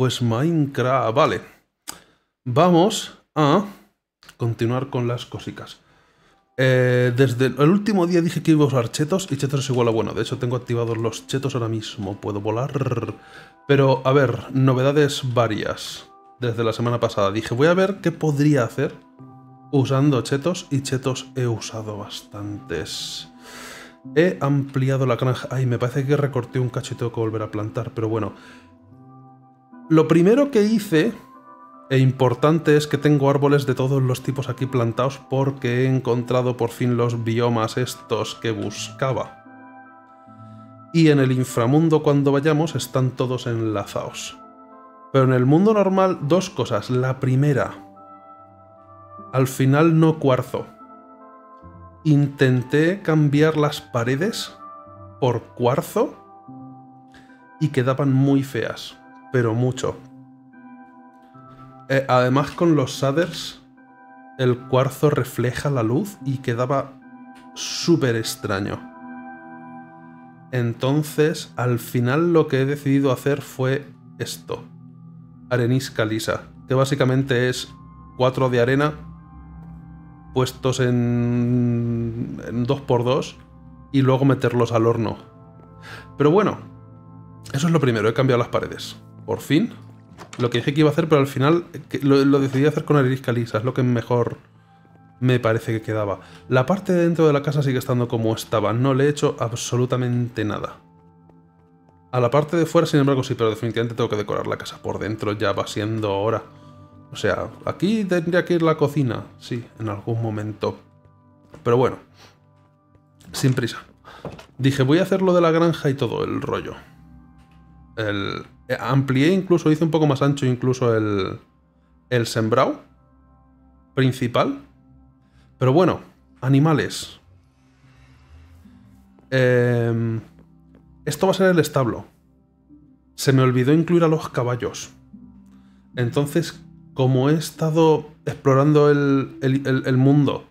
Pues Minecraft, vale. Vamos a continuar con las cositas. Eh, desde el último día dije que iba a usar chetos y chetos es igual a bueno. De hecho, tengo activados los chetos ahora mismo. Puedo volar. Pero, a ver, novedades varias. Desde la semana pasada dije, voy a ver qué podría hacer usando chetos y chetos he usado bastantes. He ampliado la granja. Ay, me parece que recorté un cachito que volver a plantar, pero bueno. Lo primero que hice, e importante, es que tengo árboles de todos los tipos aquí plantados porque he encontrado por fin los biomas estos que buscaba. Y en el inframundo cuando vayamos están todos enlazados. Pero en el mundo normal dos cosas. La primera, al final no cuarzo. Intenté cambiar las paredes por cuarzo y quedaban muy feas pero mucho. Eh, además con los shaders, el cuarzo refleja la luz y quedaba súper extraño. Entonces, al final lo que he decidido hacer fue esto. Arenisca lisa, que básicamente es cuatro de arena puestos en, en 2x2 y luego meterlos al horno. Pero bueno, eso es lo primero, he cambiado las paredes por fin. Lo que dije que iba a hacer, pero al final lo, decidí hacer con arenisca lisa, es lo que mejor me parece que quedaba. La parte de dentro de la casa sigue estando como estaba, no le he hecho absolutamente nada. A la parte de fuera, sin embargo, sí, pero definitivamente tengo que decorar la casa por dentro, ya va siendo hora. O sea, aquí tendría que ir la cocina, sí, en algún momento. Pero bueno, sin prisa. Dije, voy a hacer lo de la granja y todo el rollo. El, eh, amplié incluso, hice un poco más ancho incluso el, el sembrado principal. Pero bueno, animales. Em, esto va a ser el establo. Se me olvidó incluir a los caballos. Entonces, como he estado explorando el, el mundo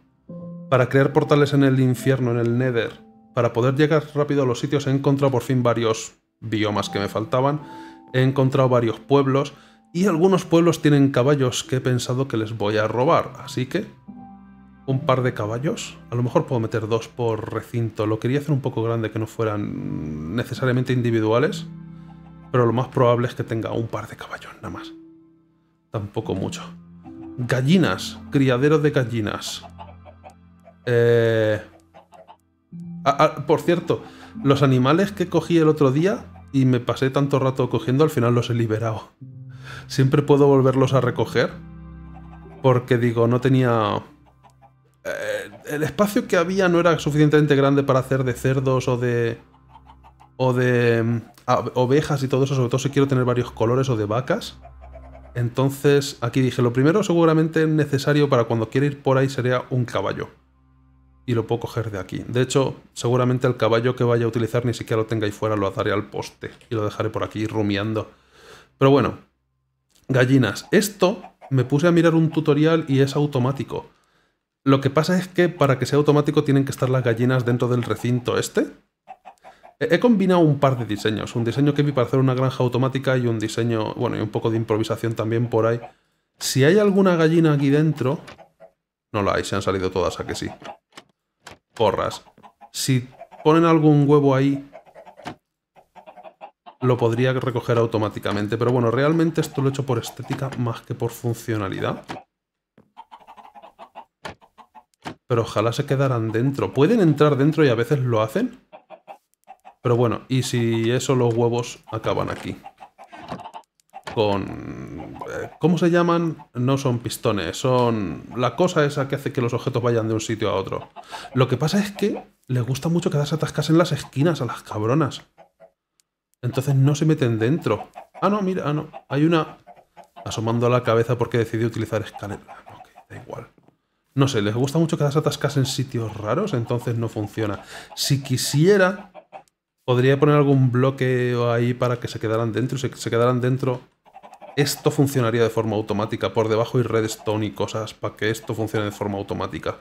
para crear portales en el infierno, en el Nether, para poder llegar rápido a los sitios, he encontrado por fin varios biomas que me faltaban He encontrado varios pueblos y algunos pueblos tienen caballos que he pensado que les voy a robar, así que... Un par de caballos. A lo mejor puedo meter dos por recinto. Lo quería hacer un poco grande que no fueran necesariamente individuales. Pero lo más probable es que tenga un par de caballos, nada más. Tampoco mucho. Gallinas. criadero de gallinas. Eh... Ah, ah, por cierto, los animales que cogí el otro día y me pasé tanto rato cogiendo, al final los he liberado. Siempre puedo volverlos a recoger porque digo, no tenía... Eh, el espacio que había no era suficientemente grande para hacer de cerdos o de... o de mm, ovejas y todo eso, sobre todo si quiero tener varios colores o de vacas. Entonces, aquí dije, lo primero seguramente necesario para cuando quiera ir por ahí sería un caballo y lo puedo coger de aquí. De hecho, seguramente el caballo que vaya a utilizar ni siquiera lo tenga ahí fuera, lo ataré al poste y lo dejaré por aquí rumiando. Pero bueno, gallinas. Esto me puse a mirar un tutorial y es automático. Lo que pasa es que para que sea automático tienen que estar las gallinas dentro del recinto este. He combinado un par de diseños. Un diseño que vi para hacer una granja automática y un diseño, bueno, y un poco de improvisación también por ahí. Si hay alguna gallina aquí dentro... No la hay, se han salido todas, a que sí. Si ponen algún huevo ahí, lo podría recoger automáticamente. Pero bueno, realmente esto lo he hecho por estética más que por funcionalidad. Pero ojalá se quedaran dentro. Pueden entrar dentro y a veces lo hacen. Pero bueno, y si eso los huevos acaban aquí con... Eh, ¿Cómo se llaman? No son pistones, son la cosa esa que hace que los objetos vayan de un sitio a otro. Lo que pasa es que les gusta mucho quedarse atascadas en las esquinas a las cabronas. Entonces no se meten dentro. Ah, no, mira, ah, no. Hay una asomando la cabeza porque decidió utilizar escáner. Ok, da igual. No sé, les gusta mucho quedarse atascadas en sitios raros, entonces no funciona. Si quisiera, podría poner algún bloque ahí para que se quedaran dentro. Si se quedaran dentro, esto funcionaría de forma automática. Por debajo y redstone y cosas para que esto funcione de forma automática.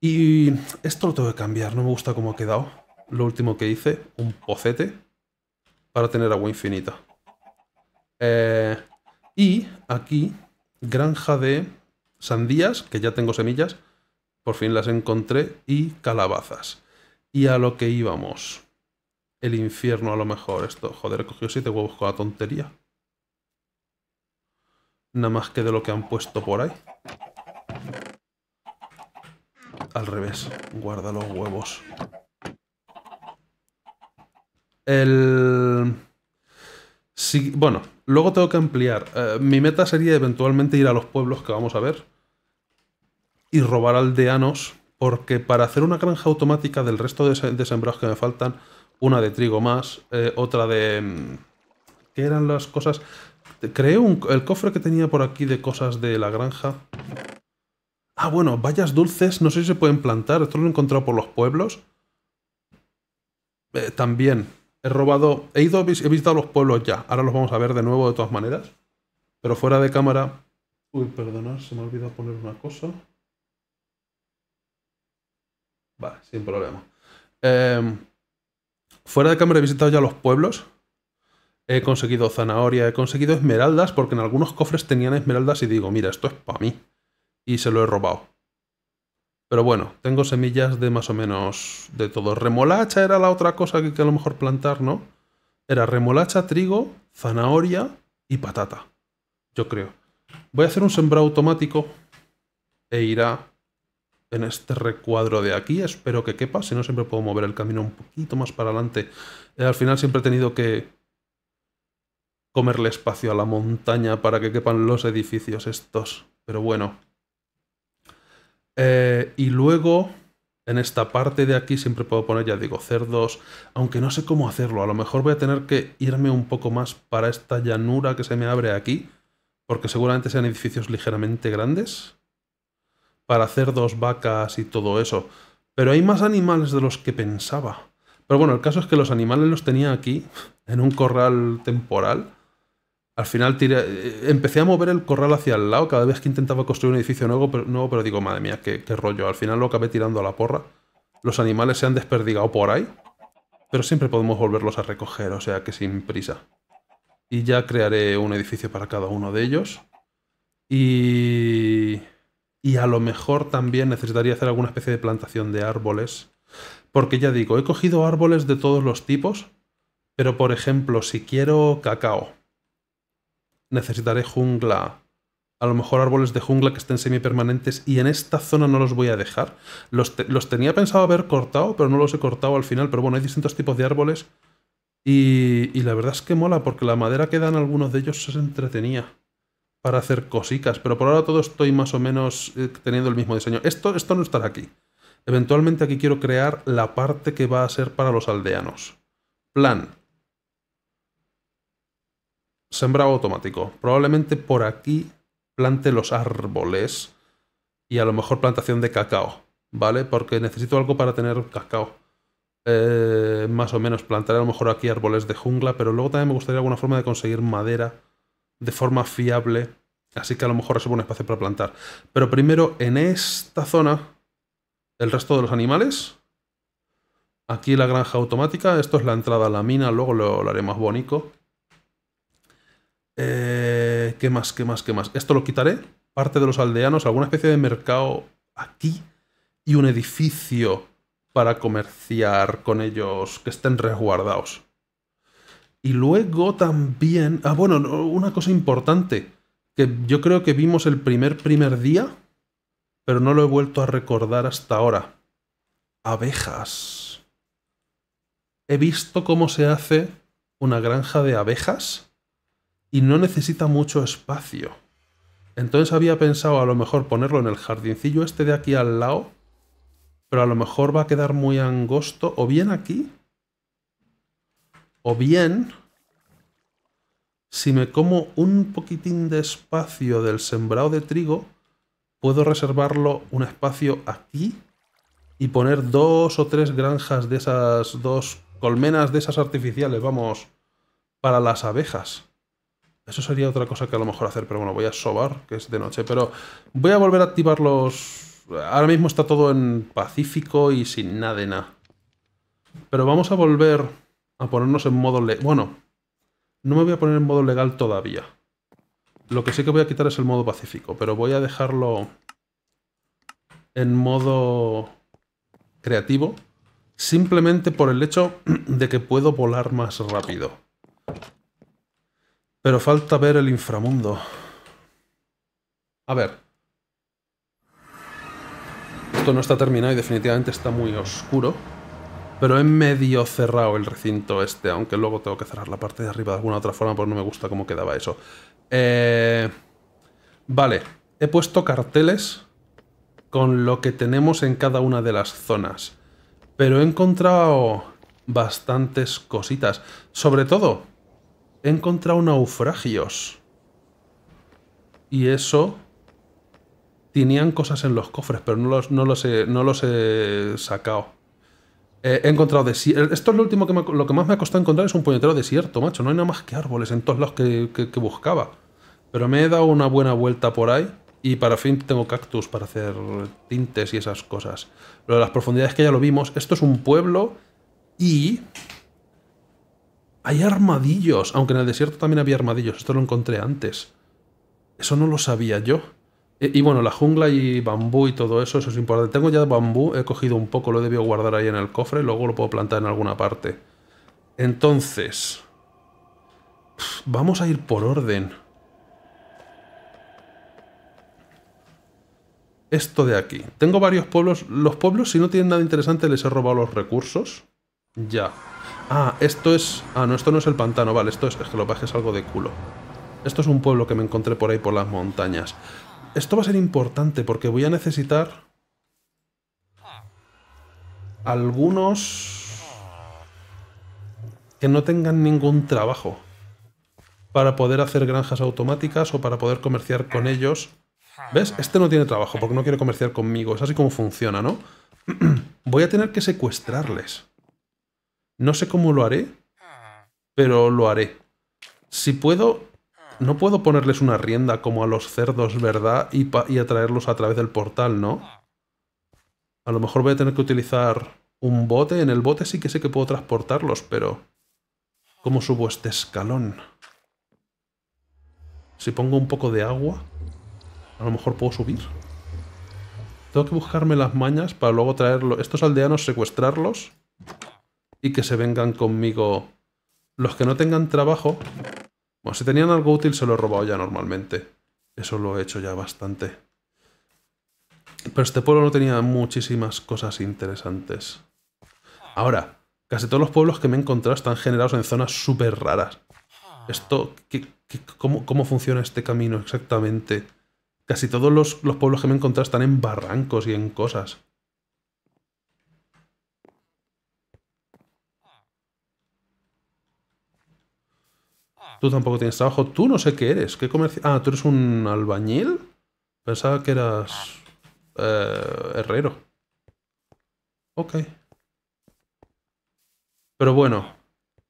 Y esto lo tengo que cambiar, no me gusta cómo ha quedado. Lo último que hice, un pocete para tener agua infinita. Eh, y aquí, granja de sandías, que ya tengo semillas, por fin las encontré, y calabazas. Y a lo que íbamos. El infierno a lo mejor, esto. Joder, he cogido siete huevos con la tontería. Nada más que de lo que han puesto por ahí. Al revés. Guarda los huevos. El... Sí, bueno, luego tengo que ampliar. Eh, mi meta sería eventualmente ir a los pueblos que vamos a ver. Y robar aldeanos. Porque para hacer una granja automática del resto de, sembrados que me faltan, una de trigo más, eh, otra de... Mm, ¿Qué eran las cosas? creo el cofre que tenía por aquí de cosas de la granja. Ah, bueno, vallas dulces, no sé si se pueden plantar. Esto lo he encontrado por los pueblos. Eh, también, he robado... He ido, he visitado los pueblos ya. Ahora los vamos a ver de nuevo de todas maneras. Pero fuera de cámara... Uy, perdonad, se me ha olvidado poner una cosa. Vale, sin problema. Em, fuera de cámara he visitado ya los pueblos. He conseguido zanahoria, he conseguido esmeraldas, porque en algunos cofres tenían esmeraldas y digo, mira, esto es para mí. Y se lo he robado. Pero bueno, tengo semillas de más o menos de todo. Remolacha era la otra cosa que, a lo mejor plantar, ¿no? Era remolacha, trigo, zanahoria y patata. Yo creo. Voy a hacer un sembrado automático e irá en este recuadro de aquí. Espero que quepa, si no siempre puedo mover el camino un poquito más para adelante. Eh, al final siempre he tenido que comerle espacio a la montaña para que quepan los edificios estos. Pero bueno. Eh, y luego, en esta parte de aquí siempre puedo poner, ya digo, cerdos, aunque no sé cómo hacerlo. A lo mejor voy a tener que irme un poco más para esta llanura que se me abre aquí, porque seguramente sean edificios ligeramente grandes. Para cerdos, vacas y todo eso. Pero hay más animales de los que pensaba. Pero bueno, el caso es que los animales los tenía aquí, en un corral temporal al final eh, empecé a mover el corral hacia el lado cada vez que intentaba construir un edificio nuevo, pero, nuevo, pero digo, madre mía, qué, rollo. Al final lo acabé tirando a la porra. Los animales se han desperdigado por ahí, pero siempre podemos volverlos a recoger, o sea que sin prisa. Y ya crearé un edificio para cada uno de ellos. Y... Y a lo mejor también necesitaría hacer alguna especie de plantación de árboles. Porque ya digo, he cogido árboles de todos los tipos, pero por ejemplo, si quiero cacao, necesitaré jungla. A lo mejor árboles de jungla que estén semipermanentes y en esta zona no los voy a dejar. Los, los tenía pensado haber cortado, pero no los he cortado al final. Pero bueno, hay distintos tipos de árboles y, y la verdad es que mola porque la madera que dan algunos de ellos se entretenía para hacer cositas. Pero por ahora todo estoy más o menos eh, teniendo el mismo diseño. Esto, esto no estará aquí. Eventualmente aquí quiero crear la parte que va a ser para los aldeanos. Plan, Sembrado automático. Probablemente por aquí plante los árboles y a lo mejor plantación de cacao, ¿vale? Porque necesito algo para tener cacao. Eh, más o menos plantaré a lo mejor aquí árboles de jungla, pero luego también me gustaría alguna forma de conseguir madera de forma fiable. Así que a lo mejor reservo un espacio para plantar. Pero primero en esta zona, el resto de los animales. Aquí la granja automática, esto es la entrada a la mina, luego lo, lo haré más bonito. Eh, ¿Qué más? ¿Qué más? ¿Qué más? Esto lo quitaré. Parte de los aldeanos, alguna especie de mercado aquí y un edificio para comerciar con ellos que estén resguardados. Y luego también... Ah, bueno, una cosa importante que yo creo que vimos el primer primer día, pero no lo he vuelto a recordar hasta ahora. Abejas. He visto cómo se hace una granja de abejas y no necesita mucho espacio. Entonces había pensado a lo mejor ponerlo en el jardincillo este de aquí al lado, pero a lo mejor va a quedar muy angosto, o bien aquí, o bien si me como un poquitín de espacio del sembrado de trigo, puedo reservarlo un espacio aquí y poner dos o tres granjas de esas, dos colmenas de esas artificiales, vamos, para las abejas. Eso sería otra cosa que a lo mejor hacer, pero bueno, voy a sobar, que es de noche. Pero voy a volver a activar los... Ahora mismo está todo en pacífico y sin nada de nada. Pero vamos a volver a ponernos en modo... legal. Bueno, no me voy a poner en modo legal todavía. Lo que sí que voy a quitar es el modo pacífico, pero voy a dejarlo en modo creativo simplemente por el hecho de que puedo volar más rápido. Pero falta ver el inframundo. A ver. Esto no está terminado y definitivamente está muy oscuro. Pero he medio cerrado el recinto este, aunque luego tengo que cerrar la parte de arriba de alguna otra forma porque no me gusta cómo quedaba eso. Eh, vale, he puesto carteles con lo que tenemos en cada una de las zonas. Pero he encontrado bastantes cositas. Sobre todo, He encontrado naufragios. Y eso... Tenían cosas en los cofres, pero no los, no los, he, no los he sacado. Eh, he encontrado desierto. Esto es lo último que lo que más me ha costado encontrar es un puñetero desierto, macho. No hay nada más que árboles en todos lados que, que buscaba. Pero me he dado una buena vuelta por ahí. Y para fin tengo cactus para hacer tintes y esas cosas. Lo de las profundidades que ya lo vimos. Esto es un pueblo y hay armadillos, aunque en el desierto también había armadillos, esto lo encontré antes. Eso no lo sabía yo. y, bueno, la jungla y bambú y todo eso, eso es importante. Tengo ya bambú, he cogido un poco, lo he debido guardar ahí en el cofre, luego lo puedo plantar en alguna parte. Entonces... Vamos a ir por orden. Esto de aquí. Tengo varios pueblos. Los pueblos, si no tienen nada interesante, les he robado los recursos. Ya. Ah, esto es... Ah, no, esto no es el pantano, vale, esto es... Es que lo bajes algo de culo. Esto es un pueblo que me encontré por ahí por las montañas. Esto va a ser importante porque voy a necesitar... Algunos... Que no tengan ningún trabajo. Para poder hacer granjas automáticas o para poder comerciar con ellos. ¿Ves? Este no tiene trabajo porque no quiere comerciar conmigo. Es así como funciona, ¿no? voy a tener que secuestrarles. No sé cómo lo haré, pero lo haré. Si puedo, no puedo ponerles una rienda como a los cerdos, ¿verdad? Y, atraerlos a través del portal, ¿no? A lo mejor voy a tener que utilizar un bote. En el bote sí que sé que puedo transportarlos, pero... ¿Cómo subo este escalón? Si pongo un poco de agua, a lo mejor puedo subir. Tengo que buscarme las mañas para luego traerlo. Estos aldeanos secuestrarlos y que se vengan conmigo los que no tengan trabajo. Bueno, si tenían algo útil se lo he robado ya normalmente. Eso lo he hecho ya bastante. Pero este pueblo no tenía muchísimas cosas interesantes. Ahora, casi todos los pueblos que me he encontrado están generados en zonas súper raras. Esto, cómo, funciona este camino exactamente? Casi todos los, los pueblos que me he encontrado están en barrancos y en cosas. Tú tampoco tienes trabajo. Tú no sé qué eres. ¿Qué comercio? Ah, tú eres un albañil. Pensaba que eras eh, herrero. Ok. Pero bueno,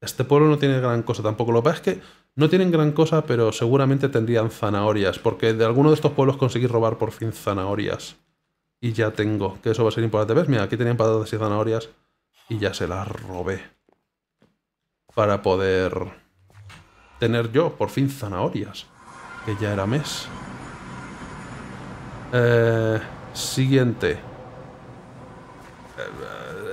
este pueblo no tiene gran cosa tampoco. Lo que pasa es que no tienen gran cosa, pero seguramente tendrían zanahorias, porque de alguno de estos pueblos conseguí robar por fin zanahorias. Y ya tengo, que eso va a ser importante. ¿Ves? Mira, aquí tenían patatas y zanahorias y ya se las robé. Para poder tener yo por fin zanahorias, que ya era mes. Eh, siguiente.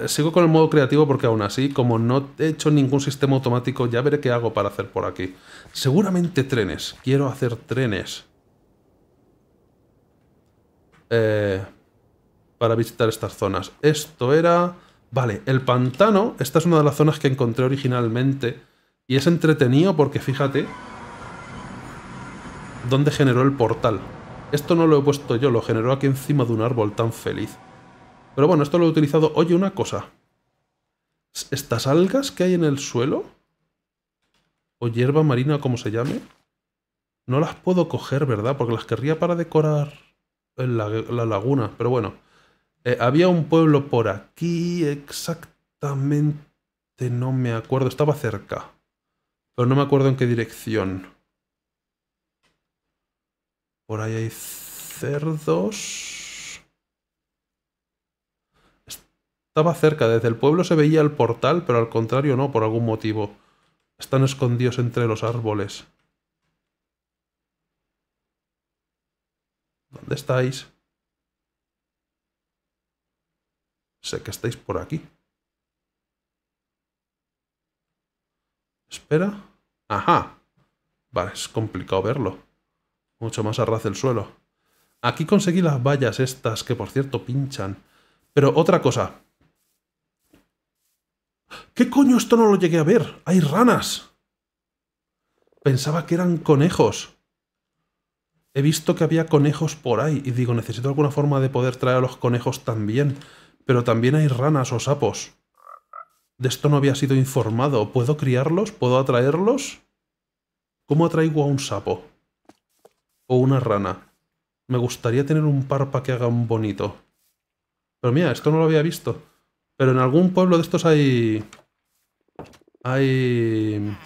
Eh, sigo con el modo creativo porque aún así, como no he hecho ningún sistema automático, ya veré qué hago para hacer por aquí. Seguramente trenes. Quiero hacer trenes. Eh, para visitar estas zonas. Esto era... Vale, el pantano. Esta es una de las zonas que encontré originalmente y es entretenido porque fíjate dónde generó el portal. Esto no lo he puesto yo, lo generó aquí encima de un árbol tan feliz. Pero bueno, esto lo he utilizado... Oye, una cosa. ¿Estas algas que hay en el suelo? ¿O hierba marina, como se llame? No las puedo coger, ¿verdad? Porque las querría para decorar la, laguna. Pero bueno. Eh, había un pueblo por aquí, exactamente no me acuerdo. Estaba cerca. Pero no me acuerdo en qué dirección. Por ahí hay cerdos. Estaba cerca, desde el pueblo se veía el portal, pero al contrario no, por algún motivo. Están escondidos entre los árboles. ¿Dónde estáis? Sé que estáis por aquí. Espera. Ajá. Vale, es complicado verlo. Mucho más arras el suelo. Aquí conseguí las vallas estas, que por cierto pinchan. Pero otra cosa. ¿Qué coño esto no lo llegué a ver? ¡Hay ranas! Pensaba que eran conejos. He visto que había conejos por ahí y digo, necesito alguna forma de poder traer a los conejos también. Pero también hay ranas o sapos. De esto no había sido informado. ¿Puedo criarlos? ¿Puedo atraerlos? ¿Cómo atraigo a un sapo? O una rana. Me gustaría tener un parpa que haga un bonito. Pero mira, esto no lo había visto. Pero en algún pueblo de estos hay... Hay...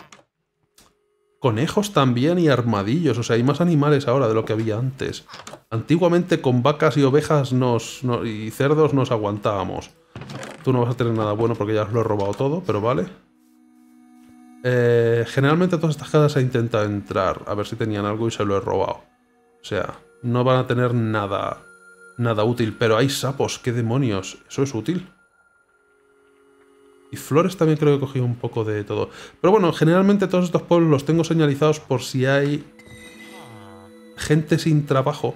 Conejos también y armadillos. O sea, hay más animales ahora de lo que había antes. Antiguamente con vacas y ovejas nos, y cerdos nos aguantábamos. Tú no vas a tener nada bueno porque ya os lo he robado todo, pero vale. Eh, generalmente todas estas casas he intentado entrar a ver si tenían algo y se lo he robado. O sea, no van a tener nada, nada útil. Pero hay sapos, qué demonios. Eso es útil. Y flores también creo que he cogido un poco de todo. Pero bueno, generalmente todos estos pueblos los tengo señalizados por si hay gente sin trabajo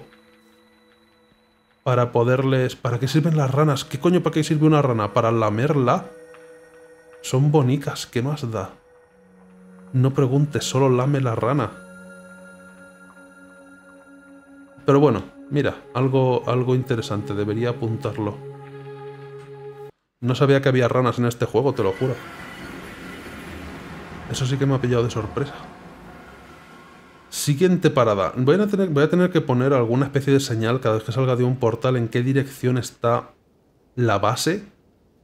para poderles... ¿Para qué sirven las ranas? ¿Qué coño para qué sirve una rana? ¿Para lamerla? Son bonicas, ¿qué más da? No preguntes, solo lame la rana. Pero bueno, mira, algo, algo interesante, debería apuntarlo. No sabía que había ranas en este juego, te lo juro. Eso sí que me ha pillado de sorpresa. Siguiente parada. Voy a, tener, que poner alguna especie de señal cada vez que salga de un portal en qué dirección está la base,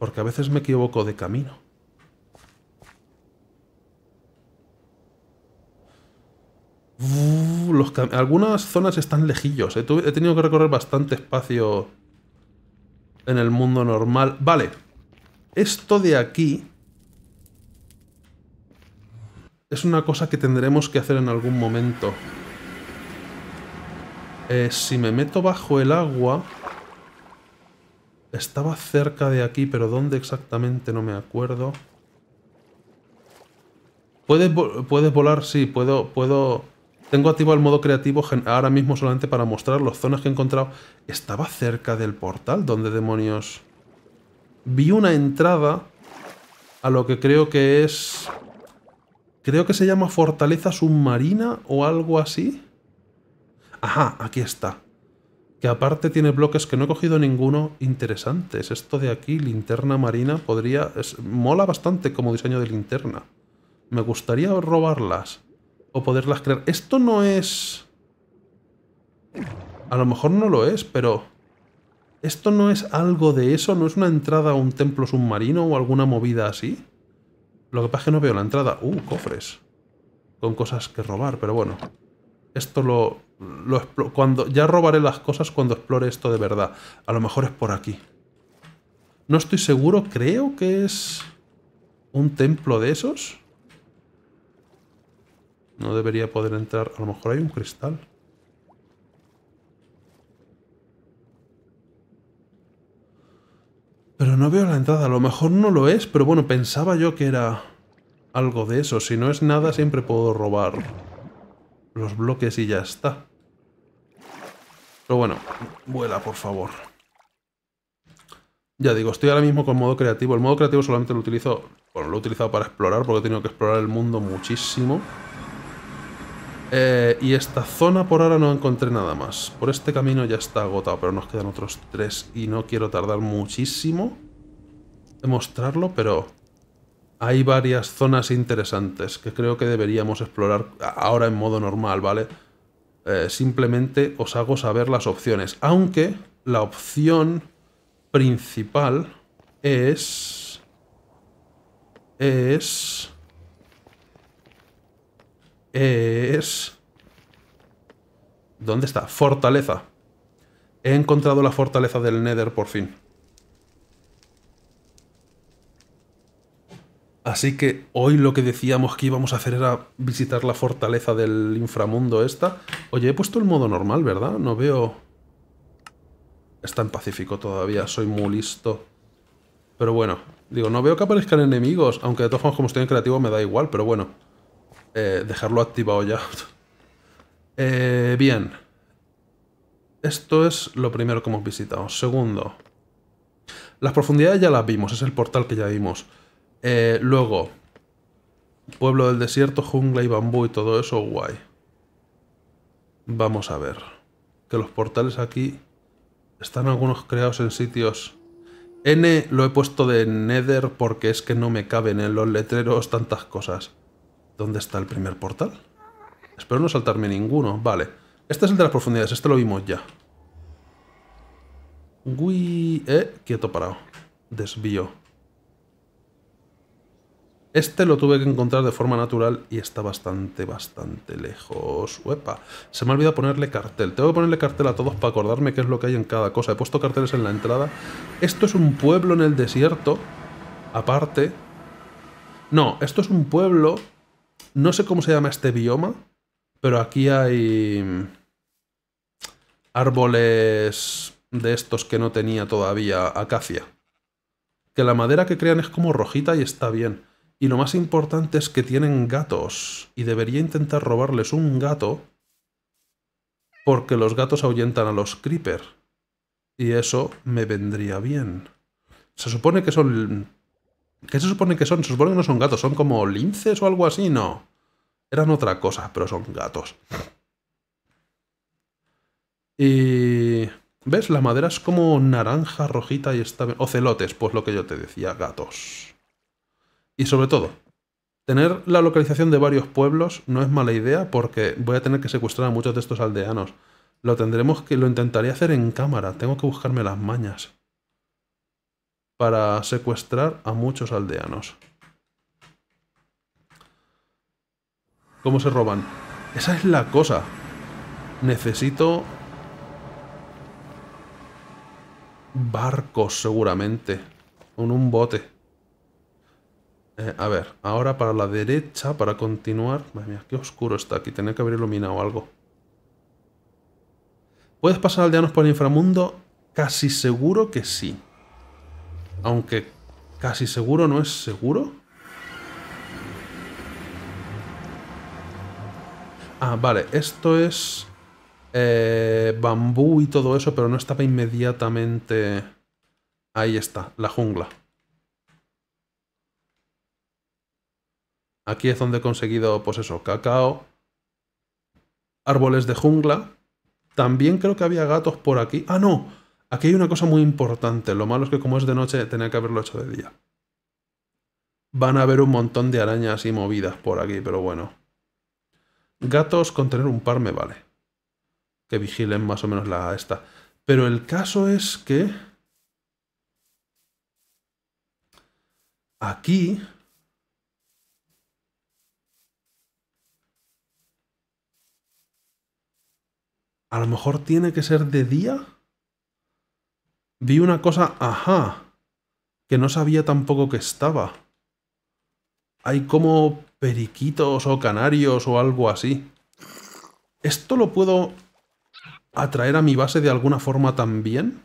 porque a veces me equivoco de camino. algunas zonas están lejillos. Eh. he tenido que recorrer bastante espacio en el mundo normal. Vale. Esto de aquí es una cosa que tendremos que hacer en algún momento. Eh, si me meto bajo el agua... Estaba cerca de aquí, pero ¿dónde exactamente? No me acuerdo. ¿Puedes, volar? Sí, puedo... puedo... Tengo activo el modo creativo ahora mismo solamente para mostrar las zonas que he encontrado. Estaba cerca del portal, ¿dónde demonios? Vi una entrada a lo que creo que es Creo que se llama Fortaleza Submarina o algo así. Ajá, aquí está. Que aparte tiene bloques que no he cogido ninguno interesantes. Esto de aquí, linterna marina, podría... mola bastante como diseño de linterna. Me gustaría robarlas. O poderlas crear. Esto no es... A lo mejor no lo es, pero... ¿Esto no es algo de eso? ¿No es una entrada a un templo submarino o alguna movida así? Lo que pasa es que no veo la entrada. Uh, cofres. Con cosas que robar, pero bueno. Esto lo... lo cuando, ya robaré las cosas cuando explore esto de verdad. A lo mejor es por aquí. No estoy seguro, creo que es... ¿Un templo de esos? No debería poder entrar. A lo mejor hay un cristal. Pero no veo la entrada, a lo mejor no lo es, pero bueno, pensaba yo que era algo de eso. Si no es nada, siempre puedo robar los bloques y ya está. Pero bueno, vuela, por favor. Ya digo, estoy ahora mismo con modo creativo. El modo creativo solamente lo utilizo... Bueno, lo he utilizado para explorar porque he tenido que explorar el mundo muchísimo. Eh, y esta zona por ahora no encontré nada más. Por este camino ya está agotado, pero nos quedan otros tres y no quiero tardar muchísimo en mostrarlo, pero hay varias zonas interesantes que creo que deberíamos explorar ahora en modo normal, ¿vale? Eh, simplemente os hago saber las opciones, aunque la opción principal es... es es... ¿Dónde está? Fortaleza. He encontrado la fortaleza del Nether por fin. Así que hoy lo que decíamos que íbamos a hacer era visitar la fortaleza del inframundo esta. Oye, he puesto el modo normal, ¿verdad? No veo... Está en pacífico todavía, soy muy listo. Pero bueno, digo, no veo que aparezcan enemigos, aunque de todas formas como estoy en creativo me da igual, pero bueno. Eh, dejarlo activado ya. Eh, bien. Esto es lo primero que hemos visitado. Segundo, las profundidades ya las vimos, es el portal que ya vimos. Eh, luego, pueblo del desierto, jungla y bambú y todo eso, guay. Vamos a ver. Que los portales aquí están algunos creados en sitios... N lo he puesto de Nether porque es que no me caben en los letreros tantas cosas. ¿Dónde está el primer portal? Espero no saltarme ninguno. Vale. Este es el de las profundidades. Este lo vimos ya. Gui... eh, quieto parado. Desvío. Este lo tuve que encontrar de forma natural y está bastante, bastante lejos. Uepa, se me ha olvidado ponerle cartel. Tengo que ponerle cartel a todos para acordarme qué es lo que hay en cada cosa. He puesto carteles en la entrada. Esto es un pueblo en el desierto. Aparte. No, esto es un pueblo no sé cómo se llama este bioma, pero aquí hay árboles de estos que no tenía todavía acacia. Que la madera que crean es como rojita y está bien. Y lo más importante es que tienen gatos. Y debería intentar robarles un gato. Porque los gatos ahuyentan a los creeper. Y eso me vendría bien. Se supone que son ¿Qué se supone que son? Se supone que no son gatos, son como linces o algo así, no. Eran otra cosa, pero son gatos. Y... ¿Ves? La madera es como naranja, rojita y está... Ocelotes, pues lo que yo te decía, gatos. Y sobre todo, tener la localización de varios pueblos no es mala idea porque voy a tener que secuestrar a muchos de estos aldeanos. Lo tendremos que... Lo intentaré hacer en cámara, tengo que buscarme las mañas para secuestrar a muchos aldeanos. ¿Cómo se roban? Esa es la cosa. Necesito... Barcos, seguramente. Con un bote. Eh, a ver, ahora para la derecha, para continuar... Madre mía, qué oscuro está aquí. Tenía que haber iluminado algo. ¿Puedes pasar aldeanos por el inframundo? Casi seguro que sí. Aunque casi seguro no es seguro. Ah, vale, esto es eh, bambú y todo eso, pero no estaba inmediatamente... Ahí está, la jungla. Aquí es donde he conseguido, pues eso, cacao, árboles de jungla. También creo que había gatos por aquí. ¡Ah, no! Aquí hay una cosa muy importante. Lo malo es que como es de noche, tenía que haberlo hecho de día. Van a haber un montón de arañas y movidas por aquí, pero bueno. Gatos con tener un par me vale. Que vigilen más o menos la esta. Pero el caso es que... Aquí... A lo mejor tiene que ser de día vi una cosa, ajá, que no sabía tampoco que estaba. Hay como periquitos o canarios o algo así. ¿Esto lo puedo atraer a mi base de alguna forma también?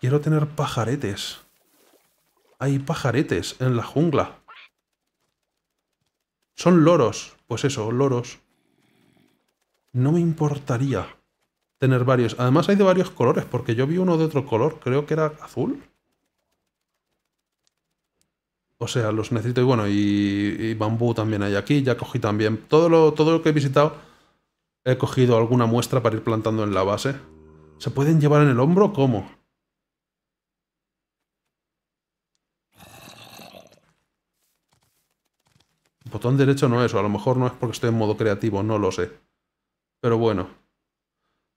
Quiero tener pajaretes. Hay pajaretes en la jungla. Son loros. Pues eso, loros. No me importaría tener varios. Además hay de varios colores, porque yo vi uno de otro color, creo que era azul. O sea, los necesito. Y bueno, y, bambú también hay aquí. Ya cogí también. Todo lo, todo lo que he visitado, he cogido alguna muestra para ir plantando en la base. ¿Se pueden llevar en el hombro? ¿Cómo? Botón derecho no es, a lo mejor no es porque estoy en modo creativo, no lo sé. Pero bueno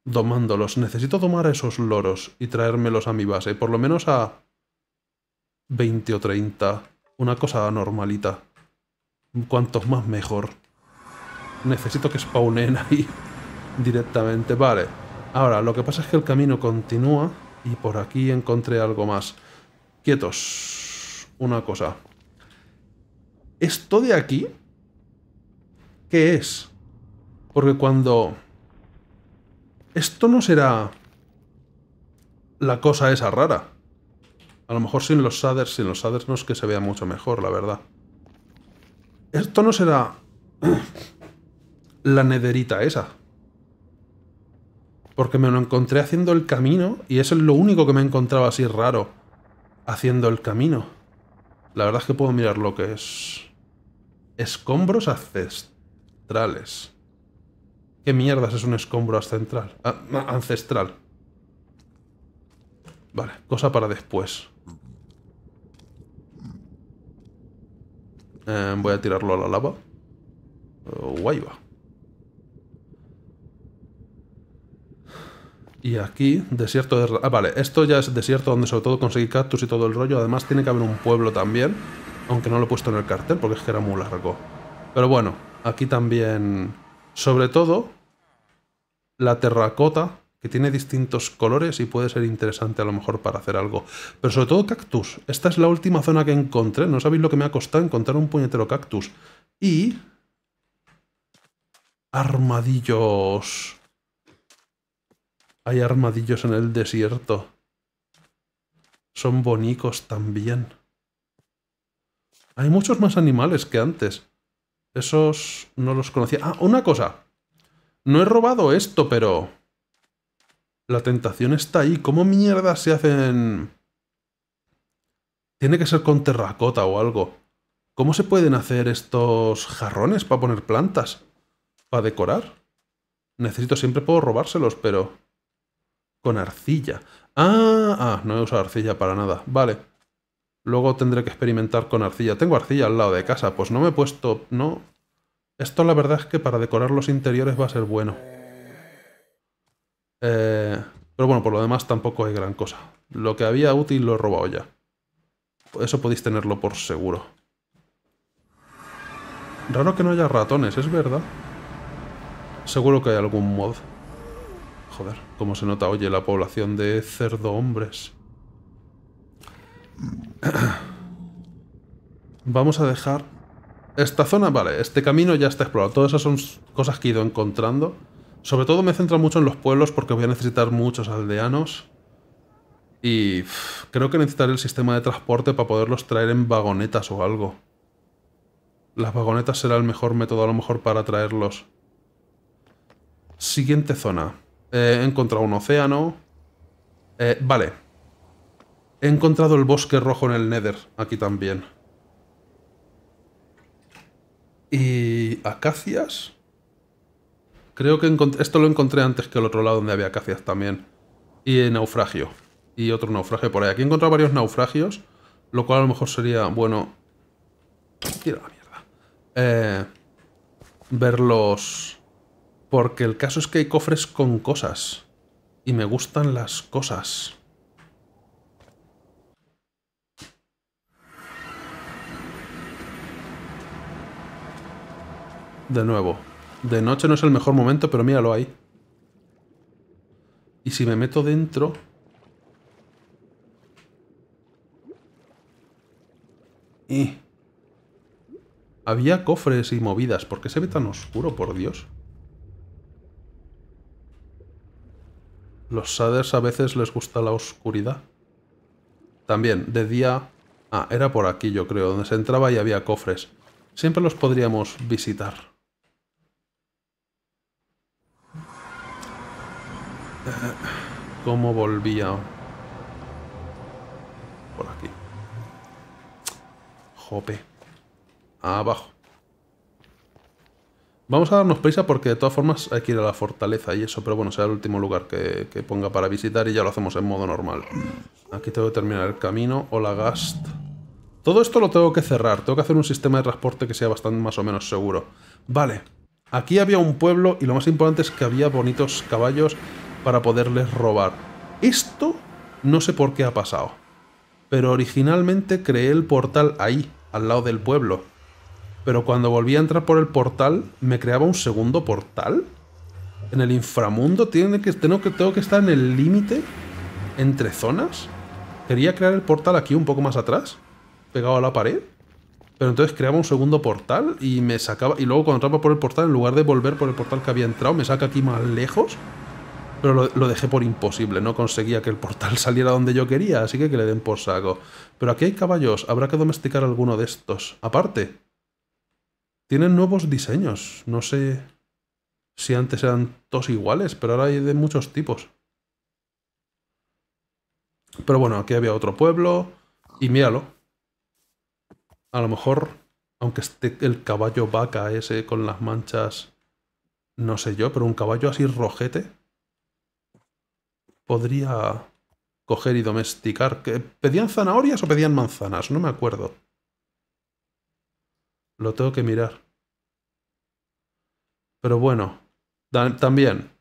domándolos. Necesito domar esos loros y traérmelos a mi base. Por lo menos a 20 o 30. Una cosa normalita. Cuantos más mejor. Necesito que spawnen ahí directamente. Vale. Ahora, lo que pasa es que el camino continúa y por aquí encontré algo más. Quietos. Una cosa. ¿Esto de aquí? ¿Qué es? Porque cuando esto no será la cosa esa rara. A lo mejor sin los shaders, sin los shaders no es que se vea mucho mejor, la verdad. Esto no será la nederita esa. Porque me lo encontré haciendo el camino y eso es lo único que me he encontrado así raro haciendo el camino. La verdad es que puedo mirar lo que es. Escombros ancestrales. ¿Qué mierdas es un escombro ancestral? Ah, vale, cosa para después. Eh, voy a tirarlo a la lava. Oh, Y aquí, desierto de... Ah, vale, esto ya es desierto donde sobre todo conseguí cactus y todo el rollo. Además tiene que haber un pueblo también. Aunque no lo he puesto en el cartel porque es que era muy largo. Pero bueno, aquí también sobre todo, la terracota, que tiene distintos colores y puede ser interesante a lo mejor para hacer algo. Pero sobre todo cactus. Esta es la última zona que encontré. No sabéis lo que me ha costado encontrar un puñetero cactus. Y... Armadillos. Hay armadillos en el desierto. Son bonicos también. Hay muchos más animales que antes. Esos no los conocía. Ah, una cosa. No he robado esto, pero... La tentación está ahí. ¿Cómo mierda se hacen...? Tiene que ser con terracota o algo. ¿Cómo se pueden hacer estos jarrones para poner plantas? ¿Para decorar? Necesito, siempre puedo robárselos, pero... Con arcilla. Ah, ah, no he usado arcilla para nada. Vale. Luego tendré que experimentar con arcilla. Tengo arcilla al lado de casa, pues no me he puesto... No. Esto la verdad es que para decorar los interiores va a ser bueno. Eh, pero bueno, por lo demás tampoco hay gran cosa. Lo que había útil lo he robado ya. Eso podéis tenerlo por seguro. Raro que no haya ratones, es verdad. Seguro que hay algún mod. Joder, cómo se nota, oye, la población de cerdo hombres. Vamos a dejar... Esta zona, vale, este camino ya está explorado. Todas esas son cosas que he ido encontrando. Sobre todo me centro mucho en los pueblos porque voy a necesitar muchos aldeanos. Y creo que necesitaré el sistema de transporte para poderlos traer en vagonetas o algo. Las vagonetas será el mejor método a lo mejor para traerlos. Siguiente zona. Eh, he encontrado un océano. Eh, vale, He encontrado el bosque rojo en el Nether, aquí también. Y acacias. Creo que esto lo encontré antes que el otro lado donde había acacias también. Y naufragio. Y otro naufragio por ahí. Aquí he encontrado varios naufragios, lo cual a lo mejor sería, bueno... Tira la mierda. Eh, verlos... Porque el caso es que hay cofres con cosas. Y me gustan las cosas. De nuevo. De noche no es el mejor momento, pero míralo ahí. Y si me meto dentro... Había cofres y movidas. ¿Por qué se ve tan oscuro, por Dios? Los Saders a veces les gusta la oscuridad. También, de día... Ah, era por aquí, yo creo, donde se entraba y había cofres. Siempre los podríamos visitar. Eh, ¿Cómo volvía? Por aquí. Jope. Abajo. Vamos a darnos prisa porque de todas formas hay que ir a la fortaleza y eso, pero bueno, será el último lugar que, que ponga para visitar y ya lo hacemos en modo normal. Aquí tengo que terminar el camino. Hola, Gast. Todo esto lo tengo que cerrar. Tengo que hacer un sistema de transporte que sea bastante más o menos seguro. Vale. Aquí había un pueblo y lo más importante es que había bonitos caballos para poderles robar. Esto no sé por qué ha pasado, pero originalmente creé el portal ahí, al lado del pueblo. Pero cuando volví a entrar por el portal, me creaba un segundo portal. En el inframundo tiene que, tengo, que, tengo que estar en el límite entre zonas. Quería crear el portal aquí un poco más atrás, pegado a la pared. Pero entonces creaba un segundo portal y me sacaba. Y luego cuando entraba por el portal, en lugar de volver por el portal que había entrado, me saca aquí más lejos pero lo, dejé por imposible, no conseguía que el portal saliera donde yo quería, así que que le den por saco. Pero aquí hay caballos, habrá que domesticar alguno de estos. Aparte, tienen nuevos diseños, no sé si antes eran todos iguales, pero ahora hay de muchos tipos. Pero bueno, aquí había otro pueblo, y míralo. A lo mejor, aunque esté el caballo vaca ese con las manchas, no sé yo, pero un caballo así rojete podría coger y domesticar. ¿Pedían zanahorias o pedían manzanas? No me acuerdo. Lo tengo que mirar. Pero bueno, también.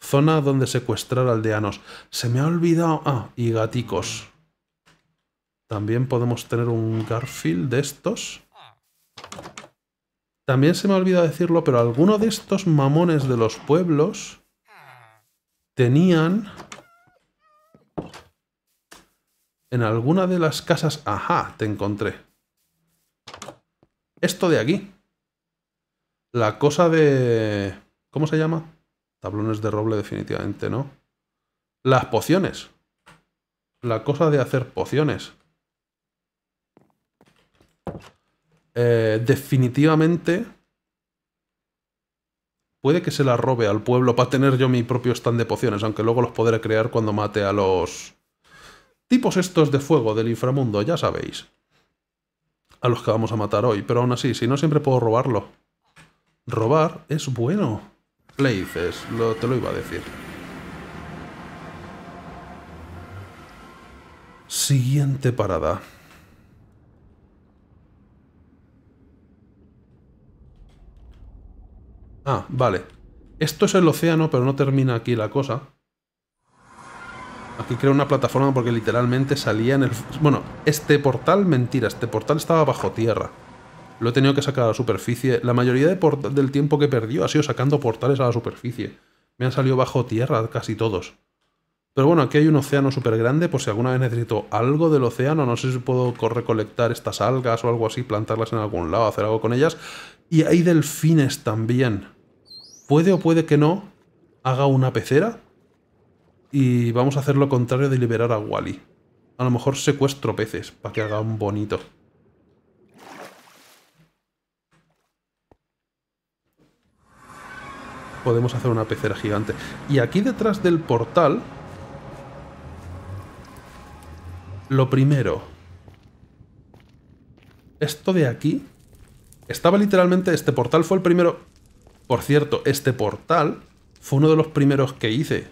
Zona donde secuestrar aldeanos. Se me ha olvidado... Ah, y gaticos. También podemos tener un Garfield de estos. También se me ha olvidado decirlo, pero alguno de estos mamones de los pueblos tenían en alguna de las casas... Ajá, te encontré. Esto de aquí. La cosa de... ¿Cómo se llama? Tablones de roble definitivamente, ¿no? Las pociones. La cosa de hacer pociones. Eh, definitivamente Puede que se la robe al pueblo para tener yo mi propio stand de pociones, aunque luego los podré crear cuando mate a los... Tipos estos de fuego del inframundo, ya sabéis. A los que vamos a matar hoy, pero aún así, si no siempre puedo robarlo. Robar es bueno. Le lo, te lo iba a decir. Siguiente parada. Ah, vale. Esto es el océano, pero no termina aquí la cosa. Aquí creo una plataforma porque literalmente salía en el... Bueno, este portal, mentira, este portal estaba bajo tierra. Lo he tenido que sacar a la superficie. La mayoría del tiempo que perdió ha sido sacando portales a la superficie. Me han salido bajo tierra casi todos. Pero bueno, aquí hay un océano súper grande, por si alguna vez necesito algo del océano, no sé si puedo recolectar estas algas o algo así, plantarlas en algún lado, hacer algo con ellas. Y hay delfines también puede o puede que no, haga una pecera y vamos a hacer lo contrario de liberar a Wally. A lo mejor secuestro peces para que haga un bonito. Podemos hacer una pecera gigante. Y aquí detrás del portal... Lo primero... Esto de aquí... Estaba literalmente... Este portal fue el primero por cierto, este portal fue uno de los primeros que hice.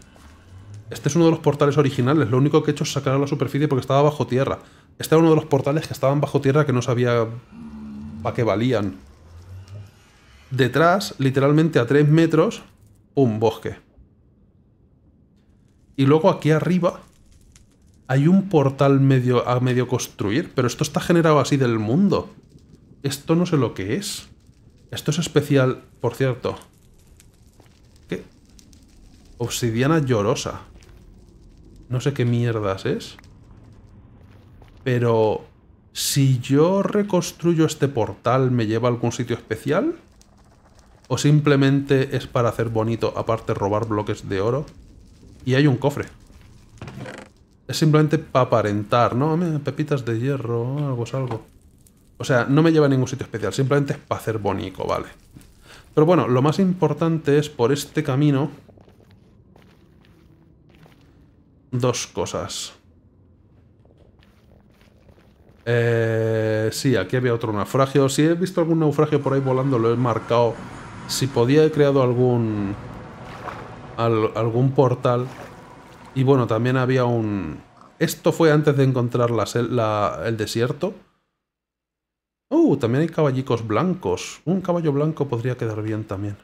Este es uno de los portales originales. Lo único que he hecho es sacar a la superficie porque estaba bajo tierra. Este era uno de los portales que estaban bajo tierra que no sabía para qué valían. Detrás, literalmente a 3 metros, un bosque. Y luego aquí arriba hay un portal medio, a medio construir, pero esto está generado así del mundo. Esto no sé lo que es. Esto es especial, por cierto. ¿Qué? Obsidiana llorosa. No sé qué mierdas es. Pero... Si yo reconstruyo este portal, ¿me lleva a algún sitio especial? ¿O simplemente es para hacer bonito, aparte robar bloques de oro? Y hay un cofre. Es simplemente para aparentar, ¿no? Pepitas de hierro, algo es algo. O sea, no me lleva a ningún sitio especial, simplemente es para hacer bonico, vale. Pero bueno, lo más importante es por este camino... Dos cosas. Eh, sí, aquí había otro naufragio. Si he visto algún naufragio por ahí volando, lo he marcado. Si podía, he creado algún... algún portal. Y bueno, también había un... Esto fue antes de encontrar el desierto. Uh, también hay caballicos blancos. Un caballo blanco podría quedar bien también.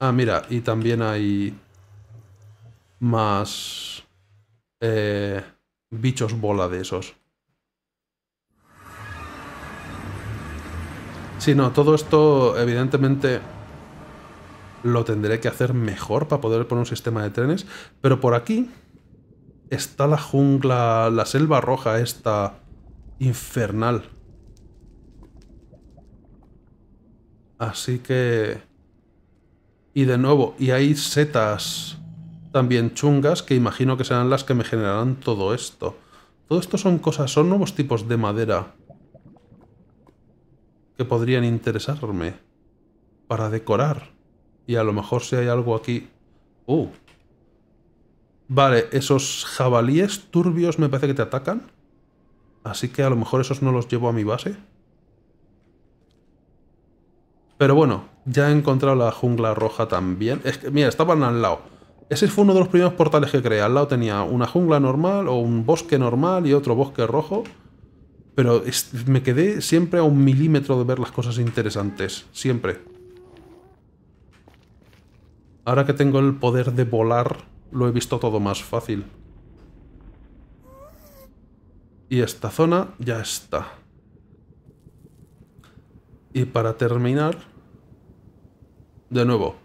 Ah, mira, y también hay más eh, bichos bola de esos. Sí, no, todo esto evidentemente lo tendré que hacer mejor para poder poner un sistema de trenes, pero por aquí está la jungla, la selva roja esta infernal. Así que... Y de nuevo, y hay setas también chungas que imagino que serán las que me generarán todo esto. Todo esto son cosas, son nuevos tipos de madera que podrían interesarme para decorar. Y a lo mejor si hay algo aquí... ¡Uh! Vale, esos jabalíes turbios me parece que te atacan. Así que a lo mejor esos no los llevo a mi base. Pero bueno, ya he encontrado la jungla roja también. Es que, mira, estaban al lado. Ese fue uno de los primeros portales que creé. Al lado tenía una jungla normal o un bosque normal y otro bosque rojo. Pero me quedé siempre a un milímetro de ver las cosas interesantes. Siempre. Ahora que tengo el poder de volar, lo he visto todo más fácil. Y esta zona ya está. Y para terminar, de nuevo,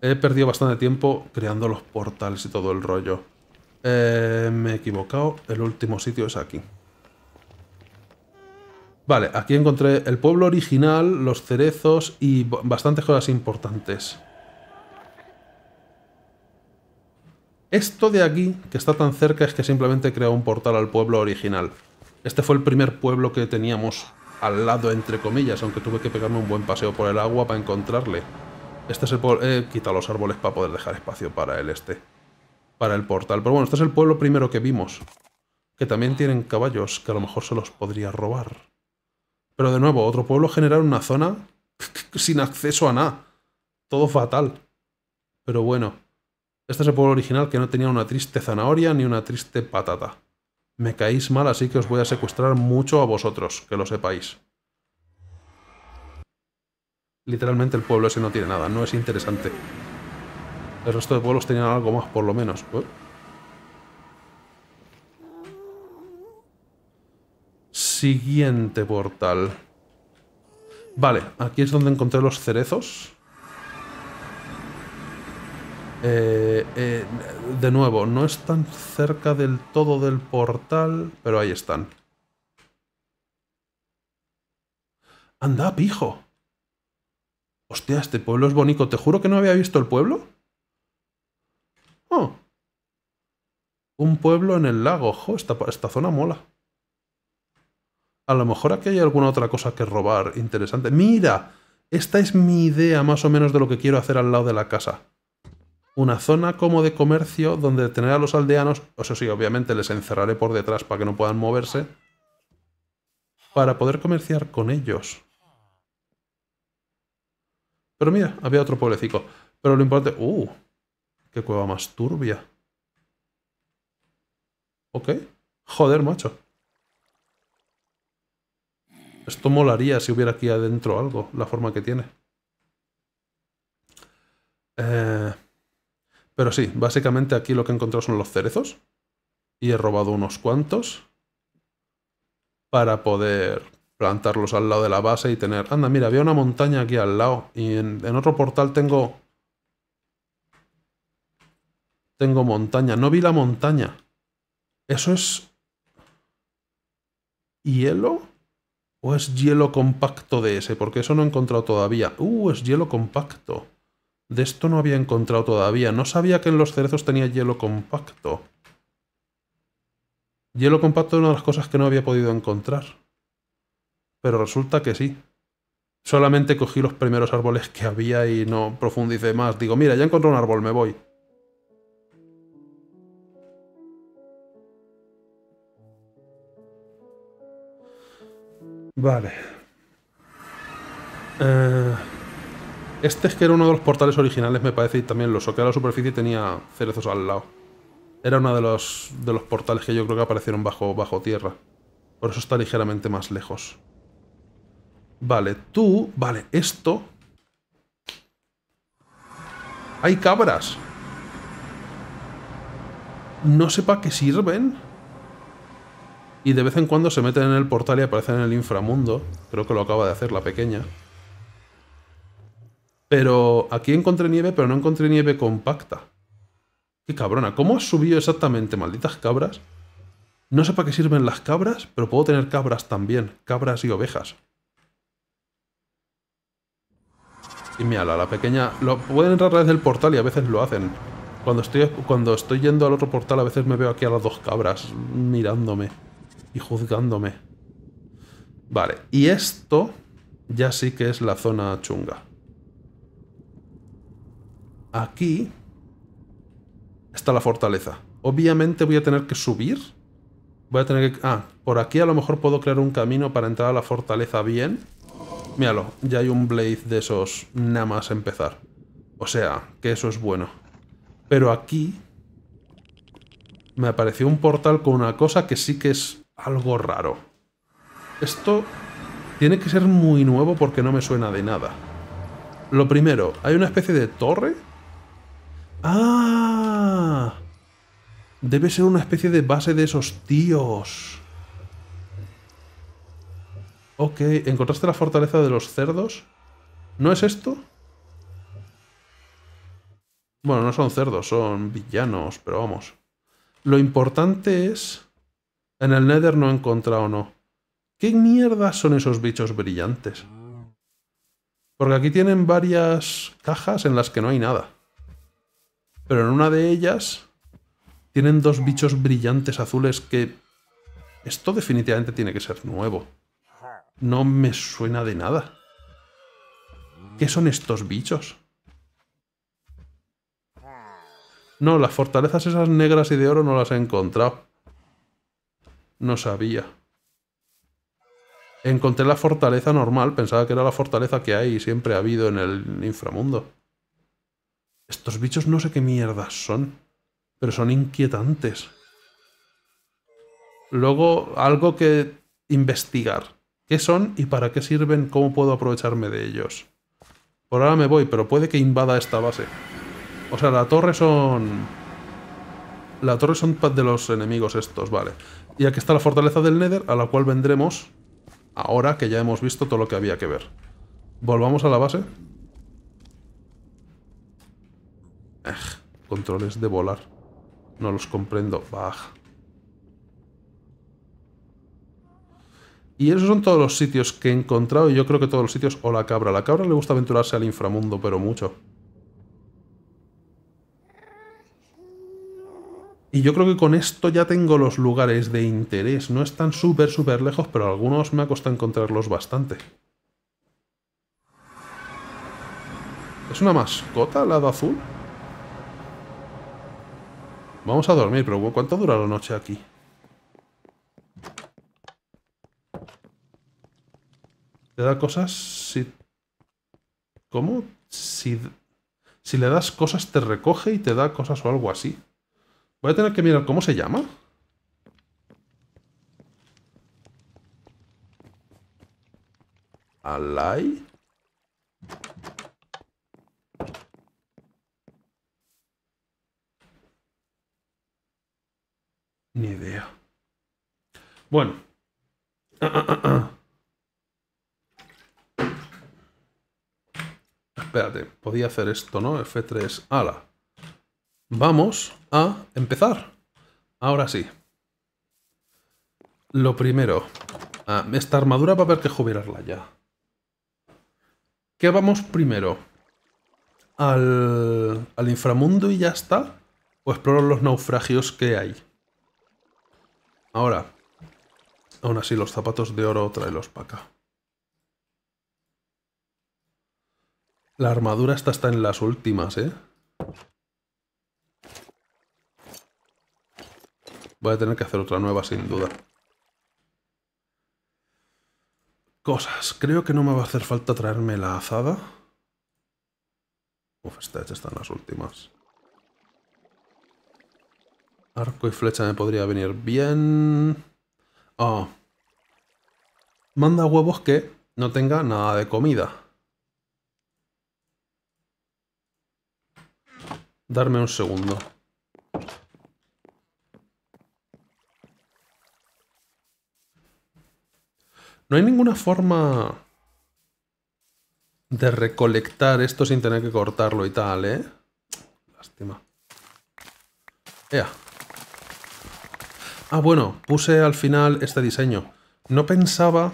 he perdido bastante tiempo creando los portales y todo el rollo. Eh, me he equivocado, el último sitio es aquí. Vale, aquí encontré el pueblo original, los cerezos y bastantes cosas importantes. Esto de aquí, que está tan cerca, es que simplemente creó un portal al pueblo original. Este fue el primer pueblo que teníamos al lado, entre comillas, aunque tuve que pegarme un buen paseo por el agua para encontrarle. Este es el pueblo... Eh, quita los árboles para poder dejar espacio para el este. Para el portal. Pero bueno, este es el pueblo primero que vimos. Que también tienen caballos, que a lo mejor se los podría robar. Pero de nuevo, otro pueblo generar una zona sin acceso a nada. Todo fatal. Pero bueno... Este es el pueblo original que no tenía una triste zanahoria ni una triste patata. Me caéis mal, así que os voy a secuestrar mucho a vosotros, que lo sepáis. Literalmente el pueblo ese no tiene nada, no es interesante. El resto de pueblos tenían algo más, por lo menos. ¿Eh? Siguiente portal. Vale, aquí es donde encontré los cerezos. Eh, eh, de nuevo, no están cerca del todo del portal, pero ahí están. ¡Anda, pijo! Hostia, este pueblo es bonito. Te juro que no había visto el pueblo. Oh. Un pueblo en el lago. Jo, esta zona mola. A lo mejor aquí hay alguna otra cosa que robar interesante. ¡Mira! Esta es mi idea más o menos de lo que quiero hacer al lado de la casa una zona como de comercio donde tener a los aldeanos, eso sí, obviamente les encerraré por detrás para que no puedan moverse, para poder comerciar con ellos. Pero mira, había otro pueblecito. Pero lo importante... ¡Uh! ¡Qué cueva más turbia! ¿Ok? Joder, macho. Esto molaría si hubiera aquí adentro algo, la forma que tiene. Eh... Pero sí, básicamente aquí lo que he encontrado son los cerezos. Y he robado unos cuantos para poder plantarlos al lado de la base y tener... Anda, mira, había una montaña aquí al lado. Y en, otro portal tengo... Tengo montaña. No vi la montaña. ¿Eso es hielo? ¿O es hielo compacto de ese? Porque eso no he encontrado todavía. Uh, es hielo compacto. De esto no había encontrado todavía. No sabía que en los cerezos tenía hielo compacto. Hielo compacto es una de las cosas que no había podido encontrar. Pero resulta que sí. Solamente cogí los primeros árboles que había y no profundicé más. Digo, mira, ya encontré un árbol, me voy. Vale. Eh... Este es que era uno de los portales originales, me parece, y también lo soqué a la superficie y tenía cerezos al lado. Era uno de los, de los portales que yo creo que aparecieron bajo, bajo tierra. Por eso está ligeramente más lejos. Vale, tú... Vale, esto... ¡Hay cabras! No sé para qué sirven. Y de vez en cuando se meten en el portal y aparecen en el inframundo. Creo que lo acaba de hacer la pequeña. Pero aquí encontré nieve, pero no encontré nieve compacta. Qué cabrona. ¿Cómo has subido exactamente, malditas cabras? No sé para qué sirven las cabras, pero puedo tener cabras también. Cabras y ovejas. Y mira, la, la pequeña... Lo, pueden entrar a través del portal y a veces lo hacen. Cuando estoy, cuando estoy yendo al otro portal a veces me veo aquí a las dos cabras mirándome y juzgándome. Vale, y esto ya sí que es la zona chunga. Aquí está la fortaleza. Obviamente voy a tener que subir. Voy a tener que... Ah, por aquí a lo mejor puedo crear un camino para entrar a la fortaleza bien. Míralo, ya hay un blaze de esos nada más empezar. O sea, que eso es bueno. Pero aquí... Me apareció un portal con una cosa que sí que es algo raro. Esto tiene que ser muy nuevo porque no me suena de nada. Lo primero, hay una especie de torre ¡Ah! Debe ser una especie de base de esos tíos. Ok, ¿encontraste la fortaleza de los cerdos? ¿No es esto? Bueno, no son cerdos, son villanos, pero vamos. Lo importante es... En el Nether no he encontrado, no. ¿Qué mierda son esos bichos brillantes? Porque aquí tienen varias cajas en las que no hay nada. Pero en una de ellas tienen dos bichos brillantes azules que... Esto definitivamente tiene que ser nuevo. No me suena de nada. ¿Qué son estos bichos? No, las fortalezas esas negras y de oro no las he encontrado. No sabía. Encontré la fortaleza normal, pensaba que era la fortaleza que hay y siempre ha habido en el inframundo. Estos bichos no sé qué mierdas son, pero son inquietantes. Luego, algo que investigar. ¿Qué son y para qué sirven? ¿Cómo puedo aprovecharme de ellos? Por ahora me voy, pero puede que invada esta base. O sea, la torre son... La torre son de los enemigos estos, vale. Y aquí está la fortaleza del Nether, a la cual vendremos ahora que ya hemos visto todo lo que había que ver. Volvamos a la base. controles de volar. No los comprendo. Baja. Y esos son todos los sitios que he encontrado y yo creo que todos los sitios... O la cabra. A la cabra le gusta aventurarse al inframundo, pero mucho. Y yo creo que con esto ya tengo los lugares de interés. No están súper, súper lejos, pero algunos me ha costado encontrarlos bastante. ¿Es una mascota la lado azul? Vamos a dormir, pero ¿cuánto dura la noche aquí? ¿Te da cosas si... ¿Cómo? Si... Si le das cosas te recoge y te da cosas o algo así. Voy a tener que mirar cómo se llama. Alay... Ni idea. Bueno. Espérate, podía hacer esto, ¿no? F3, ala. Vamos a empezar. Ahora sí. Lo primero. Ah, esta armadura va a haber que jubilarla ya. ¿Qué vamos primero? ¿Al, al inframundo y ya está? ¿O explorar los naufragios que hay? Ahora, aún así los zapatos de oro tráelos para acá. La armadura esta está en las últimas, ¿eh? Voy a tener que hacer otra nueva, sin duda. Cosas. Creo que no me va a hacer falta traerme la azada. Uf, estas están las últimas. Arco y flecha me podría venir bien. Oh. Manda huevos que no tenga nada de comida. Darme un segundo. No hay ninguna forma de recolectar esto sin tener que cortarlo y tal, ¿eh? Lástima. Ea. Ah, bueno, puse al final este diseño. No pensaba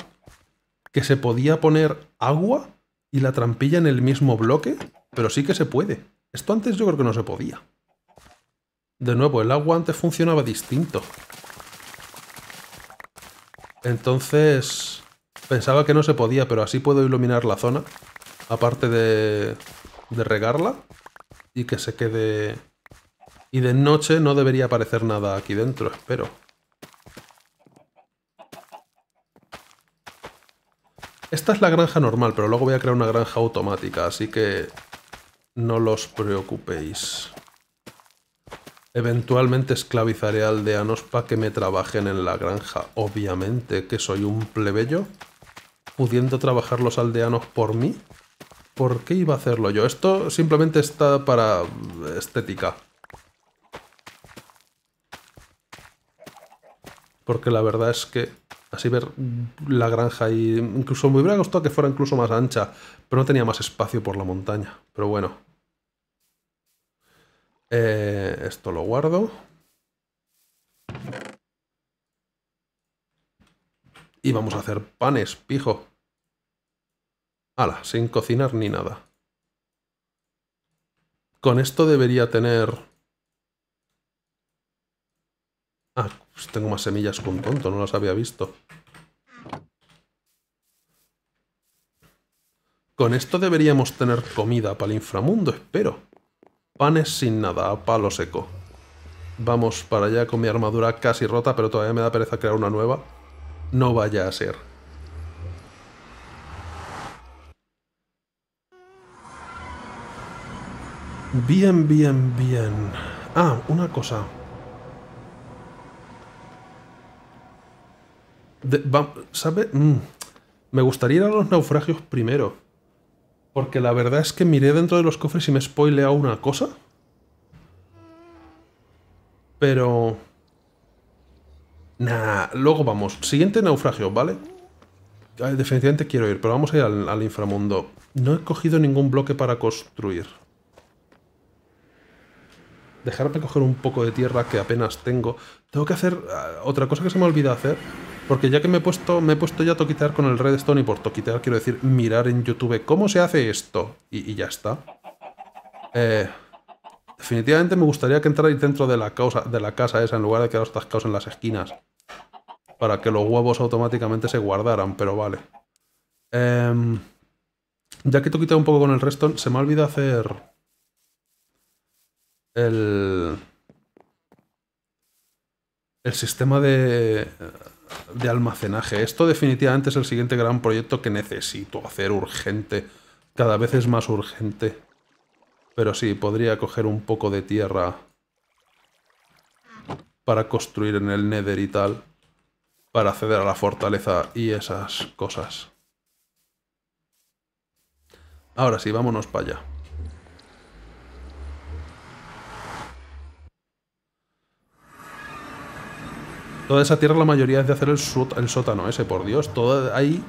que se podía poner agua y la trampilla en el mismo bloque, pero sí que se puede. Esto antes yo creo que no se podía. De nuevo, el agua antes funcionaba distinto. Entonces, pensaba que no se podía, pero así puedo iluminar la zona, aparte de, de regarla, y que se quede... Y de noche no debería aparecer nada aquí dentro, espero. Esta es la granja normal, pero luego voy a crear una granja automática, así que no los preocupéis. Eventualmente esclavizaré aldeanos para que me trabajen en la granja. Obviamente que soy un plebeyo. Pudiendo trabajar los aldeanos por mí. ¿Por qué iba a hacerlo yo? Esto simplemente está para estética. Porque la verdad es que así ver la granja y incluso me hubiera gustado que fuera incluso más ancha, pero no tenía más espacio por la montaña. Pero bueno. Eh, esto lo guardo. Y vamos a hacer panes, pijo. Hala, sin cocinar ni nada. Con esto debería tener Pues tengo más semillas con tonto, no las había visto. Con esto deberíamos tener comida para el inframundo, espero. Panes sin nada, palo seco. Vamos para allá con mi armadura casi rota, pero todavía me da pereza crear una nueva. No vaya a ser. Bien, bien, bien. Ah, una cosa. ¿Sabe? Mm. Me gustaría ir a los naufragios primero. Porque la verdad es que miré dentro de los cofres y me spoileado una cosa. Pero... Nah, luego vamos. Siguiente naufragio, ¿vale? definitivamente quiero ir, pero vamos a ir al inframundo. No he cogido ningún bloque para construir dejarme coger un poco de tierra que apenas tengo. Tengo que hacer ah, otra cosa que se me olvida hacer, porque ya que me he puesto, me he puesto ya a toquitar con el redstone y por toquitar quiero decir mirar en YouTube cómo se hace esto y, ya está. Eh, definitivamente me gustaría que entrarais dentro de la, causa, de la casa esa en lugar de quedaros atascados en las esquinas para que los huevos automáticamente se guardaran, pero vale. Em, ya que toquitado un poco con el redstone, se me olvida hacer el, sistema de, de almacenaje. Esto definitivamente es el siguiente gran proyecto que necesito hacer urgente. Cada vez es más urgente. Pero sí, podría coger un poco de tierra para construir en el Nether y tal. Para acceder a la fortaleza y esas cosas. Ahora sí, vámonos para allá. Toda esa tierra la mayoría es de hacer el, sótano ese, por Dios. Todo ahí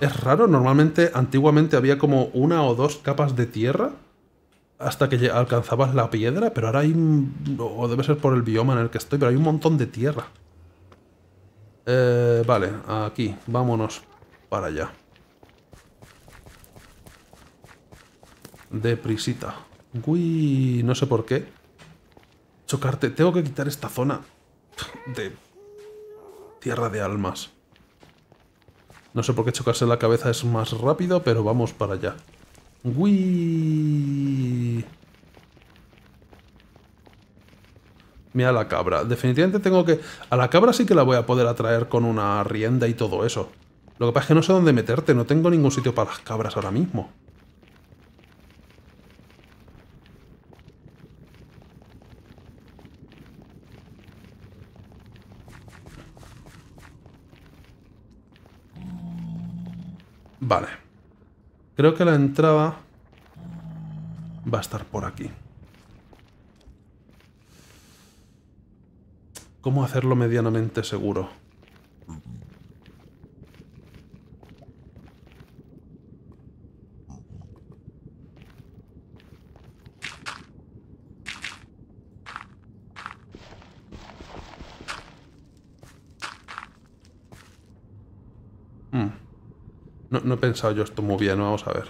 es raro. Normalmente, antiguamente había como una o dos capas de tierra hasta que alcanzabas la piedra, pero ahora hay... o debe ser por el bioma en el que estoy, pero hay un montón de tierra. Eh, vale, aquí. Vámonos para allá. Deprisita. Uy, no sé por qué. Chocarte. Tengo que quitar esta zona de Tierra de almas. No sé por qué chocarse la cabeza es más rápido, pero vamos para allá. ¡Uy! Mira la cabra. Definitivamente tengo que... A la cabra sí que la voy a poder atraer con una rienda y todo eso. Lo que pasa es que no sé dónde meterte. No tengo ningún sitio para las cabras ahora mismo. Vale. Creo que la entrada va a estar por aquí. ¿Cómo hacerlo medianamente seguro? No, he pensado yo esto muy bien, vamos a ver.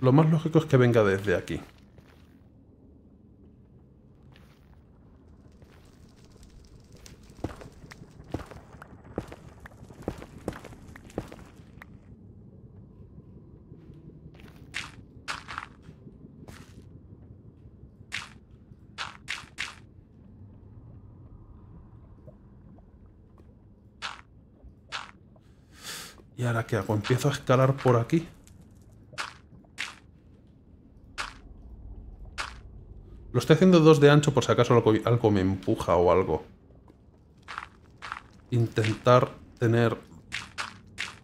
Lo más lógico es que venga desde aquí. ¿Y ahora qué hago? ¿Empiezo a escalar por aquí? Lo estoy haciendo dos de ancho por si acaso algo me empuja o algo. Intentar tener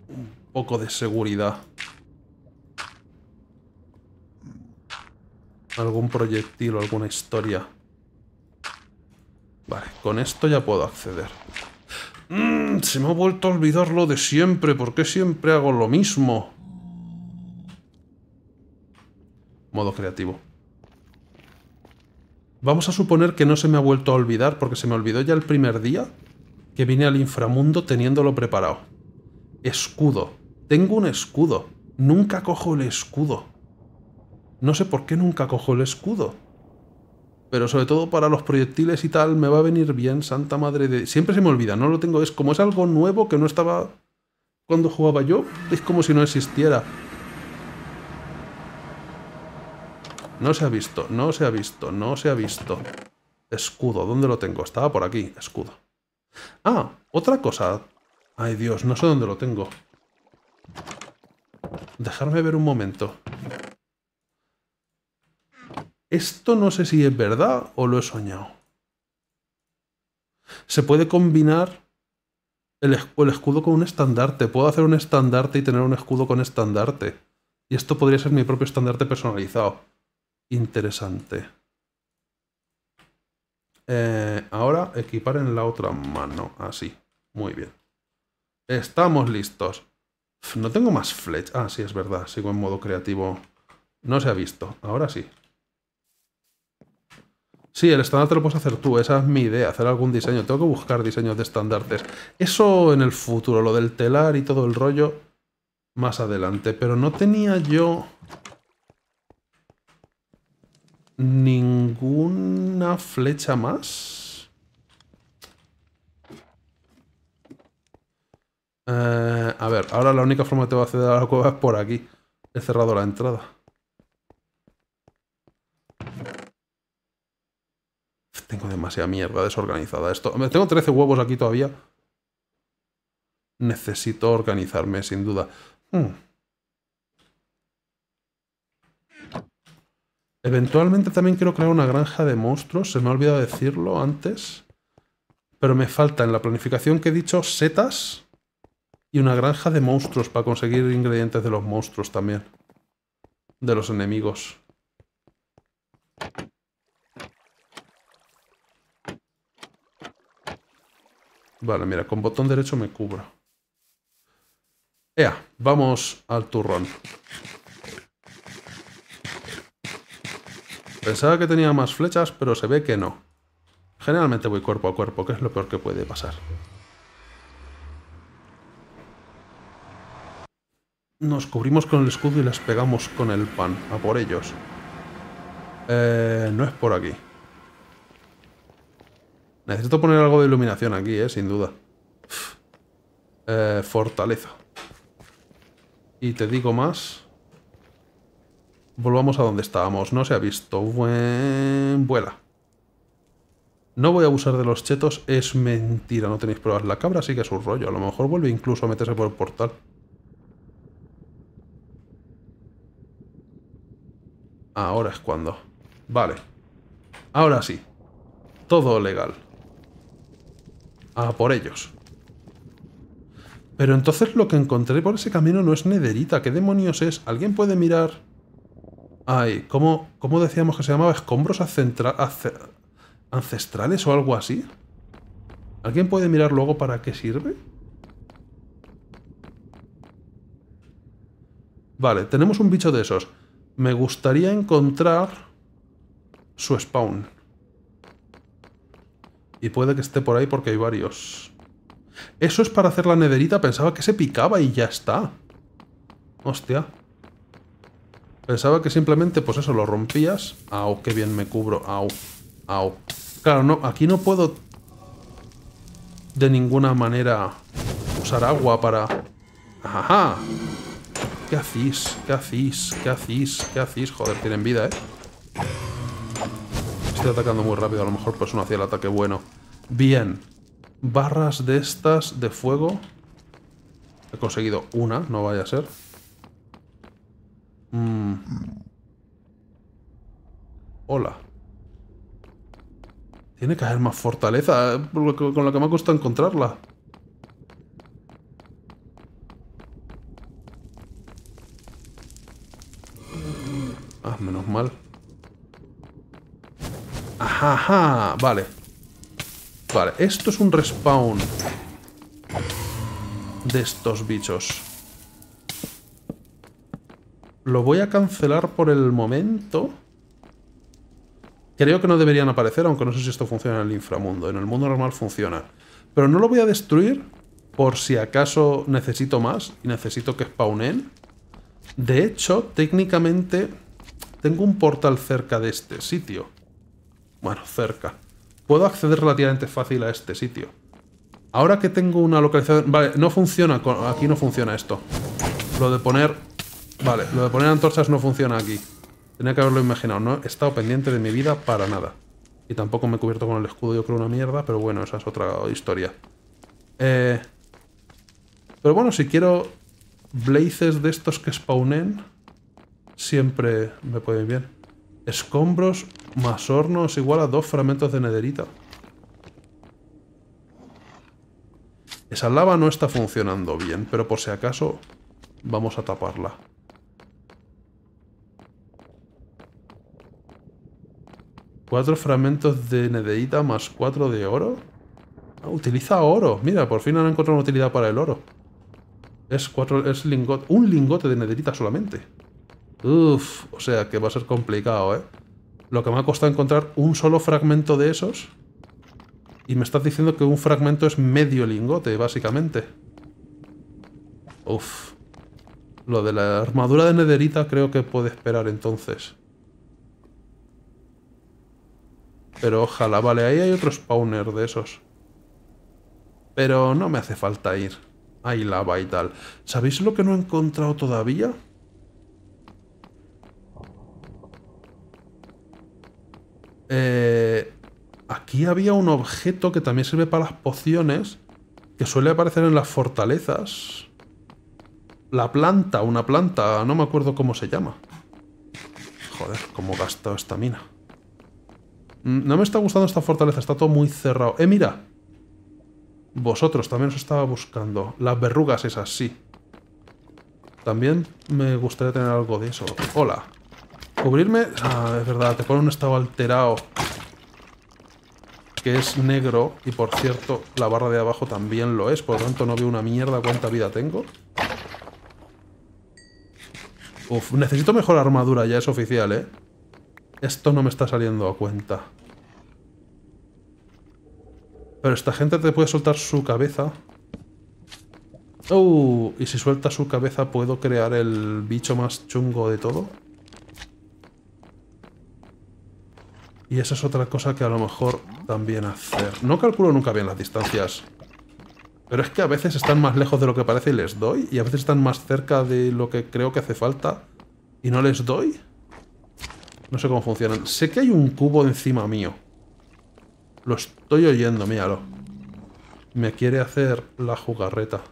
un poco de seguridad. Algún proyectil o alguna historia. Vale, con esto ya puedo acceder. Mm, se me ha vuelto a olvidar lo de siempre. ¿Por qué siempre hago lo mismo? Modo creativo. Vamos a suponer que no se me ha vuelto a olvidar porque se me olvidó ya el primer día que vine al inframundo teniéndolo preparado. Escudo. Tengo un escudo. Nunca cojo el escudo. No sé por qué nunca cojo el escudo. Pero sobre todo para los proyectiles y tal, me va a venir bien, santa madre de... Siempre se me olvida, no lo tengo. Es como es algo nuevo que no estaba cuando jugaba yo, es como si no existiera. No se ha visto, no se ha visto, no se ha visto. Escudo, ¿dónde lo tengo? Estaba por aquí, escudo. Ah, otra cosa. Ay, Dios, no sé dónde lo tengo. Dejarme ver un momento esto no sé si es verdad o lo he soñado. Se puede combinar el, escudo con un estandarte. Puedo hacer un estandarte y tener un escudo con estandarte. Y esto podría ser mi propio estandarte personalizado. Interesante. Eh, ahora equipar en la otra mano. Así. Muy bien. Estamos listos. No tengo más flechas. Ah, sí, es verdad. Sigo en modo creativo. No se ha visto. Ahora sí. Sí, el estándar te lo puedes hacer tú, esa es mi idea, hacer algún diseño. Tengo que buscar diseños de estandartes. Eso en el futuro, lo del telar y todo el rollo, más adelante. Pero no tenía yo ninguna flecha más. Eh, a ver, ahora la única forma que te voy a acceder a la cueva es por aquí. He cerrado la entrada. Tengo demasiada mierda desorganizada. Esto, tengo 13 huevos aquí todavía. Necesito organizarme, sin duda. Hmm. Eventualmente también quiero crear una granja de monstruos. Se me ha olvidado decirlo antes. Pero me falta en la planificación que he dicho setas y una granja de monstruos para conseguir ingredientes de los monstruos también. De los enemigos. Vale, mira, con botón derecho me cubro. Ea, vamos al turrón. Pensaba que tenía más flechas, pero se ve que no. Generalmente voy cuerpo a cuerpo, que es lo peor que puede pasar. Nos cubrimos con el escudo y las pegamos con el pan. A por ellos. Eh, no es por aquí. Necesito poner algo de iluminación aquí, eh, sin duda. Eh, fortaleza. Y te digo más. Volvamos a donde estábamos. No se ha visto. Buen... Vuela. No voy a abusar de los chetos. Es mentira. No tenéis pruebas. La cabra sigue su rollo. A lo mejor vuelve incluso a meterse por el portal. Ahora es cuando. Vale. Ahora sí. Todo legal. Ah, por ellos. Pero entonces lo que encontré por ese camino no es nederita. ¿Qué demonios es? ¿Alguien puede mirar...? Ay, ¿cómo, cómo decíamos que se llamaba? ¿Escombros ancestrales o algo así? ¿Alguien puede mirar luego para qué sirve? Vale, tenemos un bicho de esos. Me gustaría encontrar su spawn. Y puede que esté por ahí porque hay varios. Eso es para hacer la nederita. Pensaba que se picaba y ya está. Hostia. Pensaba que simplemente, pues eso, lo rompías. Au, qué bien me cubro. Au, au. Claro, no, aquí no puedo de ninguna manera usar agua para... ¡Ajá! ¿Qué hacís? ¿Qué hacís? ¿Qué hacís? ¿Qué hacís? Joder, tienen vida, ¿eh? Estoy atacando muy rápido, a lo mejor pues no hacía el ataque bueno. Bien. Barras de estas de fuego. He conseguido una, no vaya a ser. Mm. Hola. Tiene que haber más fortaleza, eh, con la que me ha costado encontrarla. Ah, menos mal. Ajá, vale. Vale, esto es un respawn de estos bichos. Lo voy a cancelar por el momento. Creo que no deberían aparecer, aunque no sé si esto funciona en el inframundo. En el mundo normal funciona. Pero no lo voy a destruir por si acaso necesito más y necesito que spawnen. De hecho, técnicamente tengo un portal cerca de este sitio. Bueno, cerca. Puedo acceder relativamente fácil a este sitio. Ahora que tengo una localización... Vale, no funciona. Aquí no funciona esto. Lo de poner... Vale, lo de poner antorchas no funciona aquí. Tenía que haberlo imaginado. No he estado pendiente de mi vida para nada. Y tampoco me he cubierto con el escudo, yo creo, una mierda. Pero bueno, esa es otra historia. Eh... Pero bueno, si quiero blazes de estos que spawnen, siempre me pueden bien. Escombros más horno igual a dos fragmentos de nederita. Esa lava no está funcionando bien, pero por si acaso vamos a taparla. Cuatro fragmentos de nederita más cuatro de oro. Ah, utiliza oro. Mira, por fin han encontrado una utilidad para el oro. Es cuatro, es lingot, un lingote de nederita solamente. Uf, o sea que va a ser complicado, ¿eh? Lo que me ha costado encontrar un solo fragmento de esos. Y me estás diciendo que un fragmento es medio lingote, básicamente. Uf. Lo de la armadura de nederita creo que puede esperar entonces. Pero ojalá, vale, ahí hay otro spawner de esos. Pero no me hace falta ir. Hay lava y tal. ¿Sabéis lo que no he encontrado todavía? Eh, aquí había un objeto que también sirve para las pociones, que suele aparecer en las fortalezas. La planta, una planta, no me acuerdo cómo se llama. Joder, cómo he gastado esta mina. Mm, no me está gustando esta fortaleza, está todo muy cerrado. Eh, mira. Vosotros, también os estaba buscando. Las verrugas esas, sí. También me gustaría tener algo de eso. Hola cubrirme... Ah, es verdad, te pone un estado alterado. Que es negro. Y por cierto, la barra de abajo también lo es. Por lo tanto, no veo una mierda cuánta vida tengo. Uf, necesito mejor armadura, ya es oficial, ¿eh? Esto no me está saliendo a cuenta. Pero esta gente te puede soltar su cabeza. ¡Oh! Y si suelta su cabeza, ¿puedo crear el bicho más chungo de todo? Y esa es otra cosa que a lo mejor también hacer. No calculo nunca bien las distancias. Pero es que a veces están más lejos de lo que parece y les doy. Y a veces están más cerca de lo que creo que hace falta y no les doy. No sé cómo funcionan. Sé que hay un cubo encima mío. Lo estoy oyendo, míralo. Me quiere hacer la jugarreta.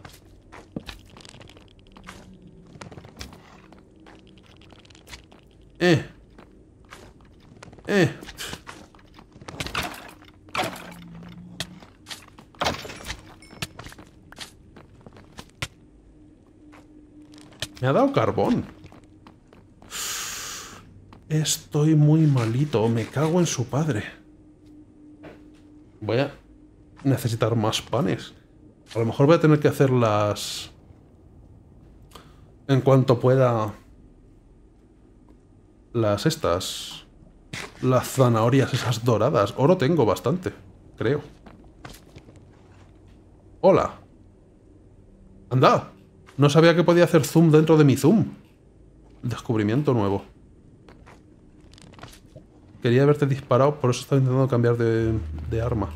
Eh, eh. Me ha dado carbón. Estoy muy malito, me cago en su padre. Voy a necesitar más panes. A lo mejor voy a tener que hacer las En cuanto pueda... Las estas... Las zanahorias esas doradas. Oro tengo bastante, creo. Hola. Anda. No sabía que podía hacer zoom dentro de mi zoom. Descubrimiento nuevo. Quería haberte disparado, por eso estaba intentando cambiar de, de arma.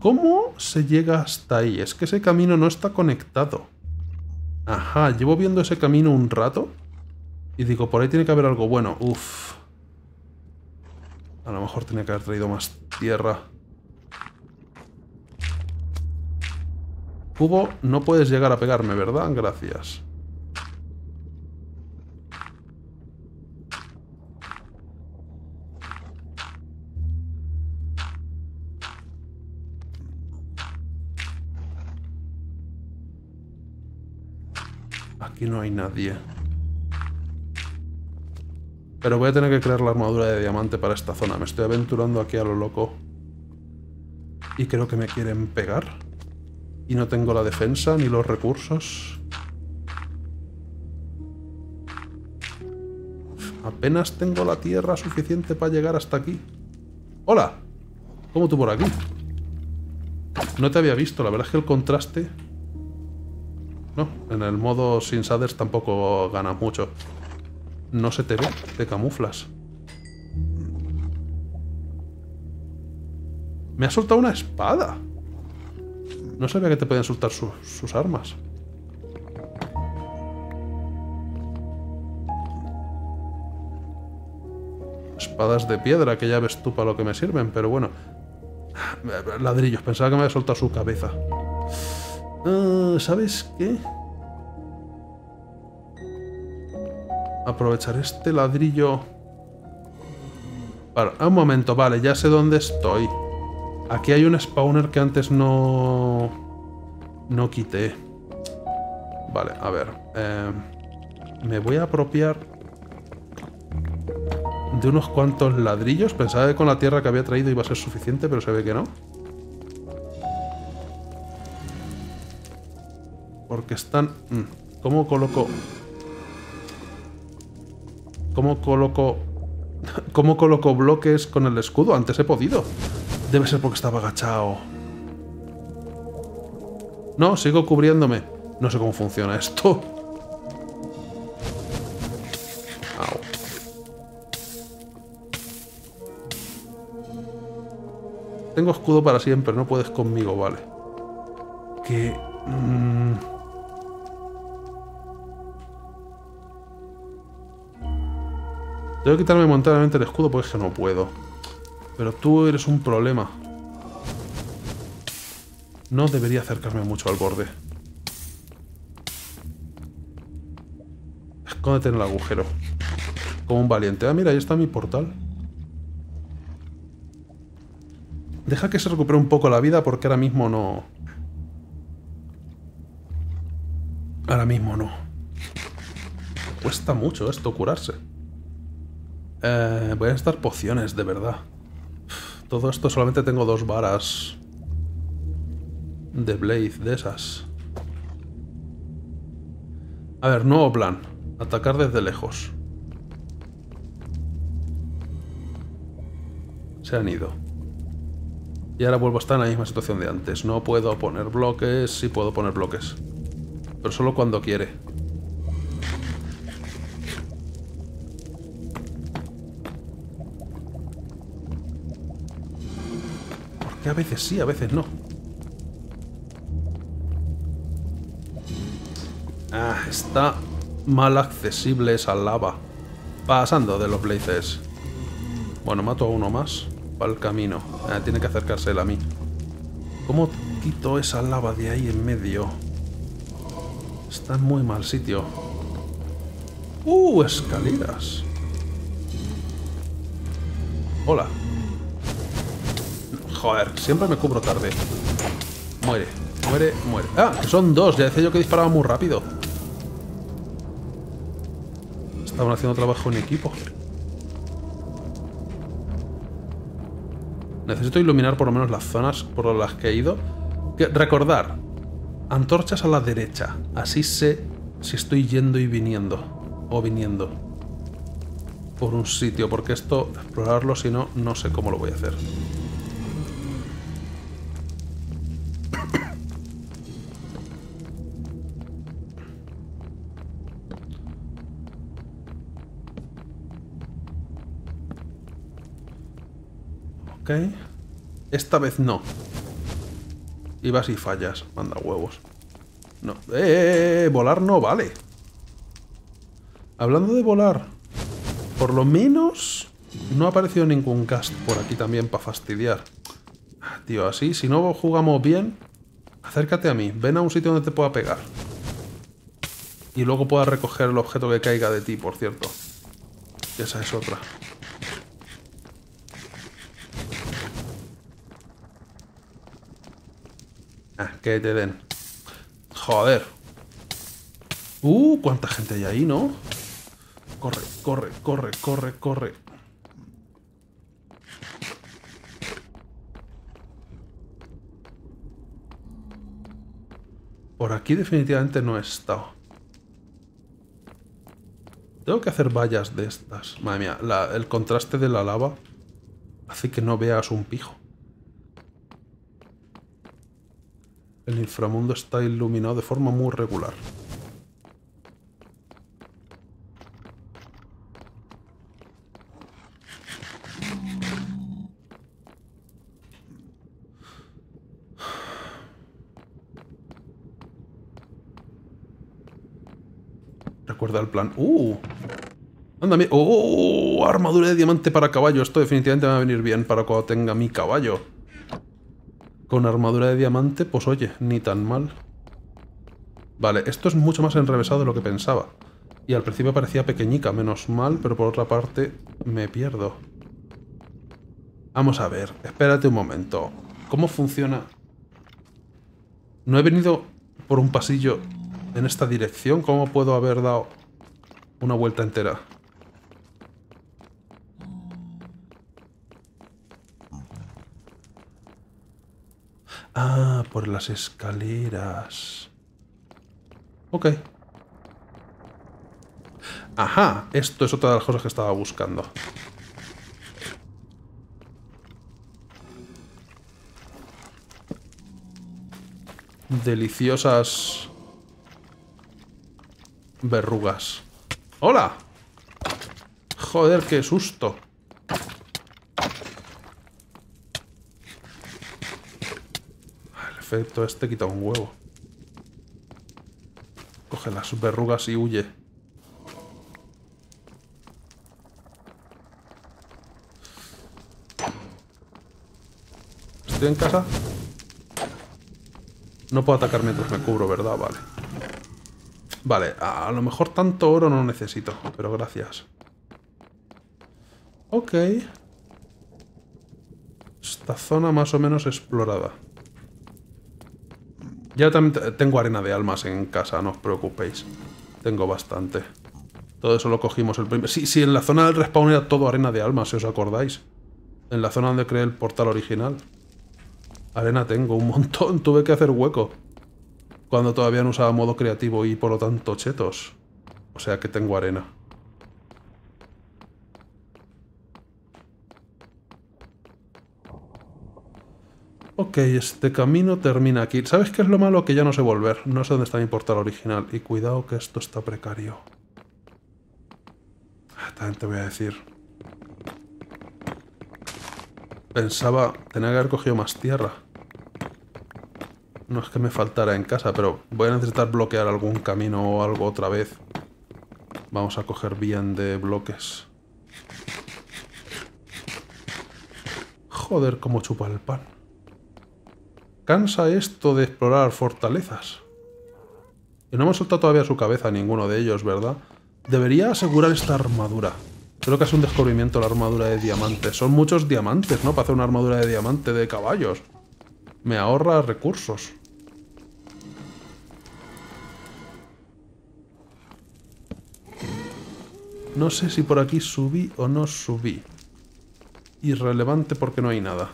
¿Cómo se llega hasta ahí? Es que ese camino no está conectado. Ajá, llevo viendo ese camino un rato. Y digo, por ahí tiene que haber algo bueno. Uf. A lo mejor tenía que haber traído más tierra. Cubo, no puedes llegar a pegarme, ¿verdad? Gracias. no hay nadie. Pero voy a tener que crear la armadura de diamante para esta zona. Me estoy aventurando aquí a lo loco. Y creo que me quieren pegar. Y no tengo la defensa ni los recursos. Apenas tengo la tierra suficiente para llegar hasta aquí. ¡Hola! ¿Cómo tú por aquí? No te había visto. La verdad es que el contraste no, en el modo sin shaders tampoco ganas mucho. No se te ve, te camuflas. Me ha soltado una espada. No sabía que te podían soltar sus armas. Espadas de piedra, que ya ves tú para lo que me sirven, pero bueno. Ladrillos, pensaba que me había soltado su cabeza. Ah, ¿Sabes qué? Aprovechar este ladrillo... Para... Ah, un momento, vale, ya sé dónde estoy. Aquí hay un spawner que antes no... No quité. Vale, a ver. Eh, me voy a apropiar de unos cuantos ladrillos. Pensaba que con la tierra que había traído iba a ser suficiente, pero se ve que no. Porque están... Mm, ¿Cómo coloco...? ¿Cómo coloco...? ¿Cómo coloco bloques con el escudo? Antes he podido. Debe ser porque estaba agachado. No, sigo cubriéndome. No sé cómo funciona esto. Tengo escudo para siempre, no puedes conmigo, vale. Que... Mm, Tengo que quitarme momentáneamente el escudo porque es que no puedo. Pero tú eres un problema. No debería acercarme mucho al borde. Escóndete en el agujero. Como un valiente. Ah, mira, ahí está mi portal. Deja que se recupere un poco la vida porque ahora mismo no... Ahora mismo no. Cuesta mucho esto curarse. Eh, voy a estar pociones, de verdad. Todo esto solamente tengo dos varas de Blade, de esas. A ver, nuevo plan. Atacar desde lejos. Se han ido. Y ahora vuelvo a estar en la misma situación de antes. No puedo poner bloques, sí puedo poner bloques. Pero solo cuando quiere. Que a veces sí, a veces no. Ah, está mal accesible esa lava. Pasando de los blazes. Bueno, mato a uno más. Para el camino. Ah, tiene que acercarse él a mí. ¿Cómo quito esa lava de ahí en medio? Está en muy mal sitio. ¡Uh! Escaleras. Hola. Joder, siempre me cubro tarde. Muere, muere, muere. Ah, son dos. Ya decía yo que disparaba muy rápido. Estaban haciendo trabajo en equipo. Necesito iluminar por lo menos las zonas por las que he ido. recordar. Antorchas a la derecha. Así sé si estoy yendo y viniendo. O viniendo. Por un sitio. Porque esto, explorarlo, si no, no sé cómo lo voy a hacer. Ok. Esta vez no. Ibas y fallas. Manda huevos. No. ¡Eh! Volar no vale. Hablando de volar. Por lo menos... No ha aparecido ningún cast por aquí también para fastidiar. Ah, tío, así, si no jugamos bien, acércate a mí, ven a un sitio donde te pueda pegar. Y luego puedas recoger el objeto que caiga de ti, por cierto. esa es otra. que te den. Joder. Uh, cuánta gente hay ahí, ¿no? Corre, corre, corre, corre, corre. Por aquí definitivamente no he estado. Tengo que hacer vallas de estas. Madre mía, el contraste de la lava hace que no veas un pijo. El inframundo está iluminado de forma muy regular. Recuerda el plan. ¡Uh! ¡Ándame! ¡Oh! Armadura de diamante para caballo. Esto definitivamente me va a venir bien para cuando tenga mi caballo. Con armadura de diamante, pues oye, ni tan mal. Vale, esto es mucho más enrevesado de lo que pensaba. Y al principio parecía pequeñica, menos mal, pero por otra parte me pierdo. Vamos a ver, espérate un momento. ¿Cómo funciona? No he venido por un pasillo en esta dirección. ¿Cómo puedo haber dado una vuelta entera? Ah, por las escaleras. Ok. Ajá, esto es otra de las cosas que estaba buscando. Deliciosas... Verrugas. ¡Hola! Joder, qué susto. Este, todo este quita un huevo. Coge las verrugas y huye. ¿Estoy en casa? No puedo atacar mientras me cubro, ¿verdad? Vale. Vale, a lo mejor tanto oro no necesito, pero gracias. Ok. Esta zona más o menos explorada. Ya también tengo arena de almas en casa, no os preocupéis. Tengo bastante. Todo eso lo cogimos el primer... Sí, sí, en la zona del respawn era todo arena de almas, si os acordáis. En la zona donde creé el portal original. Arena tengo un montón, tuve que hacer hueco. Cuando todavía no usaba modo creativo y por lo tanto chetos. O sea que tengo arena. Ok, este camino termina aquí. ¿Sabes qué es lo malo? Que ya no sé volver. No sé dónde está mi portal original. Y cuidado que esto está precario. Ah, también te voy a decir. Pensaba... Tenía que haber cogido más tierra. No es que me faltara en casa, pero voy a necesitar bloquear algún camino o algo otra vez. Vamos a coger bien de bloques. Joder, cómo chupa el pan. Cansa esto de explorar fortalezas. Y no hemos soltado todavía su cabeza ninguno de ellos, ¿verdad? Debería asegurar esta armadura. Creo que es un descubrimiento la armadura de diamantes. Son muchos diamantes, ¿no? Para hacer una armadura de diamante de caballos. Me ahorra recursos. No sé si por aquí subí o no subí. Irrelevante porque no hay nada.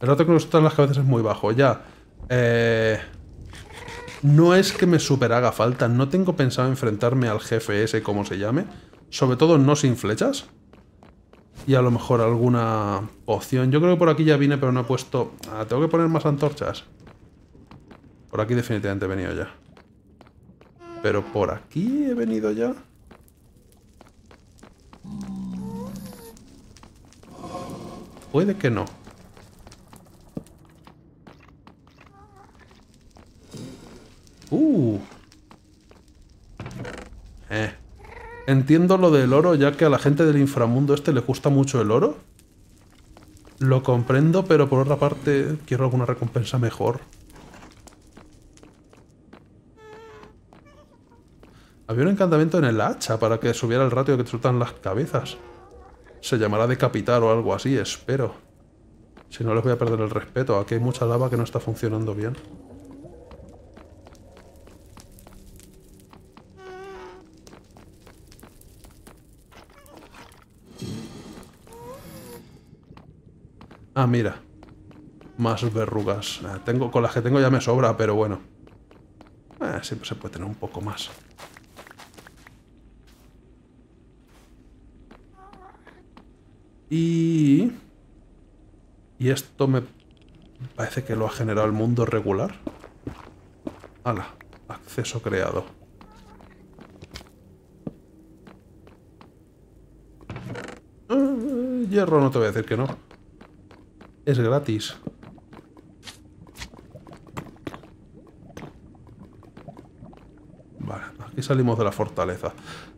El rato que nos están las cabezas es muy bajo, ya. Eh, no es que me super haga falta, no tengo pensado enfrentarme al jefe ese, como se llame. Sobre todo no sin flechas. Y a lo mejor alguna opción. Yo creo que por aquí ya vine, pero no he puesto... Ah, tengo que poner más antorchas. Por aquí definitivamente he venido ya. Pero por aquí he venido ya. Puede que no. Uh. Eh. Entiendo lo del oro, ya que a la gente del inframundo este le gusta mucho el oro. Lo comprendo, pero por otra parte quiero alguna recompensa mejor. Había un encantamiento en el hacha para que subiera el ratio que las cabezas. Se llamará decapitar o algo así, espero. Si no les voy a perder el respeto, aquí hay mucha lava que no está funcionando bien. Ah, mira. Más verrugas. Ah, tengo, con las que tengo ya me sobra, pero bueno. Ah, siempre se puede tener un poco más. Y... Y esto me parece que lo ha generado el mundo regular. Ala, acceso creado. Ah, hierro no te voy a decir que no es gratis. Vale, aquí salimos de la fortaleza.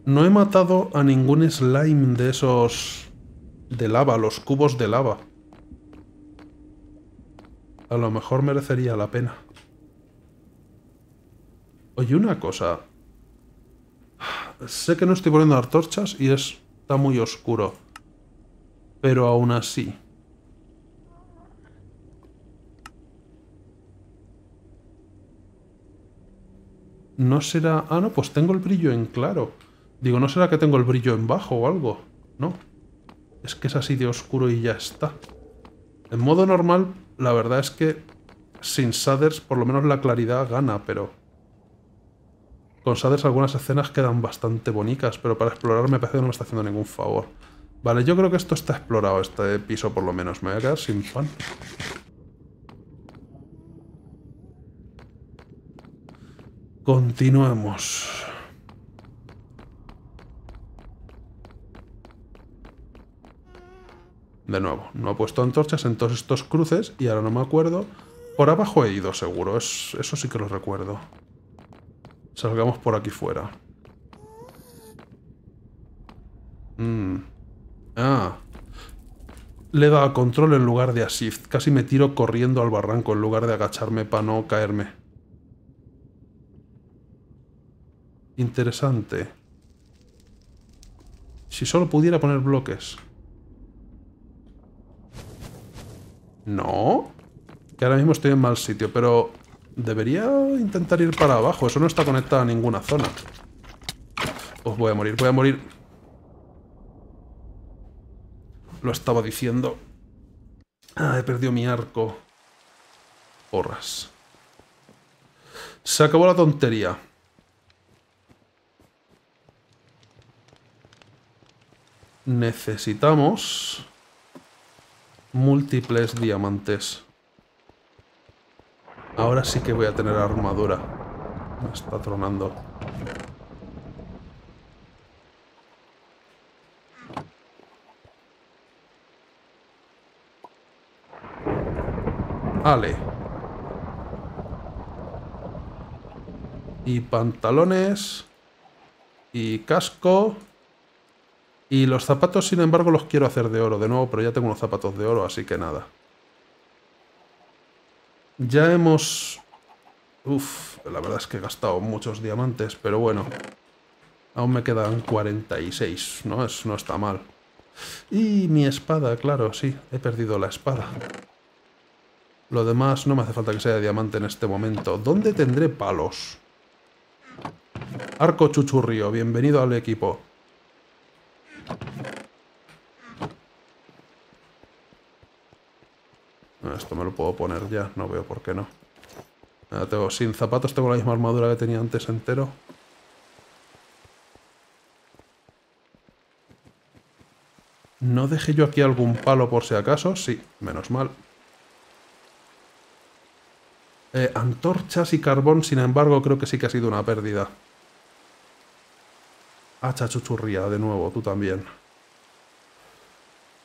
No he matado a ningún slime de esos... De lava, los cubos de lava. A lo mejor merecería la pena. Oye, una cosa. Sé que no estoy poniendo torchas y está muy oscuro. Pero aún así... no será... Ah, no, pues tengo el brillo en claro. Digo, no será que tengo el brillo en bajo o algo. No. Es que es así de oscuro y ya está. En modo normal, la verdad es que sin shaders por lo menos la claridad gana, pero... Con shaders algunas escenas quedan bastante bonitas, pero para explorar me parece que no me está haciendo ningún favor. Vale, yo creo que esto está explorado, este piso por lo menos. Me voy a quedar sin pan. Continuamos. De nuevo, no he puesto antorchas en todos estos cruces y ahora no me acuerdo. Por abajo he ido seguro, es, eso sí que lo recuerdo. Salgamos por aquí fuera. Mm. Ah. Le he dado a control en lugar de a shift. Casi me tiro corriendo al barranco en lugar de agacharme para no caerme. Interesante. Si solo pudiera poner bloques. No. Que ahora mismo estoy en mal sitio, pero... Debería intentar ir para abajo. Eso no está conectado a ninguna zona. Os voy a morir, voy a morir. Lo estaba diciendo. Ah, he perdido mi arco. Porras. Se acabó la tontería. necesitamos múltiples diamantes. Ahora sí que voy a tener armadura. Me está tronando. Ale. Y pantalones. Y casco. Y los zapatos, sin embargo, los quiero hacer de oro de nuevo, pero ya tengo unos zapatos de oro, así que nada. Ya hemos... Uf, la verdad es que he gastado muchos diamantes, pero bueno. Aún me quedan 46, ¿no? Es, no está mal. Y mi espada, claro, sí, he perdido la espada. Lo demás no me hace falta que sea diamante en este momento. ¿Dónde tendré palos? Arco chuchurrío, bienvenido al equipo. Esto me lo puedo poner ya, no veo por qué no. sin zapatos tengo la misma armadura que tenía antes entero. ¿No dejé yo aquí algún palo por si acaso? Sí, menos mal. Eh, antorchas y carbón, sin embargo, creo que sí que ha sido una pérdida. Ah, chachuchurría, de nuevo, tú también.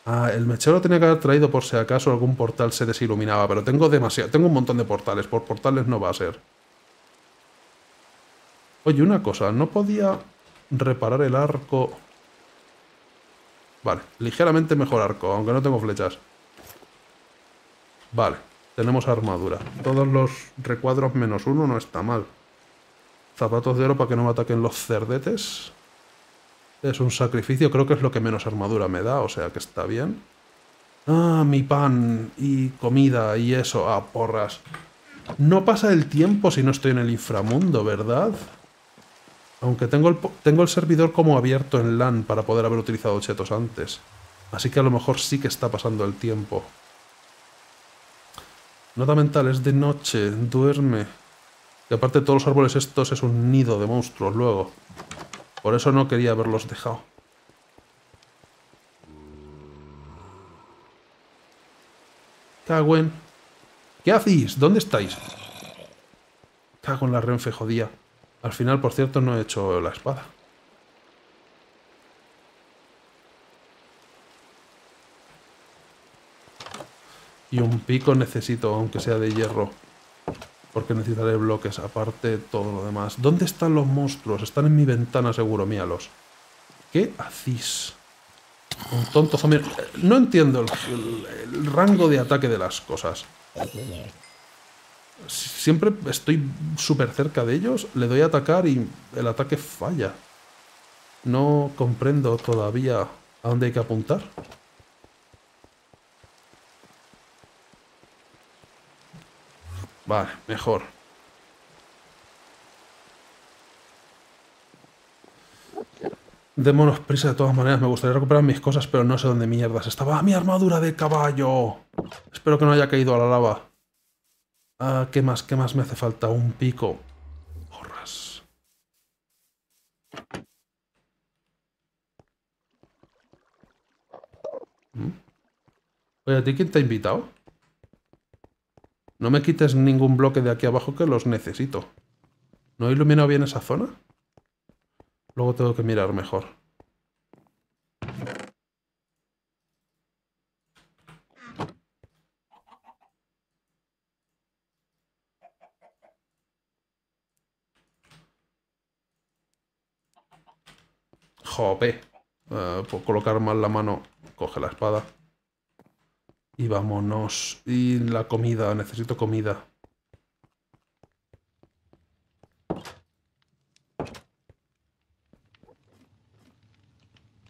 Ah, el mechero tenía que haber traído por si acaso algún portal se desiluminaba, pero tengo demasiado, tengo un montón de portales, por portales no va a ser. Oye, una cosa, no podía reparar el arco... Vale, ligeramente mejor arco, aunque no tengo flechas. Vale, tenemos armadura. Todos los recuadros menos uno no está mal. Zapatos de oro para que no me ataquen los cerdetes. Es un sacrificio, creo que es lo que menos armadura me da, o sea que está bien. Ah, mi pan y comida y eso, ah, porras. No pasa el tiempo si no estoy en el inframundo, ¿verdad? Aunque tengo el, tengo el servidor como abierto en LAN para poder haber utilizado chetos antes. Así que a lo mejor sí que está pasando el tiempo. Nota mental, es de noche, duerme. Y aparte todos los árboles estos es un nido de monstruos luego. Por eso no quería haberlos dejado. ¡Caguen! ¿Qué hacéis? ¿Dónde estáis? Cago la renfe, jodía. Al final, por cierto, no he hecho la espada. Y un pico necesito, aunque sea de hierro porque necesitaré bloques, aparte todo lo demás. ¿Dónde están los monstruos? Están en mi ventana seguro, míalos. ¿Qué hacís? Un tonto zombie. No entiendo el, el, rango de ataque de las cosas. Siempre estoy súper cerca de ellos, le doy a atacar y el ataque falla. No comprendo todavía a dónde hay que apuntar. Vale, mejor. Démonos prisa de todas maneras. Me gustaría recuperar mis cosas, pero no sé dónde mierdas estaba. ¡Ah, mi armadura de caballo! Espero que no haya caído a la lava. Ah, ¿qué más? ¿Qué más me hace falta? Un pico. Horras. ¿Mm? Oye, ¿a ti quién te ha invitado? No me quites ningún bloque de aquí abajo que los necesito. ¿No he iluminado bien esa zona? Luego tengo que mirar mejor. Jope. Eh, por colocar mal la mano, coge la espada. Y vámonos. Y la comida, necesito comida.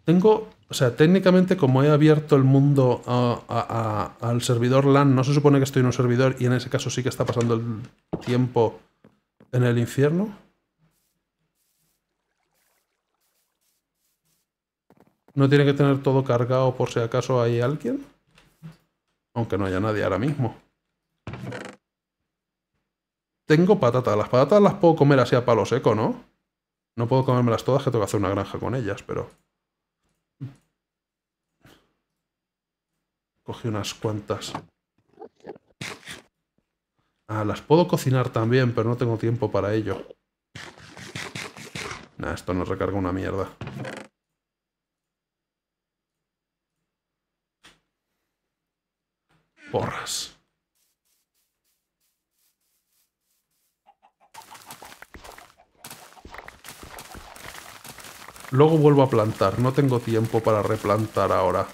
Tengo, o sea, técnicamente como he abierto el mundo al servidor LAN, no se supone que estoy en un servidor y en ese caso sí que está pasando el tiempo en el infierno. No tiene que tener todo cargado por si acaso hay alguien. Aunque no haya nadie ahora mismo. Tengo patatas. Las patatas las puedo comer así a palo seco, ¿no? No puedo comérmelas todas, que tengo que hacer una granja con ellas, pero... Cogí unas cuantas. Ah, las puedo cocinar también, pero no tengo tiempo para ello. Nah, esto nos recarga una mierda. Porras. Luego vuelvo a plantar. No tengo tiempo para replantar ahora.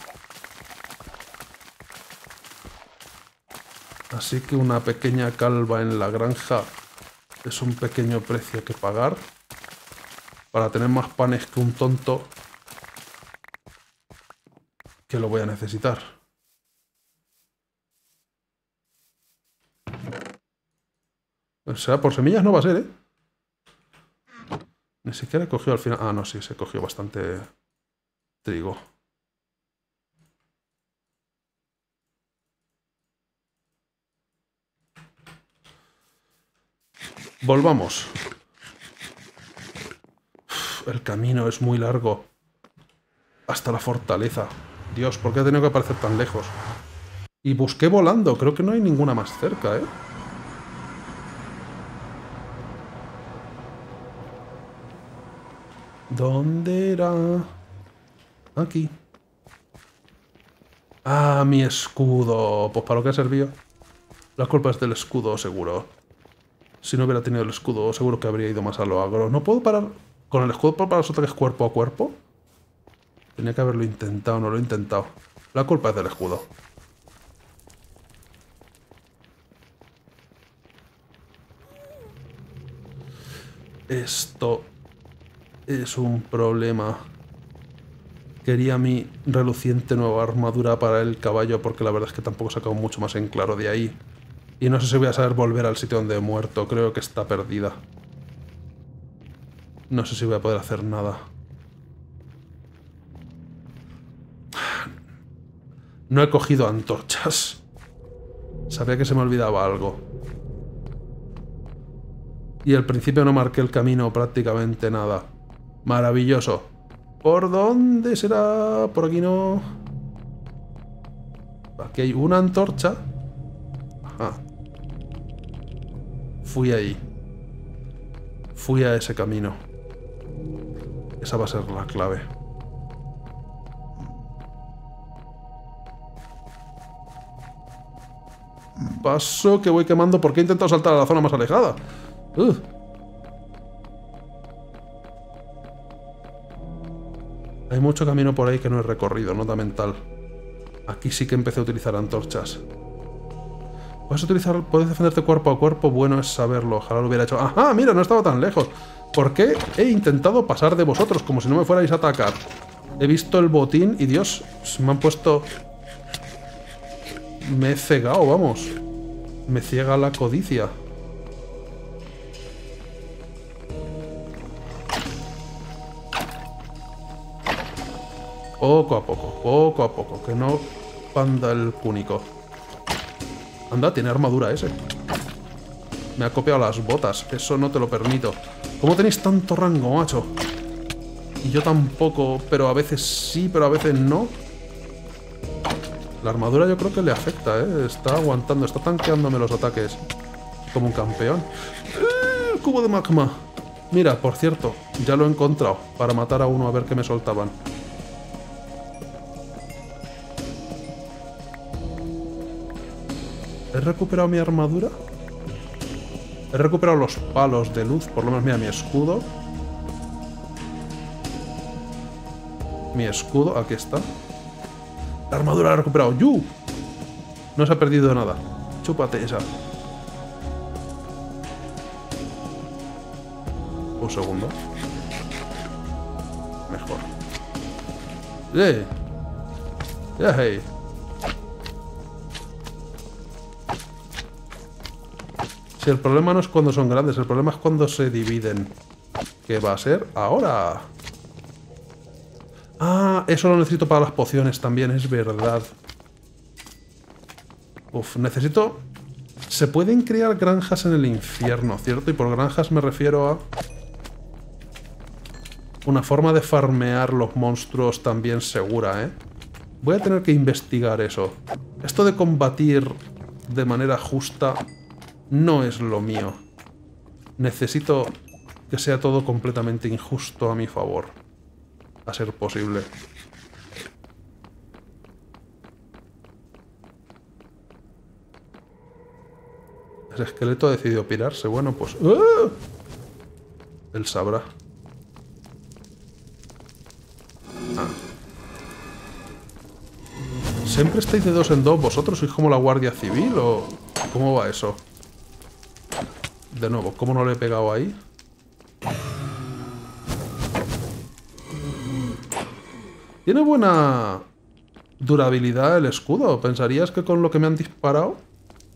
Así que una pequeña calva en la granja es un pequeño precio que pagar para tener más panes que un tonto que lo voy a necesitar. O sea, por semillas no va a ser, ¿eh? Ni siquiera cogió al final... Ah, no, sí, se cogió bastante trigo. Volvamos. el camino es muy largo. Hasta la fortaleza. Dios, ¿por qué ha tenido que aparecer tan lejos? Y busqué volando. Creo que no hay ninguna más cerca, ¿eh? ¿Dónde era? Aquí. Ah, mi escudo. Pues para lo que ha servido. La culpa es del escudo, seguro. Si no hubiera tenido el escudo, seguro que habría ido más a lo agro. ¿No puedo parar con el escudo para los ataques cuerpo a cuerpo? Tenía que haberlo intentado, no lo he intentado. La culpa es del escudo. Esto es un problema. Quería mi reluciente nueva armadura para el caballo porque la verdad es que tampoco he sacado mucho más en claro de ahí. Y no sé si voy a saber volver al sitio donde he muerto, creo que está perdida. No sé si voy a poder hacer nada. No he cogido antorchas. Sabía que se me olvidaba algo. Y al principio no marqué el camino prácticamente nada. Maravilloso. ¿Por dónde será? Por aquí no. Aquí hay una antorcha. Ajá. Fui ahí. Fui a ese camino. Esa va a ser la clave. Paso que voy quemando porque he intentado saltar a la zona más alejada. Hay mucho camino por ahí que no he recorrido, nota mental. Aquí sí que empecé a utilizar antorchas. Puedes utilizar, puedes defenderte cuerpo a cuerpo, bueno es saberlo, ojalá lo hubiera hecho. ¡Ajá! Mira, no estaba tan lejos. ¿Por qué he intentado pasar de vosotros como si no me fuerais a atacar? He visto el botín y Dios, me han puesto... Me he cegado, vamos. Me ciega la codicia. Poco a poco, poco a poco. Que no panda el cúnico. Anda, tiene armadura ese. Me ha copiado las botas. Eso no te lo permito. ¿Cómo tenéis tanto rango, macho? Y yo tampoco, pero a veces sí, pero a veces no. La armadura yo creo que le afecta, ¿eh? Está aguantando, está tanqueándome los ataques. Como un campeón. ¡Eh! Cubo de magma. Mira, por cierto, ya lo he encontrado. Para matar a uno a ver qué me soltaban. recuperado mi armadura? He recuperado los palos de luz, por lo menos mira mi escudo. Mi escudo, aquí está. La armadura la he recuperado. ¡Yu! No se ha perdido nada. Chúpate esa. Un segundo. Mejor. ¡Eh! Yeah. Hey. el problema no es cuando son grandes, el problema es cuando se dividen. ¿Qué va a ser ahora. Ah, eso lo necesito para las pociones también, es verdad. Uf, necesito... Se pueden crear granjas en el infierno, ¿cierto? Y por granjas me refiero a... Una forma de farmear los monstruos también segura, ¿eh? Voy a tener que investigar eso. Esto de combatir de manera justa no es lo mío. Necesito que sea todo completamente injusto a mi favor. A ser posible. El esqueleto ha decidió pirarse. Bueno, pues... ¡ah! Él sabrá. Ah. ¿Siempre estáis de dos en dos vosotros? ¿Sois como la Guardia Civil o...? ¿Cómo va eso? De nuevo, ¿cómo no le he pegado ahí? Tiene buena durabilidad el escudo. Pensarías que con lo que me han disparado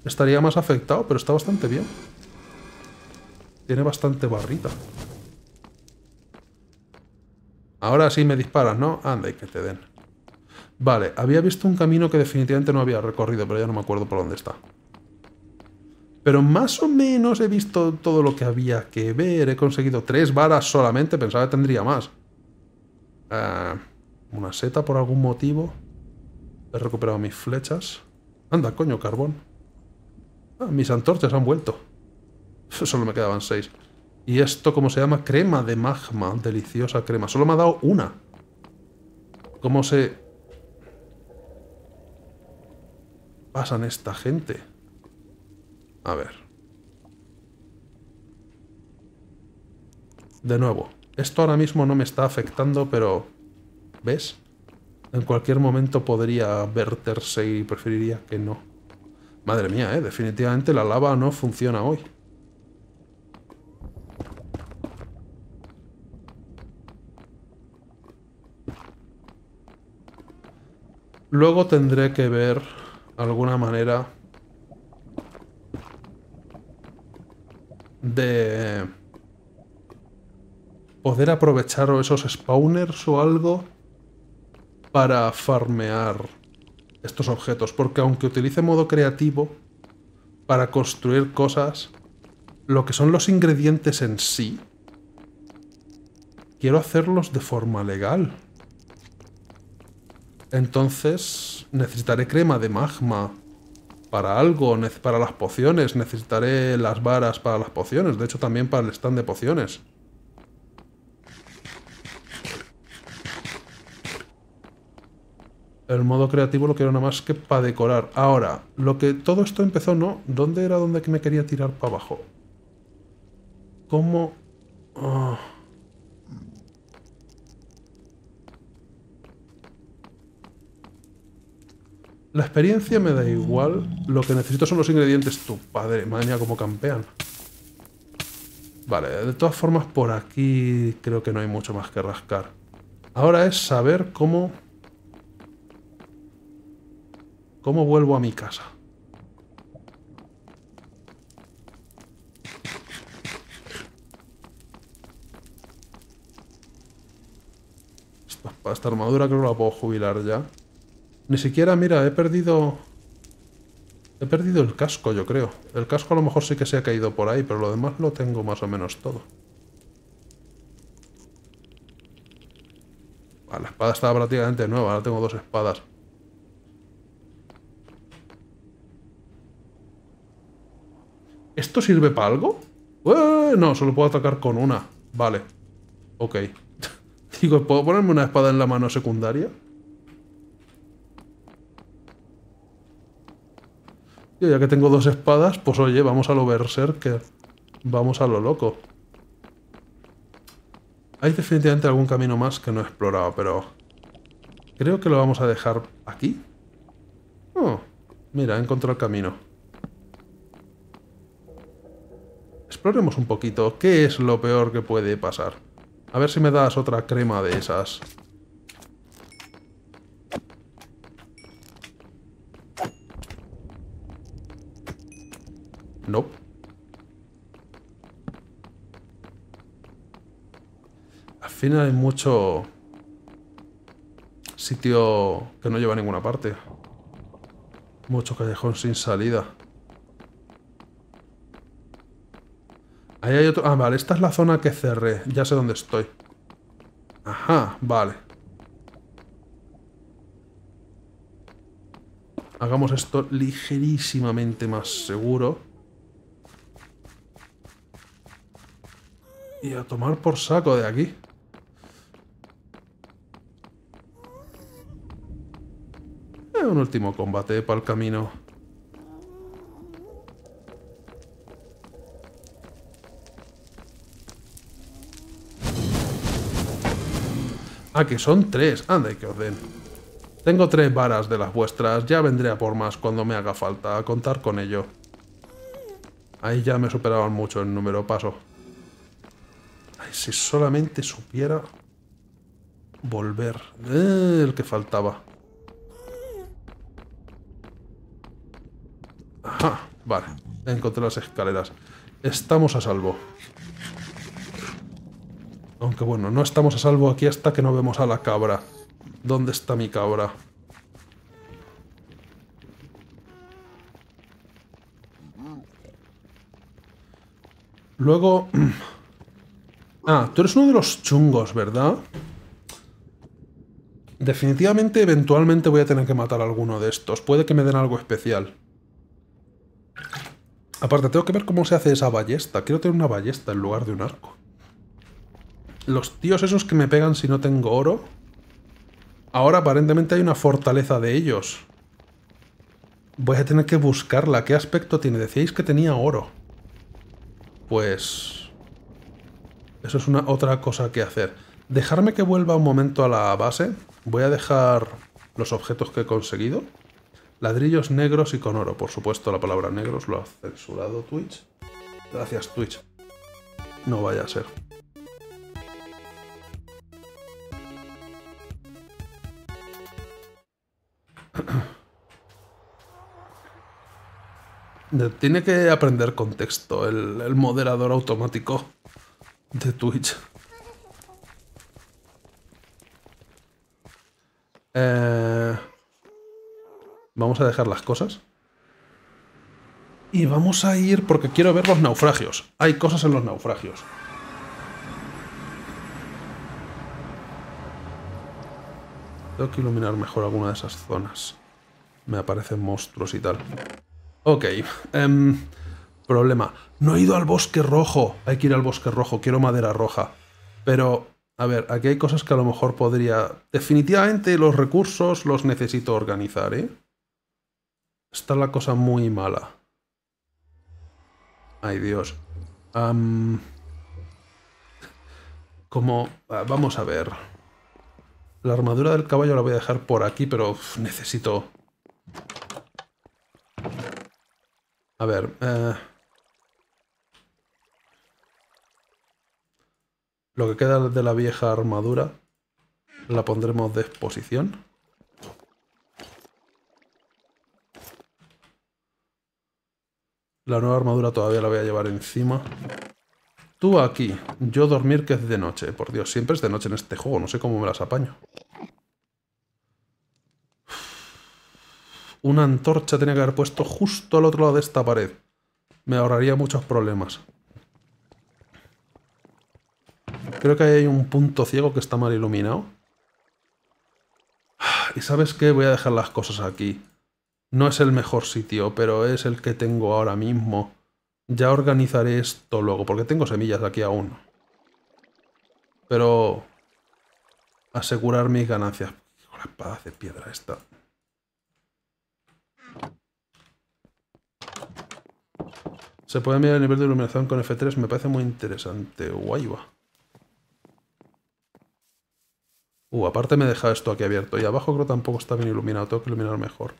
estaría más afectado, pero está bastante bien. Tiene bastante barrita. Ahora sí me disparas, ¿no? Anda y que te den. Vale, había visto un camino que definitivamente no había recorrido, pero ya no me acuerdo por dónde está pero más o menos he visto todo lo que había que ver. He conseguido tres varas solamente, pensaba que tendría más. Ah, una seta por algún motivo. He recuperado mis flechas. Anda, coño, carbón. Ah, mis antorchas han vuelto. Solo me quedaban seis. Y esto, ¿cómo se llama? Crema de magma. Deliciosa crema. Solo me ha dado una. ¿Cómo se... pasan esta gente? A ver. De nuevo, esto ahora mismo no me está afectando, pero... ¿Ves? En cualquier momento podría verterse y preferiría que no. Madre mía, ¿eh? definitivamente la lava no funciona hoy. Luego tendré que ver alguna manera de poder aprovechar esos spawners o algo para farmear estos objetos. Porque aunque utilice modo creativo para construir cosas, lo que son los ingredientes en sí, quiero hacerlos de forma legal. Entonces necesitaré crema de magma para algo, para las pociones, necesitaré las varas para las pociones, de hecho también para el stand de pociones. El modo creativo lo quiero nada más que para decorar. Ahora, lo que todo esto empezó, ¿no? ¿Dónde era donde me quería tirar para abajo? ¿Cómo...? Ah. La experiencia me da igual. Lo que necesito son los ingredientes. Tu padre, madre mía, como campean. Vale, de todas formas, por aquí creo que no hay mucho más que rascar. Ahora es saber cómo... ¿Cómo vuelvo a mi casa? esta armadura creo que la puedo jubilar ya. Ni siquiera, mira, he perdido... He perdido el casco, yo creo. El casco a lo mejor sí que se ha caído por ahí, pero lo demás lo tengo más o menos todo. la espada estaba prácticamente nueva, ahora tengo dos espadas. ¿Esto sirve para algo? Eh, no, solo puedo atacar con una. Vale. Ok. Digo, ¿puedo ponerme una espada en la mano secundaria? Yo ya que tengo dos espadas, pues oye, vamos a lo berserker. Vamos a lo loco. Hay definitivamente algún camino más que no he explorado, pero... Creo que lo vamos a dejar aquí. Oh, mira, he el camino. Exploremos un poquito. ¿Qué es lo peor que puede pasar? A ver si me das otra crema de esas. No. Al final hay mucho sitio que no lleva a ninguna parte. Mucho callejón sin salida. Ahí hay otro... Ah, vale, esta es la zona que cerré. Ya sé dónde estoy. Ajá, vale. Hagamos esto ligerísimamente más seguro. Y a tomar por saco de aquí. Es un último combate para el camino. Ah, que son tres. Anda y que orden. Tengo tres varas de las vuestras. Ya vendré a por más cuando me haga falta. A contar con ello. Ahí ya me superaban mucho el número paso si solamente supiera volver. Eh, el que faltaba. Ajá, vale. Encontré las escaleras. Estamos a salvo. Aunque bueno, no estamos a salvo aquí hasta que no vemos a la cabra. ¿Dónde está mi cabra? Luego... Ah, tú eres uno de los chungos, ¿verdad? Definitivamente, eventualmente voy a tener que matar a alguno de estos. Puede que me den algo especial. Aparte, tengo que ver cómo se hace esa ballesta. Quiero tener una ballesta en lugar de un arco. Los tíos esos que me pegan si no tengo oro... Ahora aparentemente hay una fortaleza de ellos. Voy a tener que buscarla. ¿Qué aspecto tiene? Decíais que tenía oro. Pues... Eso es una otra cosa que hacer. Dejarme que vuelva un momento a la base. Voy a dejar los objetos que he conseguido. Ladrillos negros y con oro. Por supuesto, la palabra negros lo ha censurado Twitch. Gracias, Twitch. No vaya a ser. Tiene que aprender contexto el, el moderador automático de Twitch. Eh, vamos a dejar las cosas. Y vamos a ir porque quiero ver los naufragios. Hay cosas en los naufragios. Tengo que iluminar mejor alguna de esas zonas. Me aparecen monstruos y tal. Ok. Em, problema. No he ido al bosque rojo. Hay que ir al bosque rojo. Quiero madera roja. Pero, a ver, aquí hay cosas que a lo mejor podría... Definitivamente los recursos los necesito organizar, ¿eh? Está la cosa muy mala. Ay, Dios. Como... Ah, vamos a ver. La armadura del caballo la voy a dejar por aquí, pero necesito... A ver... Eh... Lo que queda de la vieja armadura la pondremos de exposición. La nueva armadura todavía la voy a llevar encima. Tú aquí, yo dormir que es de noche. Por Dios, siempre es de noche en este juego, no sé cómo me las apaño. Una antorcha tenía que haber puesto justo al otro lado de esta pared. Me ahorraría muchos problemas. Creo que hay un punto ciego que está mal iluminado. Y sabes qué, voy a dejar las cosas aquí. No es el mejor sitio, pero es el que tengo ahora mismo. Ya organizaré esto luego, porque tengo semillas aquí aún. Pero... Asegurar mis ganancias. Con la espada de piedra esta. Se puede mirar el nivel de iluminación con F3, me parece muy interesante. Guay Uh, aparte me he dejado esto aquí abierto. Y abajo creo que tampoco está bien iluminado. Tengo que iluminar mejor.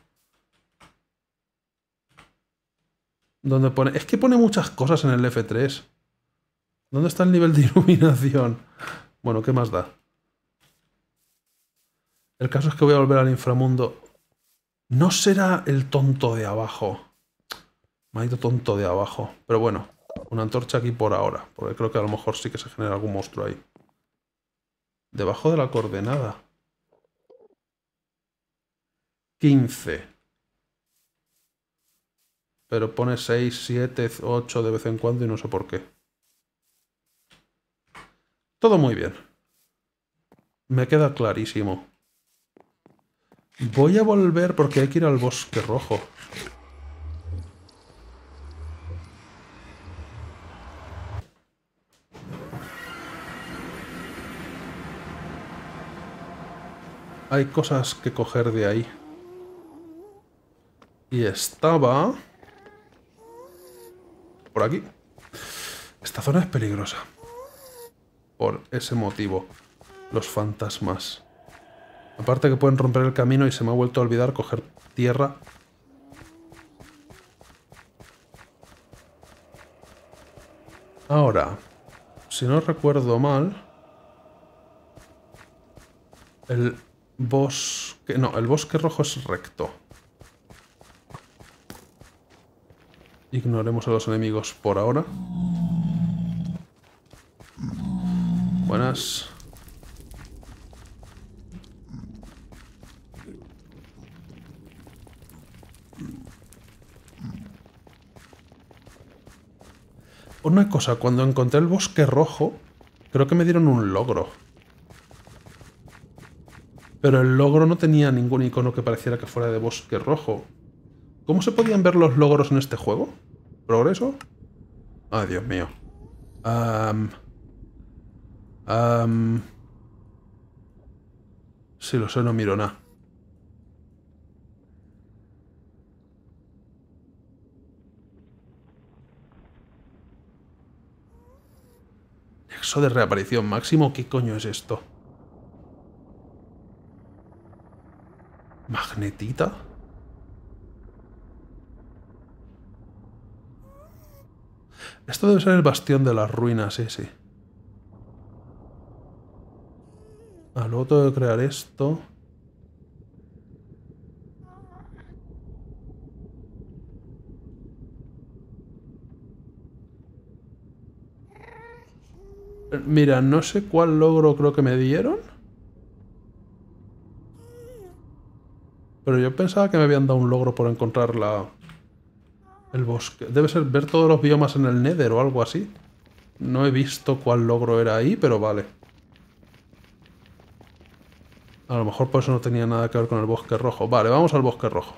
¿Dónde pone? Es que pone muchas cosas en el F3. ¿Dónde está el nivel de iluminación? Bueno, ¿qué más da? El caso es que voy a volver al inframundo. No será el tonto de abajo. Maldito tonto de abajo. Pero bueno, una antorcha aquí por ahora. Porque creo que a lo mejor sí que se genera algún monstruo ahí. Debajo de la coordenada. 15. Pero pone 6, 7, 8 de vez en cuando y no sé por qué. Todo muy bien. Me queda clarísimo. Voy a volver porque hay que ir al bosque rojo. Hay cosas que coger de ahí. Y estaba... Por aquí. Esta zona es peligrosa. Por ese motivo. Los fantasmas. Aparte que pueden romper el camino y se me ha vuelto a olvidar coger tierra. Ahora, si no recuerdo mal, el Bosque... No, el bosque rojo es recto. Ignoremos a los enemigos por ahora. Buenas. Una cosa, cuando encontré el bosque rojo, creo que me dieron un logro pero el logro no tenía ningún icono que pareciera que fuera de bosque rojo. ¿Cómo se podían ver los logros en este juego? ¿Progreso? Ay, Dios mío. si lo sé, no miro nada. Nexo de reaparición máximo, ¿qué coño es esto? ¿Magnetita? Esto debe ser el bastión de las ruinas, sí, sí. Ah, luego tengo que crear esto. Mira, no sé cuál logro creo que me dieron. Pero yo pensaba que me habían dado un logro por encontrar la... El bosque. Debe ser ver todos los biomas en el Nether o algo así. No he visto cuál logro era ahí, pero vale. A lo mejor por eso no tenía nada que ver con el bosque rojo. Vale, vamos al bosque rojo.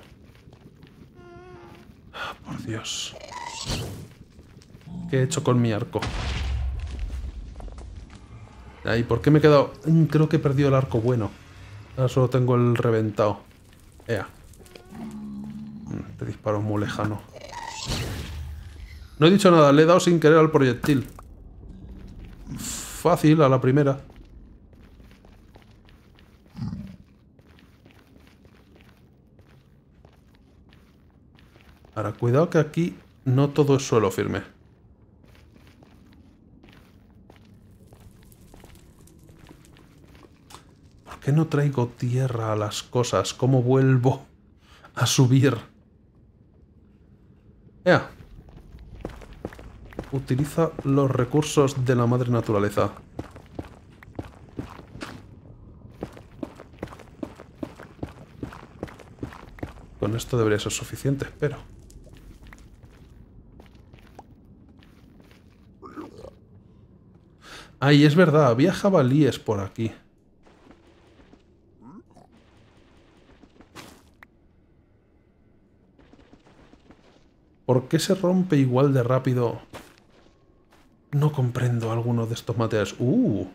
por Dios. ¿Qué he hecho con mi arco? Ahí, ¿por qué me he quedado...? Mm, creo que he perdido el arco bueno. Ahora solo tengo el reventado. Ea. Mm, este disparo muy lejano. No he dicho nada, le he dado sin querer al proyectil. Fácil, a la primera. Ahora, cuidado que aquí no todo es suelo firme. qué no traigo tierra a las cosas? ¿Cómo vuelvo a subir? Ea. Utiliza los recursos de la madre naturaleza. Con esto debería ser suficiente, espero. Ay, es verdad, había jabalíes por aquí. ¿Por qué se rompe igual de rápido? No comprendo algunos de estos materiales. ¡Uh!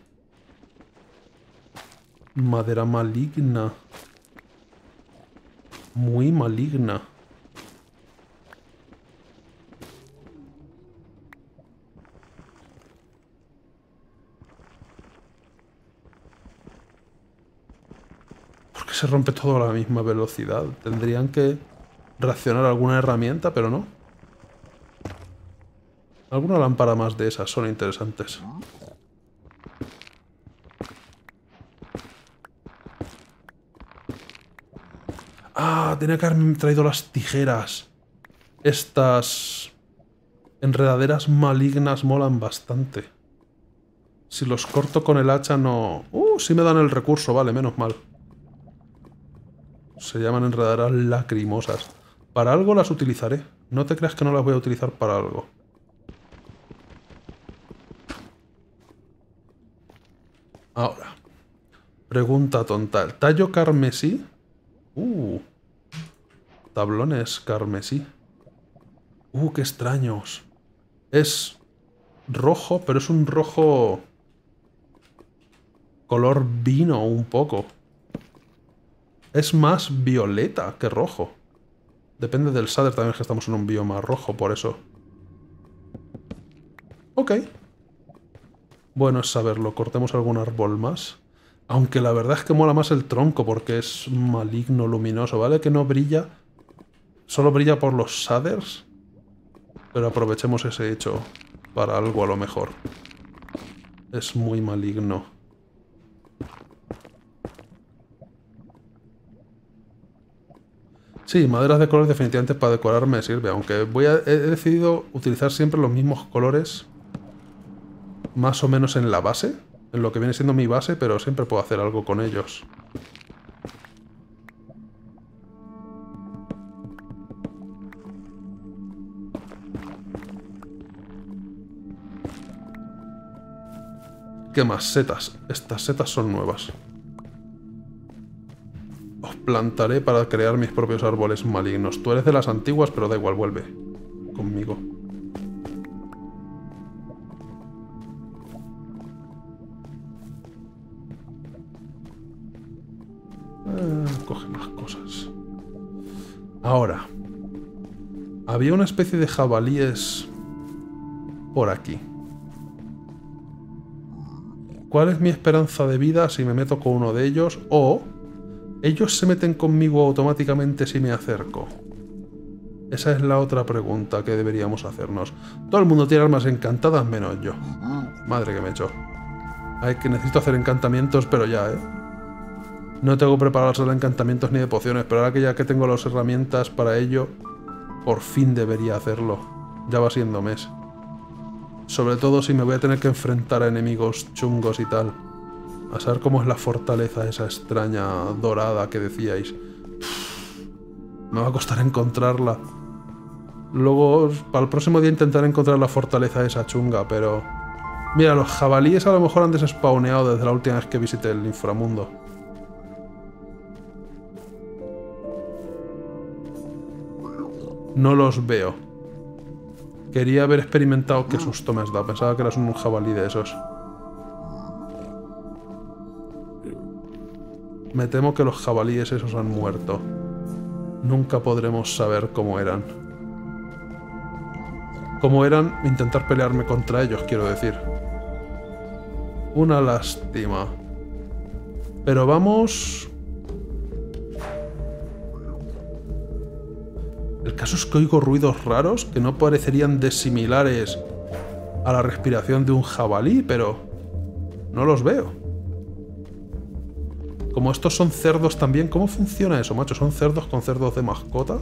Madera maligna. Muy maligna. ¿Por qué se rompe todo a la misma velocidad. Tendrían que reaccionar alguna herramienta, pero no. Alguna lámpara más de esas son interesantes. Ah, tenía que haberme traído las tijeras. Estas enredaderas malignas molan bastante. Si los corto con el hacha no... Uh, sí me dan el recurso, vale, menos mal. Se llaman enredaderas lacrimosas. Para algo las utilizaré. No te creas que no las voy a utilizar para algo. Ahora. Pregunta tonta. tallo carmesí? Uh. Tablones carmesí. Uh, qué extraños. Es rojo, pero es un rojo... Color vino un poco. Es más violeta que rojo. Depende del Sader también que estamos en un bioma rojo, por eso. Ok. Bueno, es saberlo. Cortemos algún árbol más. Aunque la verdad es que mola más el tronco porque es maligno, luminoso, ¿vale? Que no brilla. Solo brilla por los shaders. Pero aprovechemos ese hecho para algo a lo mejor. Es muy maligno. Sí, maderas de colores definitivamente para decorar me sirve, aunque voy he decidido utilizar siempre los mismos colores más o menos en la base, en lo que viene siendo mi base, pero siempre puedo hacer algo con ellos. ¿Qué más? Setas. Estas setas son nuevas. Os plantaré para crear mis propios árboles malignos. Tú eres de las antiguas, pero da igual, vuelve conmigo. Ah, coge más cosas. Ahora. Había una especie de jabalíes por aquí. ¿Cuál es mi esperanza de vida si me meto con uno de ellos? O ellos se meten conmigo automáticamente si me acerco. Esa es la otra pregunta que deberíamos hacernos. Todo el mundo tiene armas encantadas menos yo. Madre que me echo. Hay que necesito hacer encantamientos, pero ya, ¿eh? No tengo preparados de encantamientos ni de pociones, pero ahora que ya que tengo las herramientas para ello, por fin debería hacerlo. Ya va siendo mes. Sobre todo si me voy a tener que enfrentar a enemigos chungos y tal. A saber cómo es la fortaleza esa extraña dorada que decíais. me va a costar encontrarla. Luego, para el próximo día intentaré encontrar la fortaleza esa chunga, pero... Mira, los jabalíes a lo mejor han despawneado desde la última vez que visité el inframundo. No los veo. Quería haber experimentado... Qué ah. susto me has dado. Pensaba que eras un jabalí de esos. Me temo que los jabalíes esos han muerto. Nunca podremos saber cómo eran. Cómo eran intentar pelearme contra ellos, quiero decir. Una lástima. Pero vamos El caso es que oigo ruidos raros que no parecerían desimilares a la respiración de un jabalí, pero no los veo. Como estos son cerdos también, ¿cómo funciona eso, macho? ¿Son cerdos con cerdos de mascota?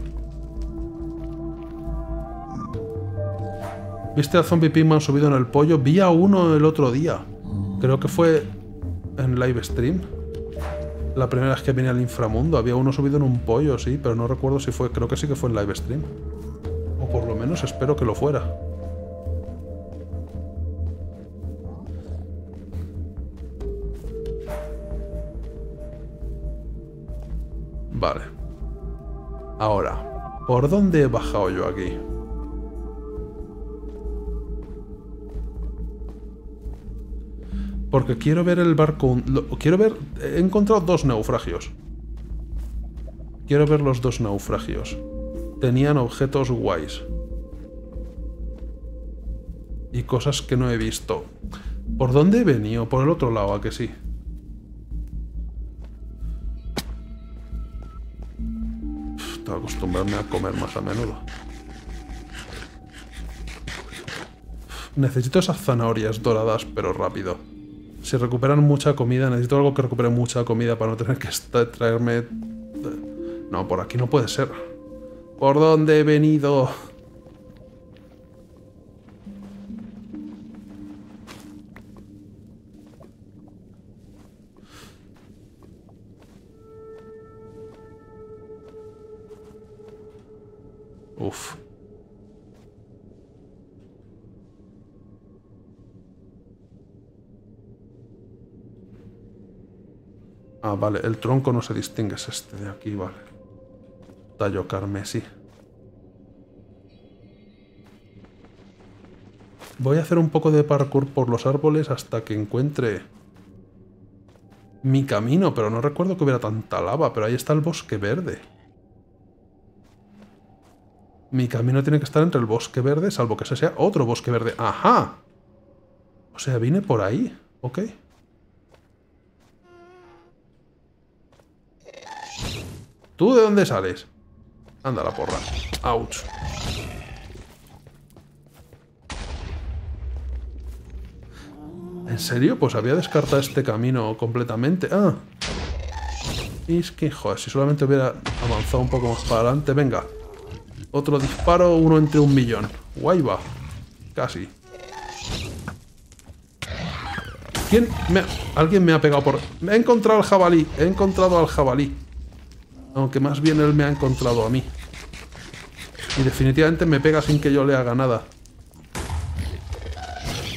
¿Viste a zombie Pigman subido en el pollo? Vi a uno el otro día. Creo que fue en live stream la primera vez que vine al inframundo. Había uno subido en un pollo, sí, pero no recuerdo si fue... Creo que sí que fue en live stream. O por lo menos espero que lo fuera. Vale. Ahora, ¿por dónde he bajado yo aquí? Porque quiero ver el barco... quiero ver... He encontrado dos naufragios. Quiero ver los dos naufragios. Tenían objetos guays. Y cosas que no he visto. ¿Por dónde he venido? Por el otro lado, ¿a que sí? Esto tengo acostumbrarme a comer más a menudo. Necesito esas zanahorias doradas, pero rápido si recuperan mucha comida, necesito algo que recupere mucha comida para no tener que traerme... Eh, no, por aquí no puede ser. ¿Por dónde he venido? Uf. Ah, vale, el tronco no se distingue, es este de aquí, vale. Tallo carmesí. Voy a hacer un poco de parkour por los árboles hasta que encuentre mi camino, pero no recuerdo que hubiera tanta lava, pero ahí está el bosque verde. Mi camino tiene que estar entre el bosque verde, salvo que ese sea otro bosque verde. ¡Ajá! O sea, vine por ahí. Ok. ¿Tú de dónde sales? Anda la porra. Ouch. ¿En serio? Pues había descartado este camino completamente. Ah. es que, joder, si solamente hubiera avanzado un poco más para adelante. Venga. Otro disparo, uno entre un millón. Guay va. Casi. ¿Quién Alguien me ha pegado por... Me he encontrado al jabalí. He encontrado al jabalí. Aunque más bien él me ha encontrado a mí. Y definitivamente me pega sin que yo le haga nada.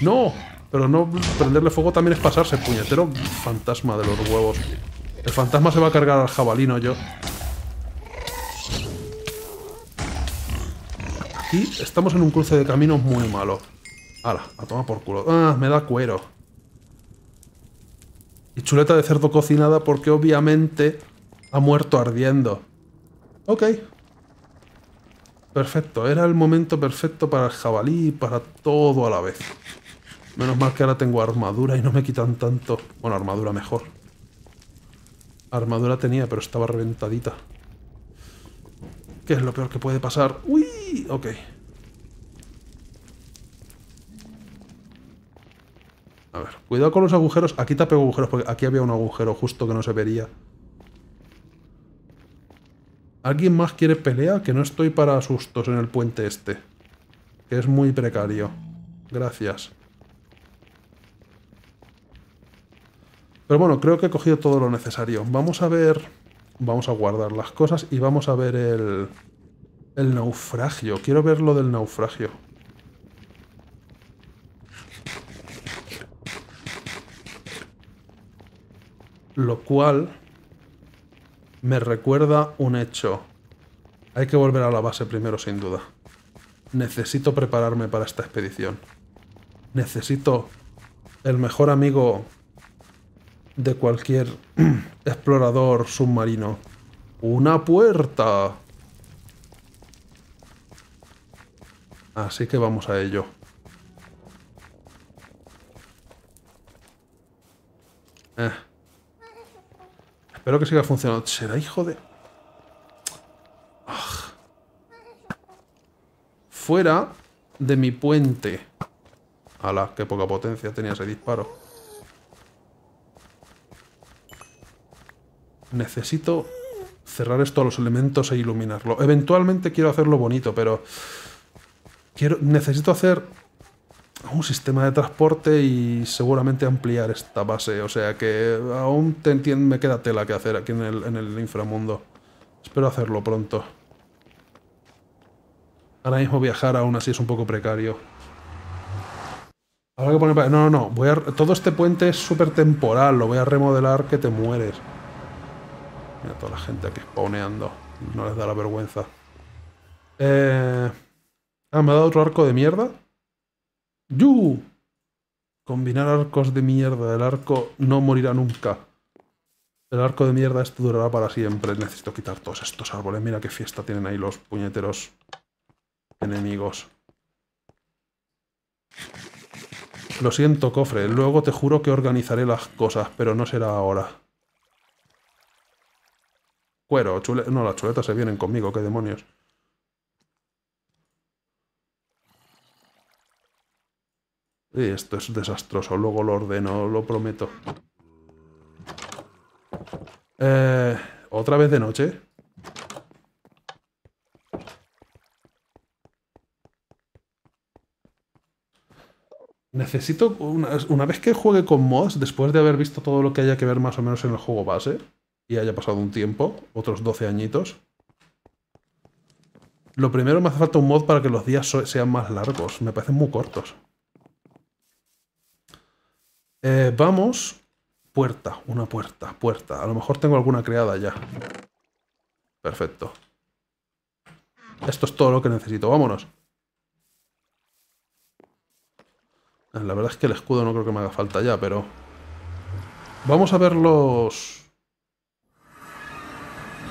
¡No! Pero no prenderle fuego también es pasarse, puñetero fantasma de los huevos. El fantasma se va a cargar al jabalino yo. Aquí estamos en un cruce de caminos muy malo. ¡Hala! a tomar por culo. Ah, me da cuero. Y chuleta de cerdo cocinada porque obviamente ha muerto ardiendo. Ok. Perfecto, era el momento perfecto para el jabalí y para todo a la vez. Menos mal que ahora tengo armadura y no me quitan tanto... Bueno, armadura mejor. Armadura tenía, pero estaba reventadita. ¿Qué es lo peor que puede pasar? ¡Uy! Ok. A ver, cuidado con los agujeros. Aquí te agujeros porque aquí había un agujero justo que no se vería. ¿Alguien más quiere pelea? Que no estoy para sustos en el puente este. Que es muy precario. Gracias. Pero bueno, creo que he cogido todo lo necesario. Vamos a ver... Vamos a guardar las cosas y vamos a ver el... El naufragio. Quiero ver lo del naufragio. Lo cual me recuerda un hecho. Hay que volver a la base primero, sin duda. Necesito prepararme para esta expedición. Necesito el mejor amigo de cualquier explorador submarino. ¡Una puerta! Así que vamos a ello. Eh. Espero que siga funcionando. ¿Será hijo de...? Ah. Fuera de mi puente. ¡Hala! qué poca potencia tenía ese disparo. Necesito cerrar esto a los elementos e iluminarlo. Eventualmente quiero hacerlo bonito, pero... Quiero, necesito hacer un sistema de transporte y seguramente ampliar esta base. O sea que aún te me queda tela que hacer aquí en el, inframundo. Espero hacerlo pronto. Ahora mismo viajar aún así es un poco precario. que poner... No, no, no. Voy a... Todo este puente es súper temporal. Lo voy a remodelar que te mueres. Mira toda la gente aquí spawneando. No les da la vergüenza. Eh... Ah, me ha dado otro arco de mierda. ¡Yu! Combinar arcos de mierda. El arco no morirá nunca. El arco de mierda esto durará para siempre. Necesito quitar todos estos árboles. Mira qué fiesta tienen ahí los puñeteros enemigos. Lo siento, cofre. Luego te juro que organizaré las cosas, pero no será ahora. Cuero, chuleta... No, las chuletas se vienen conmigo, qué demonios. Esto es desastroso, luego lo ordeno, lo prometo. Eh, ¿Otra vez de noche? Necesito, una, una, vez que juegue con mods, después de haber visto todo lo que haya que ver más o menos en el juego base, y haya pasado un tiempo, otros 12 añitos, lo primero me hace falta un mod para que los días sean más largos, me parecen muy cortos. Eh, vamos. Puerta, una puerta, puerta. A lo mejor tengo alguna creada ya. Perfecto. Esto es todo lo que necesito. Vámonos. Eh, la verdad es que el escudo no creo que me haga falta ya, pero... Vamos a ver los...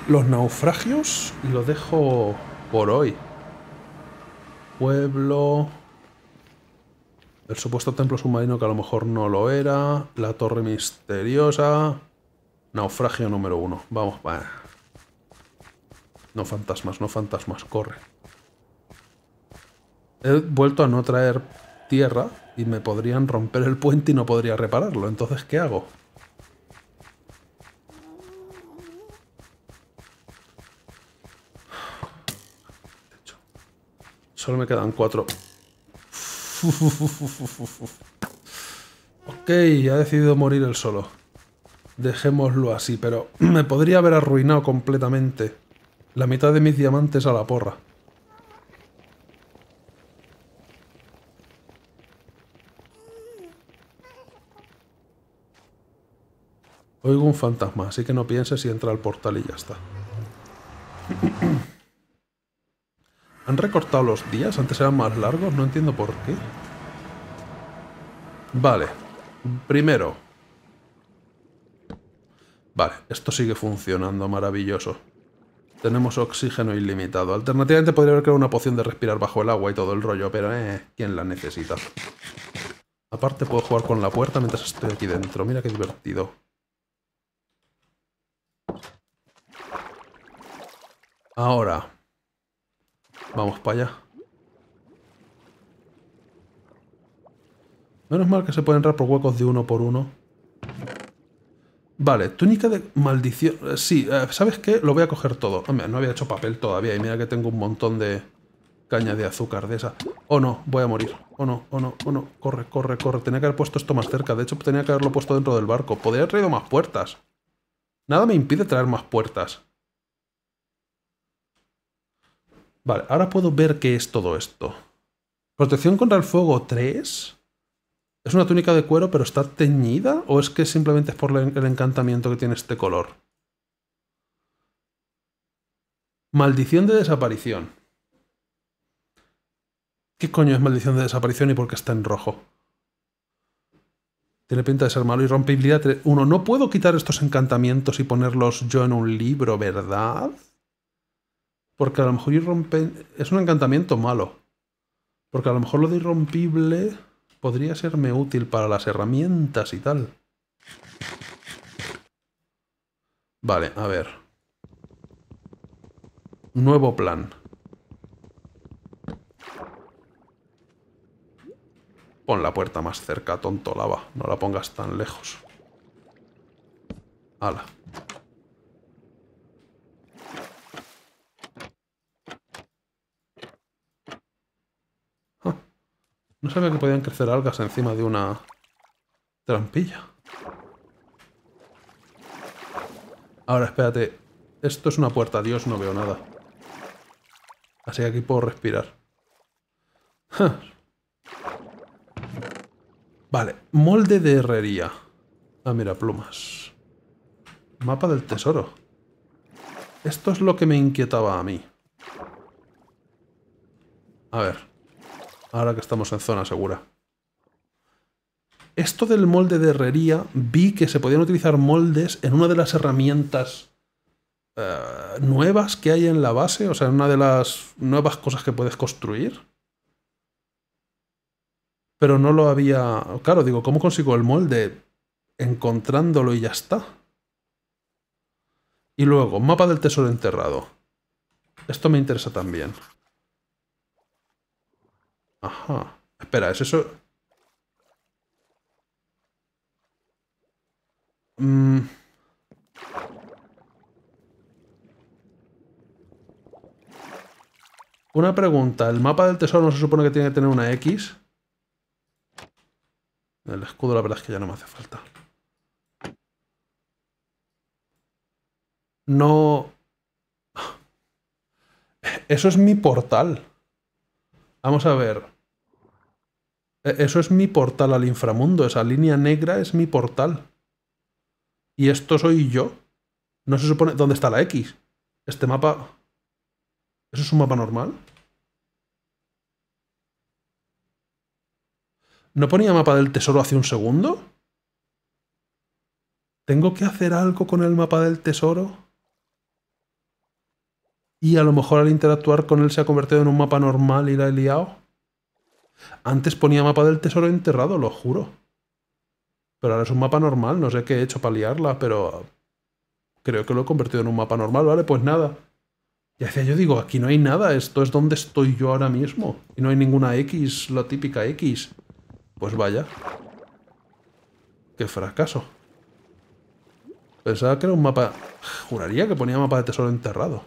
Los naufragios y lo dejo por hoy. Pueblo... El supuesto templo submarino que a lo mejor no lo era. La torre misteriosa. Naufragio número uno. Vamos, va. No fantasmas, no fantasmas, corre. He vuelto a no traer tierra y me podrían romper el puente y no podría repararlo. Entonces, ¿qué hago? Solo me quedan cuatro Ok, ha decidido morir él solo. Dejémoslo así, pero me podría haber arruinado completamente. La mitad de mis diamantes a la porra. Oigo un fantasma, así que no pienses si entra al portal y ya está. Han recortado los días, antes eran más largos, no entiendo por qué. Vale, primero. Vale, esto sigue funcionando, maravilloso. Tenemos oxígeno ilimitado. Alternativamente podría haber creado una poción de respirar bajo el agua y todo el rollo, pero eh, ¿quién la necesita? Aparte puedo jugar con la puerta mientras estoy aquí dentro. Mira qué divertido. Ahora, Vamos para allá. Menos mal que se puede entrar por huecos de uno por uno. Vale, túnica de maldición. Eh, sí, eh, ¿sabes qué? Lo voy a coger todo. Hombre, no había hecho papel todavía y mira que tengo un montón de caña de azúcar de esa. Oh no, voy a morir. Oh no, oh no, oh no. Corre, corre, corre. Tenía que haber puesto esto más cerca. De hecho, tenía que haberlo puesto dentro del barco. Podría haber traído más puertas. Nada me impide traer más puertas. Vale, ahora puedo ver qué es todo esto. Protección contra el fuego 3. ¿Es una túnica de cuero pero está teñida? ¿O es que simplemente es por el encantamiento que tiene este color? Maldición de desaparición. ¿Qué coño es maldición de desaparición y por qué está en rojo? Tiene pinta de ser malo. y 3. 1. No puedo quitar estos encantamientos y ponerlos yo en un libro, ¿verdad? Porque a lo mejor irrompe... es un encantamiento malo. Porque a lo mejor lo de irrompible podría serme útil para las herramientas y tal. Vale, a ver. Nuevo plan. Pon la puerta más cerca, tonto lava. No la pongas tan lejos. Hala. No sabía que podían crecer algas encima de una trampilla. Ahora, espérate. Esto es una puerta. Dios, no veo nada. Así que aquí puedo respirar. vale. Molde de herrería. Ah, mira, plumas. Mapa del tesoro. Esto es lo que me inquietaba a mí. A ver. Ahora que estamos en zona segura. Esto del molde de herrería, vi que se podían utilizar moldes en una de las herramientas eh, nuevas que hay en la base, o sea, en una de las nuevas cosas que puedes construir. Pero no lo había... Claro, digo, ¿cómo consigo el molde? Encontrándolo y ya está. Y luego, mapa del tesoro enterrado. Esto me interesa también. Ajá. Espera, ¿es eso? Mm. Una pregunta. ¿El mapa del tesoro no se supone que tiene que tener una X? El escudo la verdad es que ya no me hace falta. No... Eso es mi portal. Vamos a ver. E-, eso es mi portal al inframundo. Esa línea negra es mi portal. Y esto soy yo. No se supone... ¿Dónde está la X? Este mapa... ¿Eso es un mapa normal? ¿No ponía mapa del tesoro hace un segundo? ¿Tengo que hacer algo con el mapa del tesoro? Y a lo mejor al interactuar con él se ha convertido en un mapa normal y la he liado. Antes ponía mapa del tesoro enterrado, lo juro. Pero ahora es un mapa normal, no sé qué he hecho para liarla, pero creo que lo he convertido en un mapa normal, ¿vale? Pues nada. Y hacía yo digo, aquí no hay nada, esto es donde estoy yo ahora mismo. Y no hay ninguna X, la típica X. Pues vaya. Qué fracaso. Pensaba que era un mapa... Juraría que ponía mapa de tesoro enterrado.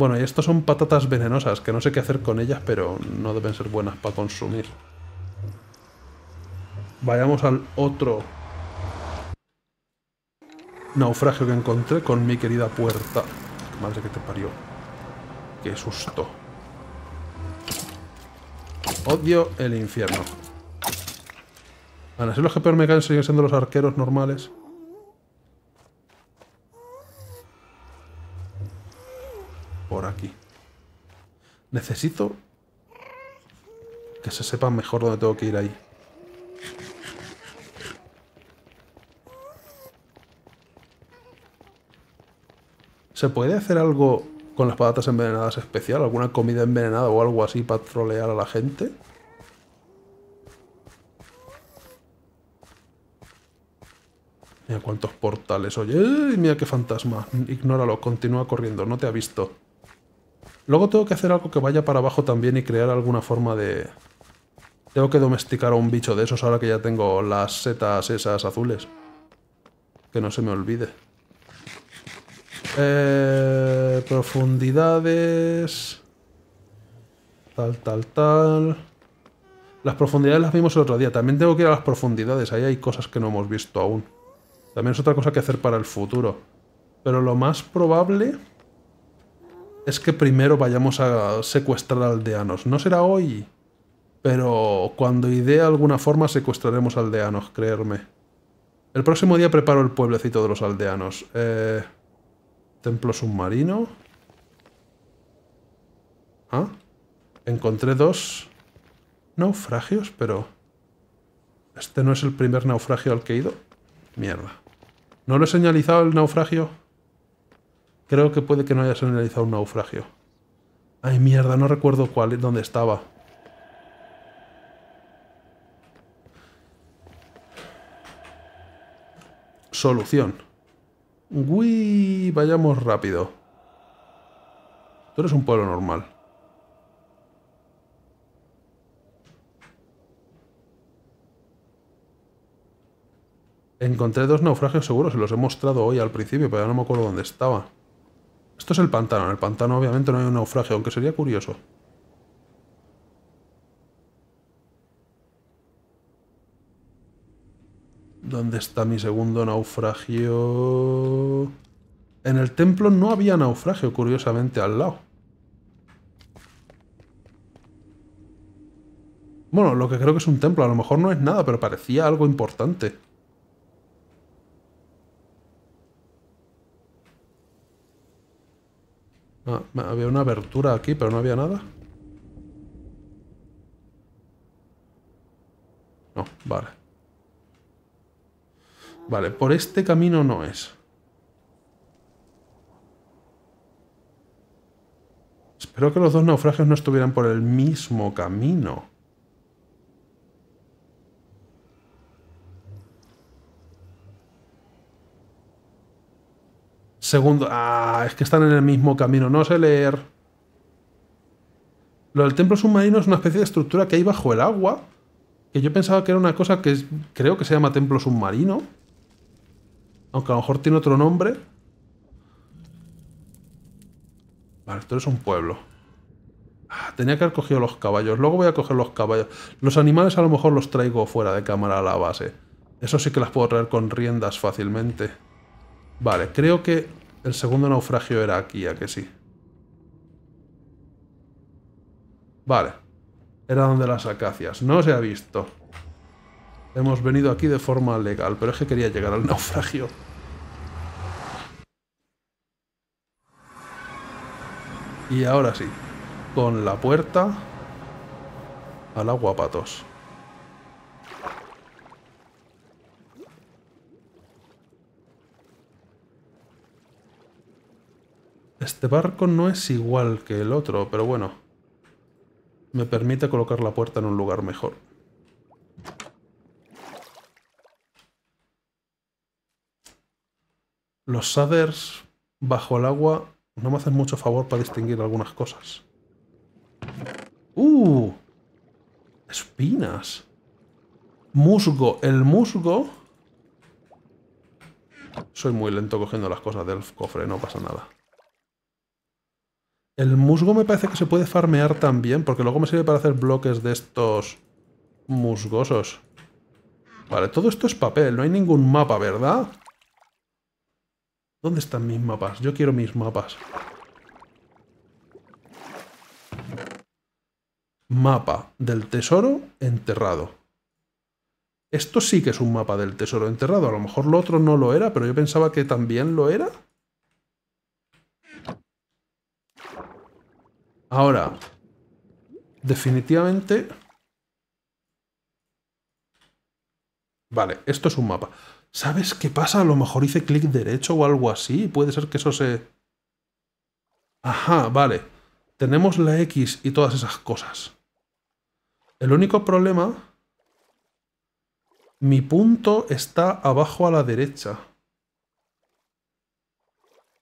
Bueno, y estas son patatas venenosas, que no sé qué hacer con ellas, pero no deben ser buenas para consumir. Vayamos al otro naufragio que encontré con mi querida puerta. Madre que te parió. Qué susto. Odio el infierno. Van a los que peor me caen siguen siendo los arqueros normales. por aquí. Necesito que se sepa mejor dónde tengo que ir ahí. ¿Se puede hacer algo con las patatas envenenadas especial? ¿Alguna comida envenenada o algo así para trolear a la gente? Mira cuántos portales. Oye, mira qué fantasma. Ignóralo, continúa corriendo, no te ha visto. Luego tengo que hacer algo que vaya para abajo también y crear alguna forma de... Tengo que domesticar a un bicho de esos ahora que ya tengo las setas esas azules. Que no se me olvide. Eh, profundidades... Tal, tal, tal... Las profundidades las vimos el otro día. También tengo que ir a las profundidades. Ahí hay cosas que no hemos visto aún. También es otra cosa que hacer para el futuro. Pero lo más probable es que primero vayamos a secuestrar aldeanos. No será hoy, pero cuando idea alguna forma secuestraremos aldeanos, creerme. El próximo día preparo el pueblecito de los aldeanos. Eh, templo submarino. Ah, encontré dos naufragios, pero... Este no es el primer naufragio al que he ido. Mierda. ¿No lo he señalizado el naufragio? Creo que puede que no haya realizado un naufragio. Ay, mierda, no recuerdo cuál, es dónde estaba. Solución. Uy, vayamos rápido. Tú eres un pueblo normal. Encontré dos naufragios seguros, se los he mostrado hoy al principio, pero ya no me acuerdo dónde estaba. Esto es el pantano. En el pantano obviamente no hay un naufragio, aunque sería curioso. ¿Dónde está mi segundo naufragio? En el templo no había naufragio, curiosamente, al lado. Bueno, lo que creo que es un templo, a lo mejor no es nada, pero parecía algo importante. Ah, había una abertura aquí, pero no había nada. No, vale. Vale, por este camino no es. Espero que los dos naufragios no estuvieran por el mismo camino. Segundo, ah, es que están en el mismo camino, no sé leer. Lo del templo submarino es una especie de estructura que hay bajo el agua, que yo pensaba que era una cosa que creo que se llama templo submarino, aunque a lo mejor tiene otro nombre. Vale, esto es un pueblo. Ah, tenía que haber cogido los caballos, luego voy a coger los caballos. Los animales a lo mejor los traigo fuera de cámara a la base. Eso sí que las puedo traer con riendas fácilmente. Vale, creo que el segundo naufragio era aquí, ¿a que sí? Vale. Era donde las acacias. No se ha visto. Hemos venido aquí de forma legal, pero es que quería llegar al naufragio. Y ahora sí, con la puerta al agua patos. Este barco no es igual que el otro, pero bueno. Me permite colocar la puerta en un lugar mejor. Los shaders bajo el agua no me hacen mucho favor para distinguir algunas cosas. ¡Uh! Espinas. Musgo. El musgo... Soy muy lento cogiendo las cosas del cofre, no pasa nada. El musgo me parece que se puede farmear también, porque luego me sirve para hacer bloques de estos musgosos. Vale, todo esto es papel, no hay ningún mapa, ¿verdad? ¿Dónde están mis mapas? Yo quiero mis mapas. Mapa del tesoro enterrado. Esto sí que es un mapa del tesoro enterrado. A lo mejor lo otro no lo era, pero yo pensaba que también lo era. Ahora, definitivamente... Vale, esto es un mapa. ¿Sabes qué pasa? A lo mejor hice clic derecho o algo así. Puede ser que eso se... Ajá, vale. Tenemos la X y todas esas cosas. El único problema... Mi punto está abajo a la derecha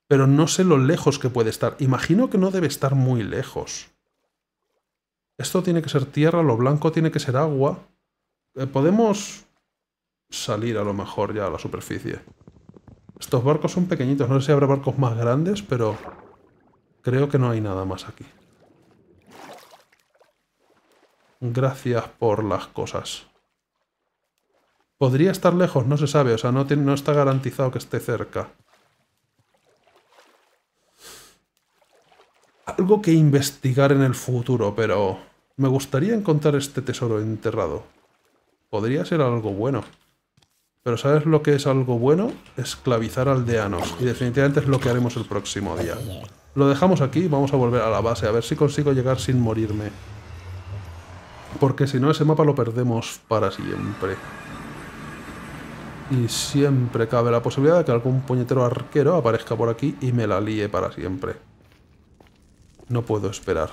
pero no sé lo lejos que puede estar. Imagino que no debe estar muy lejos. Esto tiene que ser tierra, lo blanco tiene que ser agua. Eh, podemos salir a lo mejor ya a la superficie. Estos barcos son pequeñitos, no sé si habrá barcos más grandes, pero creo que no hay nada más aquí. Gracias por las cosas. Podría estar lejos, no se sabe, o sea, no está garantizado que esté cerca. algo que investigar en el futuro, pero me gustaría encontrar este tesoro enterrado. Podría ser algo bueno. Pero ¿sabes lo que es algo bueno? Esclavizar aldeanos. Y definitivamente es lo que haremos el próximo día. Lo dejamos aquí, vamos a volver a la base, a ver si consigo llegar sin morirme. Porque si no, ese mapa lo perdemos para siempre. Y siempre cabe la posibilidad de que algún puñetero arquero aparezca por aquí y me la líe para siempre. No puedo esperar.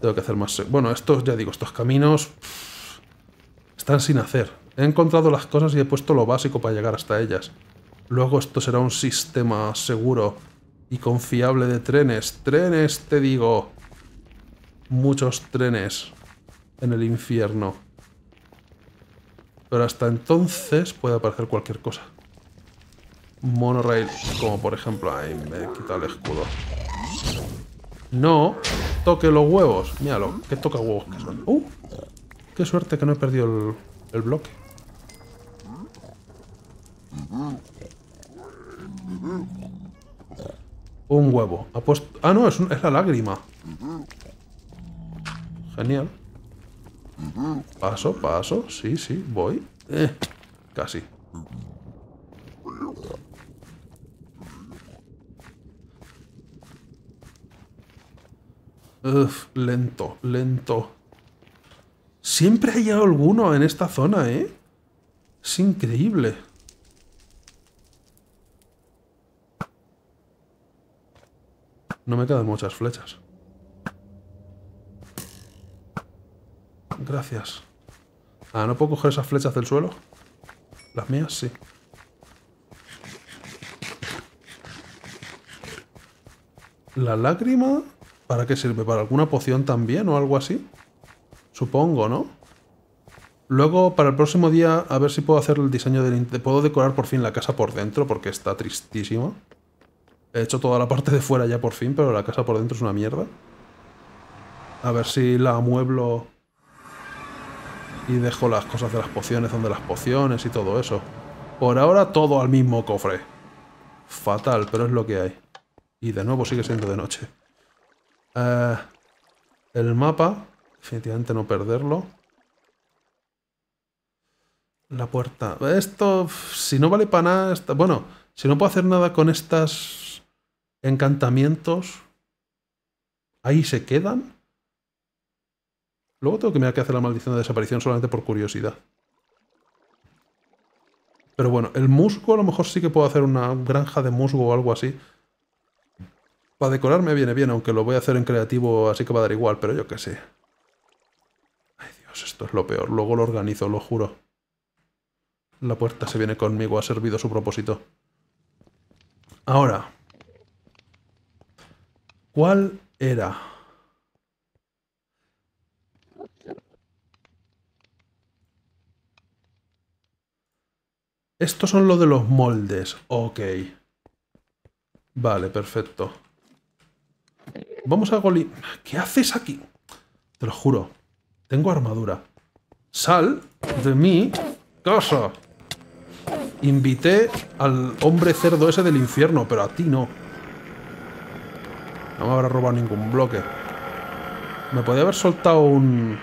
Tengo que hacer más... Bueno, estos, ya digo, estos caminos... están sin hacer. He encontrado las cosas y he puesto lo básico para llegar hasta ellas. Luego esto será un sistema seguro y confiable de trenes. ¡Trenes, te digo! Muchos trenes en el infierno. Pero hasta entonces puede aparecer cualquier cosa monorail, como por ejemplo... Ay, me quita el escudo. No, toque los huevos. Míralo, que toca huevos que son. ¡Uh! Qué suerte que no he perdido el, bloque. Un huevo. ah, no, es, es la lágrima. Genial. Paso, paso. Sí, sí, voy. Eh, casi. Uf, lento, lento. Siempre hay alguno en esta zona, ¿eh? Es increíble. No me quedan muchas flechas. Gracias. Ah, ¿no puedo coger esas flechas del suelo? Las mías, sí. La lágrima ¿Para qué sirve? ¿Para alguna poción también o algo así? Supongo, ¿no? Luego, para el próximo día, a ver si puedo hacer el diseño del... Puedo decorar por fin la casa por dentro, porque está tristísimo. He hecho toda la parte de fuera ya por fin, pero la casa por dentro es una mierda. A ver si la amueblo y dejo las cosas de las pociones donde las pociones y todo eso. Por ahora todo al mismo cofre. Fatal, pero es lo que hay. Y de nuevo sigue siendo de noche. Eh, el mapa, definitivamente no perderlo. La puerta. Esto, si no vale para nada... Bueno, si no puedo hacer nada con estas encantamientos... Ahí se quedan. Luego tengo que mirar qué hace la maldición de desaparición solamente por curiosidad. Pero bueno, el musgo a lo mejor sí que puedo hacer una granja de musgo o algo así para decorar me viene bien, aunque lo voy a hacer en creativo, así que va a dar igual, pero yo qué sé. Ay, Dios, esto es lo peor. Luego lo organizo, lo juro. La puerta se viene conmigo, ha servido su propósito. Ahora. ¿Cuál era? Estos son lo de los moldes. Ok. Vale, perfecto. Vamos a Goli. ¿Qué haces aquí? Te lo juro. Tengo armadura. Sal de mi casa. Invité al hombre cerdo ese del infierno, pero a ti no. No me habrá robado ningún bloque. Me podía haber soltado un...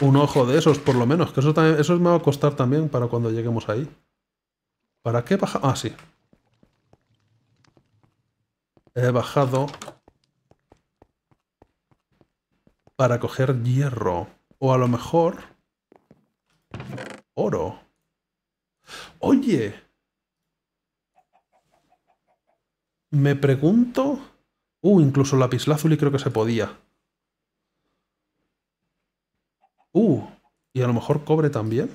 Un ojo de esos, por lo menos. Que eso, también, eso me va a costar también para cuando lleguemos ahí. ¿Para qué baja? Ah, sí. He bajado para coger hierro. O a lo mejor... Oro. Oye. Me pregunto... Uh, incluso y creo que se podía. Uh, y a lo mejor cobre también.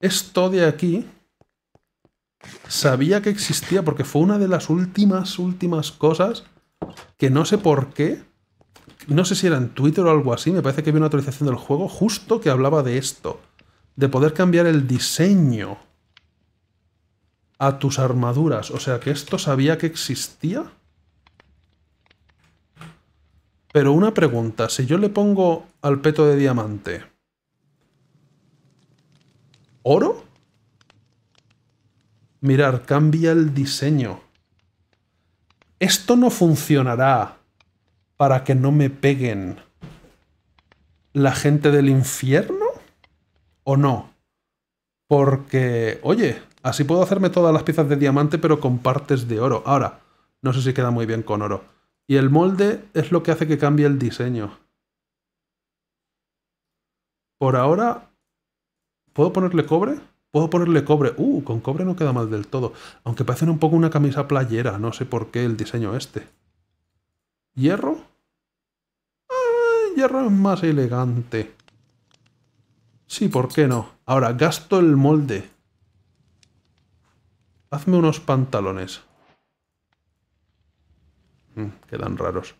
Esto de aquí sabía que existía porque fue una de las últimas, últimas cosas que no sé por qué no sé si era en Twitter o algo así, me parece que había una actualización del juego justo que hablaba de esto, de poder cambiar el diseño a tus armaduras. O sea, que esto sabía que existía. Pero una pregunta, si yo le pongo al peto de diamante... ¿Oro? Mirar, cambia el diseño. Esto no funcionará para que no me peguen la gente del infierno o no. Porque, oye, así puedo hacerme todas las piezas de diamante pero con partes de oro. Ahora, no sé si queda muy bien con oro. Y el molde es lo que hace que cambie el diseño. Por ahora, ¿puedo ponerle cobre? Puedo ponerle cobre. Uh, con cobre no queda mal del todo. Aunque parecen un poco una camisa playera, no sé por qué el diseño este. ¿Hierro? es más elegante. Sí, ¿por qué no? Ahora, gasto el molde. Hazme unos pantalones. Mm, quedan raros.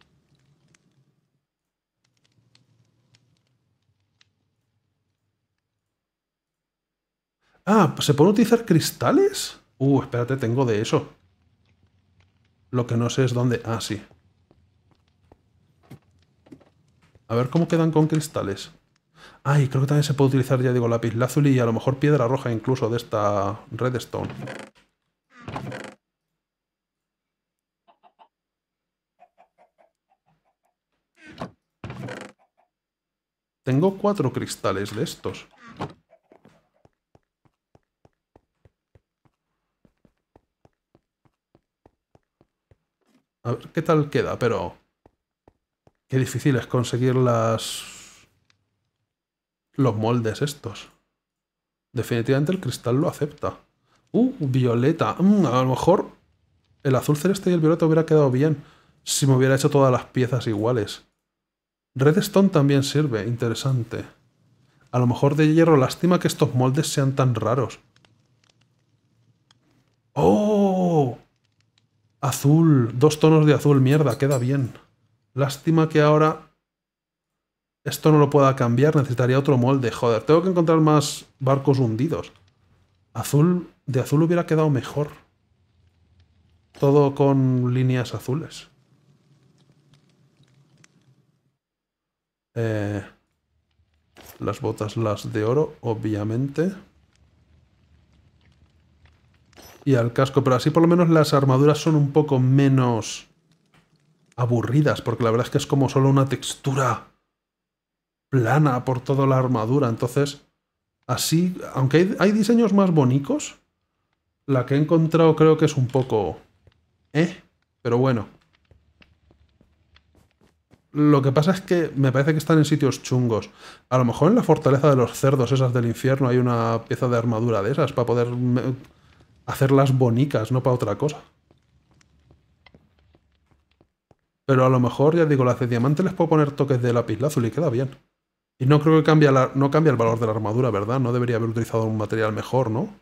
Ah, ¿se pueden utilizar cristales? Uh, espérate, tengo de eso. Lo que no sé es dónde... Ah, sí. A ver cómo quedan con cristales. Ay, creo que también se puede utilizar, ya digo, lápiz lazuli y a lo mejor piedra roja incluso de esta redstone. Tengo cuatro cristales de estos. A ver qué tal queda, pero... Qué difícil es conseguir los moldes estos. Definitivamente el cristal lo acepta. Uh, violeta. Mm, a lo mejor el azul celeste y el violeta hubiera quedado bien si me hubiera hecho todas las piezas iguales. Redstone también sirve, interesante. A lo mejor de hierro, lástima que estos moldes sean tan raros. ¡Oh! Azul, dos tonos de azul, mierda, queda bien. Lástima que ahora esto no lo pueda cambiar, necesitaría otro molde. Joder, tengo que encontrar más barcos hundidos. Azul, de azul hubiera quedado mejor. Todo con líneas azules. Eh, las botas las de oro, obviamente. Y al casco, pero así por lo menos las armaduras son un poco menos aburridas, porque la verdad es que es como solo una textura plana por toda la armadura. Entonces, así, aunque hay, diseños más bonitos, la que he encontrado creo que es un poco... ¿Eh? Pero bueno. Lo que pasa es que me parece que están en sitios chungos. A lo mejor en la fortaleza de los cerdos, esas del infierno, hay una pieza de armadura de esas para poder hacerlas bonicas, no para otra cosa. Pero a lo mejor, ya digo, las de diamante les puedo poner toques de lápiz azul y queda bien. Y no creo que cambie no cambia el valor de la armadura, ¿verdad? No debería haber utilizado un material mejor, ¿no?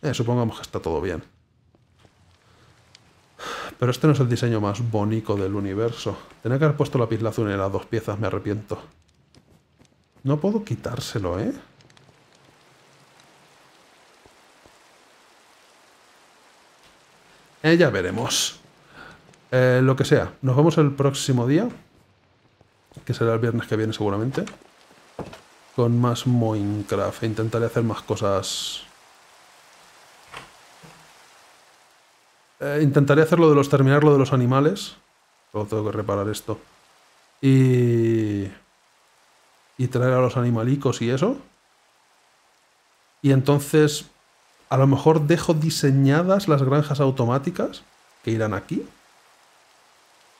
Eh, supongamos que está todo bien. Pero este no es el diseño más bonito del universo. Tenía que haber puesto la en las dos piezas, me arrepiento. No puedo quitárselo, ¿eh? Eh, ya veremos. Eh, lo que sea, nos vemos el próximo día, que será el viernes que viene seguramente, con más Minecraft intentaré hacer más cosas... Eh, intentaré hacer lo de los terminar lo de los animales. tengo que reparar esto. Y... Y traer a los animalicos y eso. Y entonces, a lo mejor dejo diseñadas las granjas automáticas que irán aquí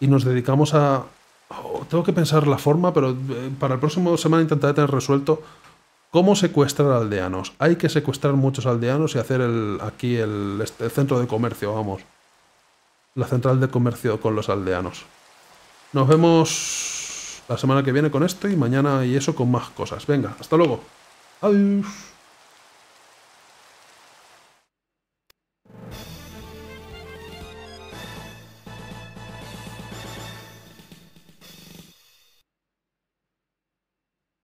y nos dedicamos a... Oh, tengo que pensar la forma, pero eh, para el próximo semana intentaré tener resuelto cómo secuestrar aldeanos. Hay que secuestrar muchos aldeanos y hacer el, aquí el, este, el centro de comercio, vamos. La central de comercio con los aldeanos. Nos vemos la semana que viene con esto y mañana y eso con más cosas. Venga, hasta luego. Adiós.